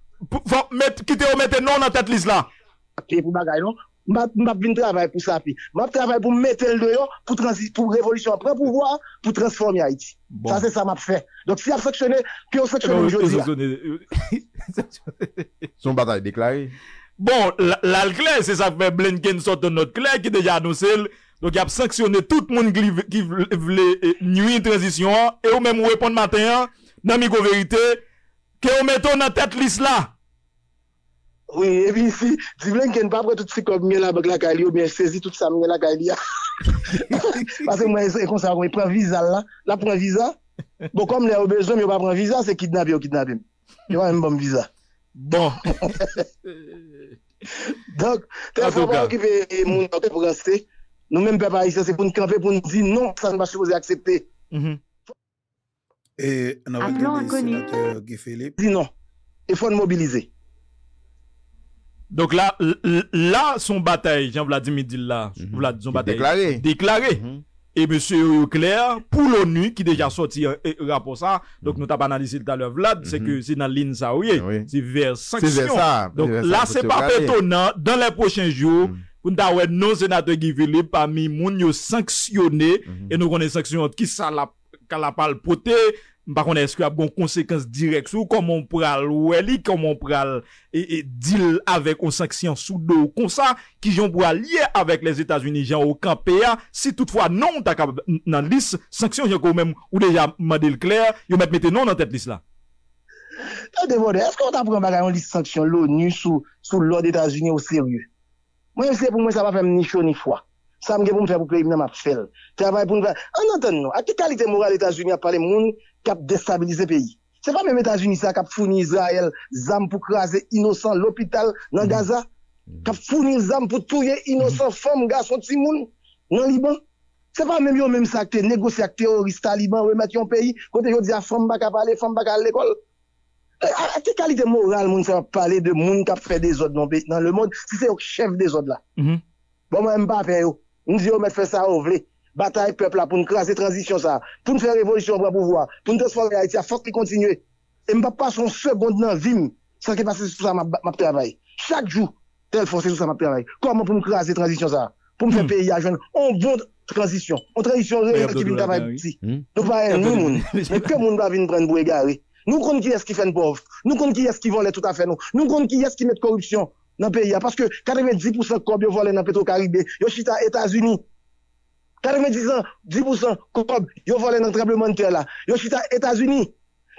quitter ou mettre non dans cette liste là ok pour bagaille non m'a pour ça m'a travail pour mettre
le dehors pour transi, pour révolution prendre pouvoir pour transformer Haïti ça c'est ça m'a fait donc si a fonctionné que on sanctionne eh ben,
aujourd'hui euh, son bataille déclaré bon l'alclair c'est ça fait Blinken sort de notre clé qui déjà annoncé donc il a sanctionné tout le monde qui voulait euh, nuit transition et au même répondre matin dans hein, micro vérité que vous mettez dans tête liste là.
Oui, et puis si, ne Blinken pas prendre tout ce comme bien la avec la Cali, ou bien saisi tout ça avec la Cali. Parce que moi, c'est comme ça, il prend visa là, la prend visa. Bon, comme les besoin, mais pas un visa, c'est kidnappé ou kidnapper. Il va même bon visa. Bon. Donc, tel faut pas monde pour rester. Nous-mêmes, peuple haïtien, c'est pour nous camper, pour nous dire non, ça ne va pas supposer accepter. Mm -hmm. E
nan wèkèdè senatè Gifilè, di nan, e fòn mobilize. Donc la, la son batèj, Jean-Vladimil Dilla, son batèj, deklare, e M. Claire, pou l'ONU, ki deja soti rapò sa, donc nou ta banalise l'talè Vlad, se ke si nan lin sa ouye, si vers sanksyon. Donc la se pape tonan, dan lè pochen jò, pou nou ta wè nan senatè Gifilè, pa mi moun yo sanksyonè, e nou konè sanksyon, ki sa la palpotè, e nou konè sanksyon, Bakonè, eske ya bon konsekans direk sou komon pral ou elik komon pral e, e dil avek ou sanksyon sou do ou konsa ki jom pral liye avek les Etats-Unis jan ou kanpeya, si toutfwa non takap nan lis, sanksyon jan kou men ou deja madel kler, yon met mette non nan tet lis la.
Ta devode, eske an ta pral baka yon lis sanksyon louni sou loun Etats-Unis ou seriou. Mwen mse pou mwen sa pa fem ni chou ni fwa. ça me pour me faire pour m'a Travail pour nous faire. En attendant, à quelle qualité morale les États-Unis a parlé mm. mm. de monde qui a déstabilisé le pays? Ce n'est pas même les États-Unis qui a fourni Israël zam pour craser innocents l'hôpital dans Gaza, qui a fourni zam pour tuer innocents femmes, garçons, petits monde dans le Liban. Ce n'est pas même eux mêmes ça qui négocié avec les terroristes talibans remettre un pays quand ils ont dit à femme pas parler, femmes pas à l'école. À quelle qualité morale les États-Unis ont parlé de monde qui a fait des ordres dans le monde si c'est le chef des ordres là. Mm-hmm. Bon moi pas faire nous disons, mais faire ça on veut, Bataille peuple pour nous créer craser transition ça, pour nous faire révolution pour pouvoir, pour nous transformer Haïti, il faut qu'il continue. Et je ne pas son seconde dans la vie sans passe sur ça ma, ma travail. Chaque jour, tel force sous ça ma travail. Comment pour nous créer craser transition ça Pour nous faire hmm. payer à jeunes, on bonde transition. On transition qui vient travailler ici. Nous pas nous mais que nous va venir prendre pour égarer. Nous compte qui est-ce qui fait une pauvre, nous compte qui est-ce qui vole tout à fait nous, nous compte qui est-ce qui met corruption, parce que 90% de cobre volé dans le Petro-Caribé, ils sont aux États-Unis. 90% de cobre volé dans le tremblement de terre, ils sont aux États-Unis.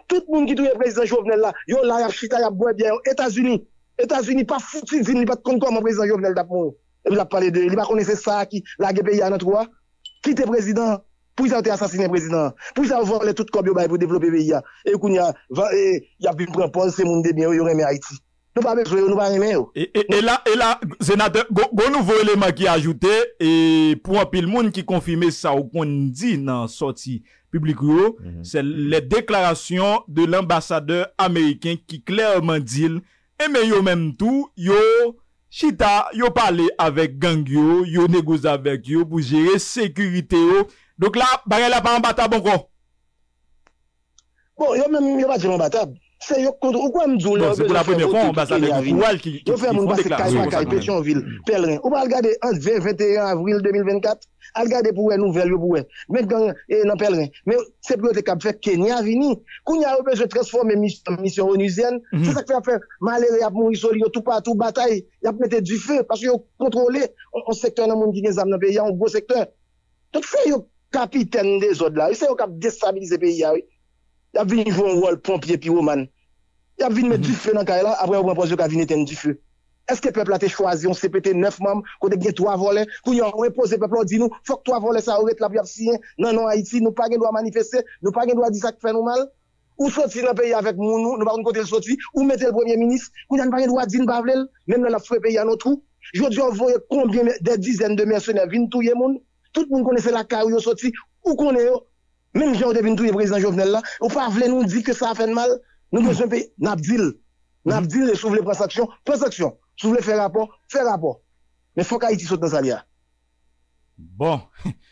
Tout le monde qui trouve le président Jovenel là, il y a il y a un bois bien, aux États-Unis. ne sont pas foutu, ils ne a pas de compte comme le président Jovenel d'après moi. Il a parlé de lui, il va connaître ça qui, la à notre roi. Quitte le président, pour ça, il a été assassiné, président. Pour ça, il a volé tout le cobre bah, pour développer le pays. Et il y a vu prendre pause, c'est le monde de bien, il y aurait mis Haïti. Nou pa be sou yo, nou pa anime yo.
E, e, e la, senatè, e go nouvo eleman ki ajoute, e pou an pil moun ki konfime sa ou kon di nan soti publik yo, mhm. se le deklarasyon de l'ambassadeur Ameriken ki klerman dil, eme yo menm tou, yo chita, yo pale avèk gang yo, yo negouz avèk yo pou jere sekurite yo. Dok la, barè la pa anbatè bon kon?
Bon, yo menm yo pati anbatè bon. Se yo kontro, ou kwa mdou la... Bon, se pou la premye kon, ambasadek Goual ki fon deklarasyon. Kay Petionville, Pelrin. Ou pa al en 21 avril 2024, al gade pou wè nouvel yo pou wè. Mèk nan Pelrin. pèlerin se pou yo te kap fè Kenya vini. Koun ya wè se transforme misyon onusienne. Se sa kwa fè malere ap moun isori yo tout patou batay. Yap mette du fè. Paske yo kontrole an sektor nan moun ki gen zam nan peyi an, an gwo sektor. Tot fè yo kapiten de zod la. Se yo kap destabilize peyi ya wè. Il a venu jouer un rôle pompier pyroman. Il a venu mettre mhm. du feu dans le là après on propose qu'il a venu éteindre du feu. Est-ce que le peuple a été choisi On s'est pété neuf membres, quand il y a trois volets, quand il y a reposé le peuple, on dit nous, faut que trois volets, ça aurait été la vie Non, non, Haïti, nous pas de droit manifester, nous pas de droit dire ça qui fait nous mal. Ou sorti dans le pays avec nous, nous ne pouvons pas le sortir, ou mettre le premier ministre, nous pas de droit dire nous, même dans la foule pays à notre trou. aujourd'hui on voyait combien des dizaines de mercenaires viennent tout le monde. Tout le monde connaissait la carrière, où sorti, où connaît même Jean depuis tout le président Jovenel là, on pas nous dire que ça a fait mal. Nous besoin payer. Nabdil. Nabdil, et prendre les transactions. Transactions. Si vous voulez faire rapport, faire rapport. Mais il faut qu'Haïti saute dans sa lia. Bon.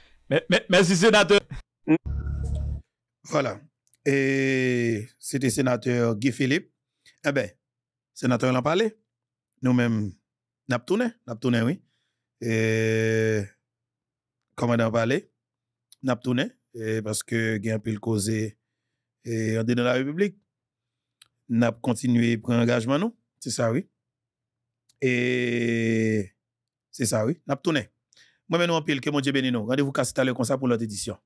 Merci, sénateur. Voilà. Et
c'était sénateur Guy Philippe. Eh bien, sénateur l'a parlé. Nous-mêmes, nous avons oui. Et comment on a parlé? Nous et parce que il y a un peu le causé et on dans la République. N'a pas continué prendre engagement, non? C'est ça, oui. Et c'est ça, oui. N'a pas tourné. Moi, maintenant, on pile que mon Dieu bénisse nous. Rendez-vous casse comme ça pour l'autre édition.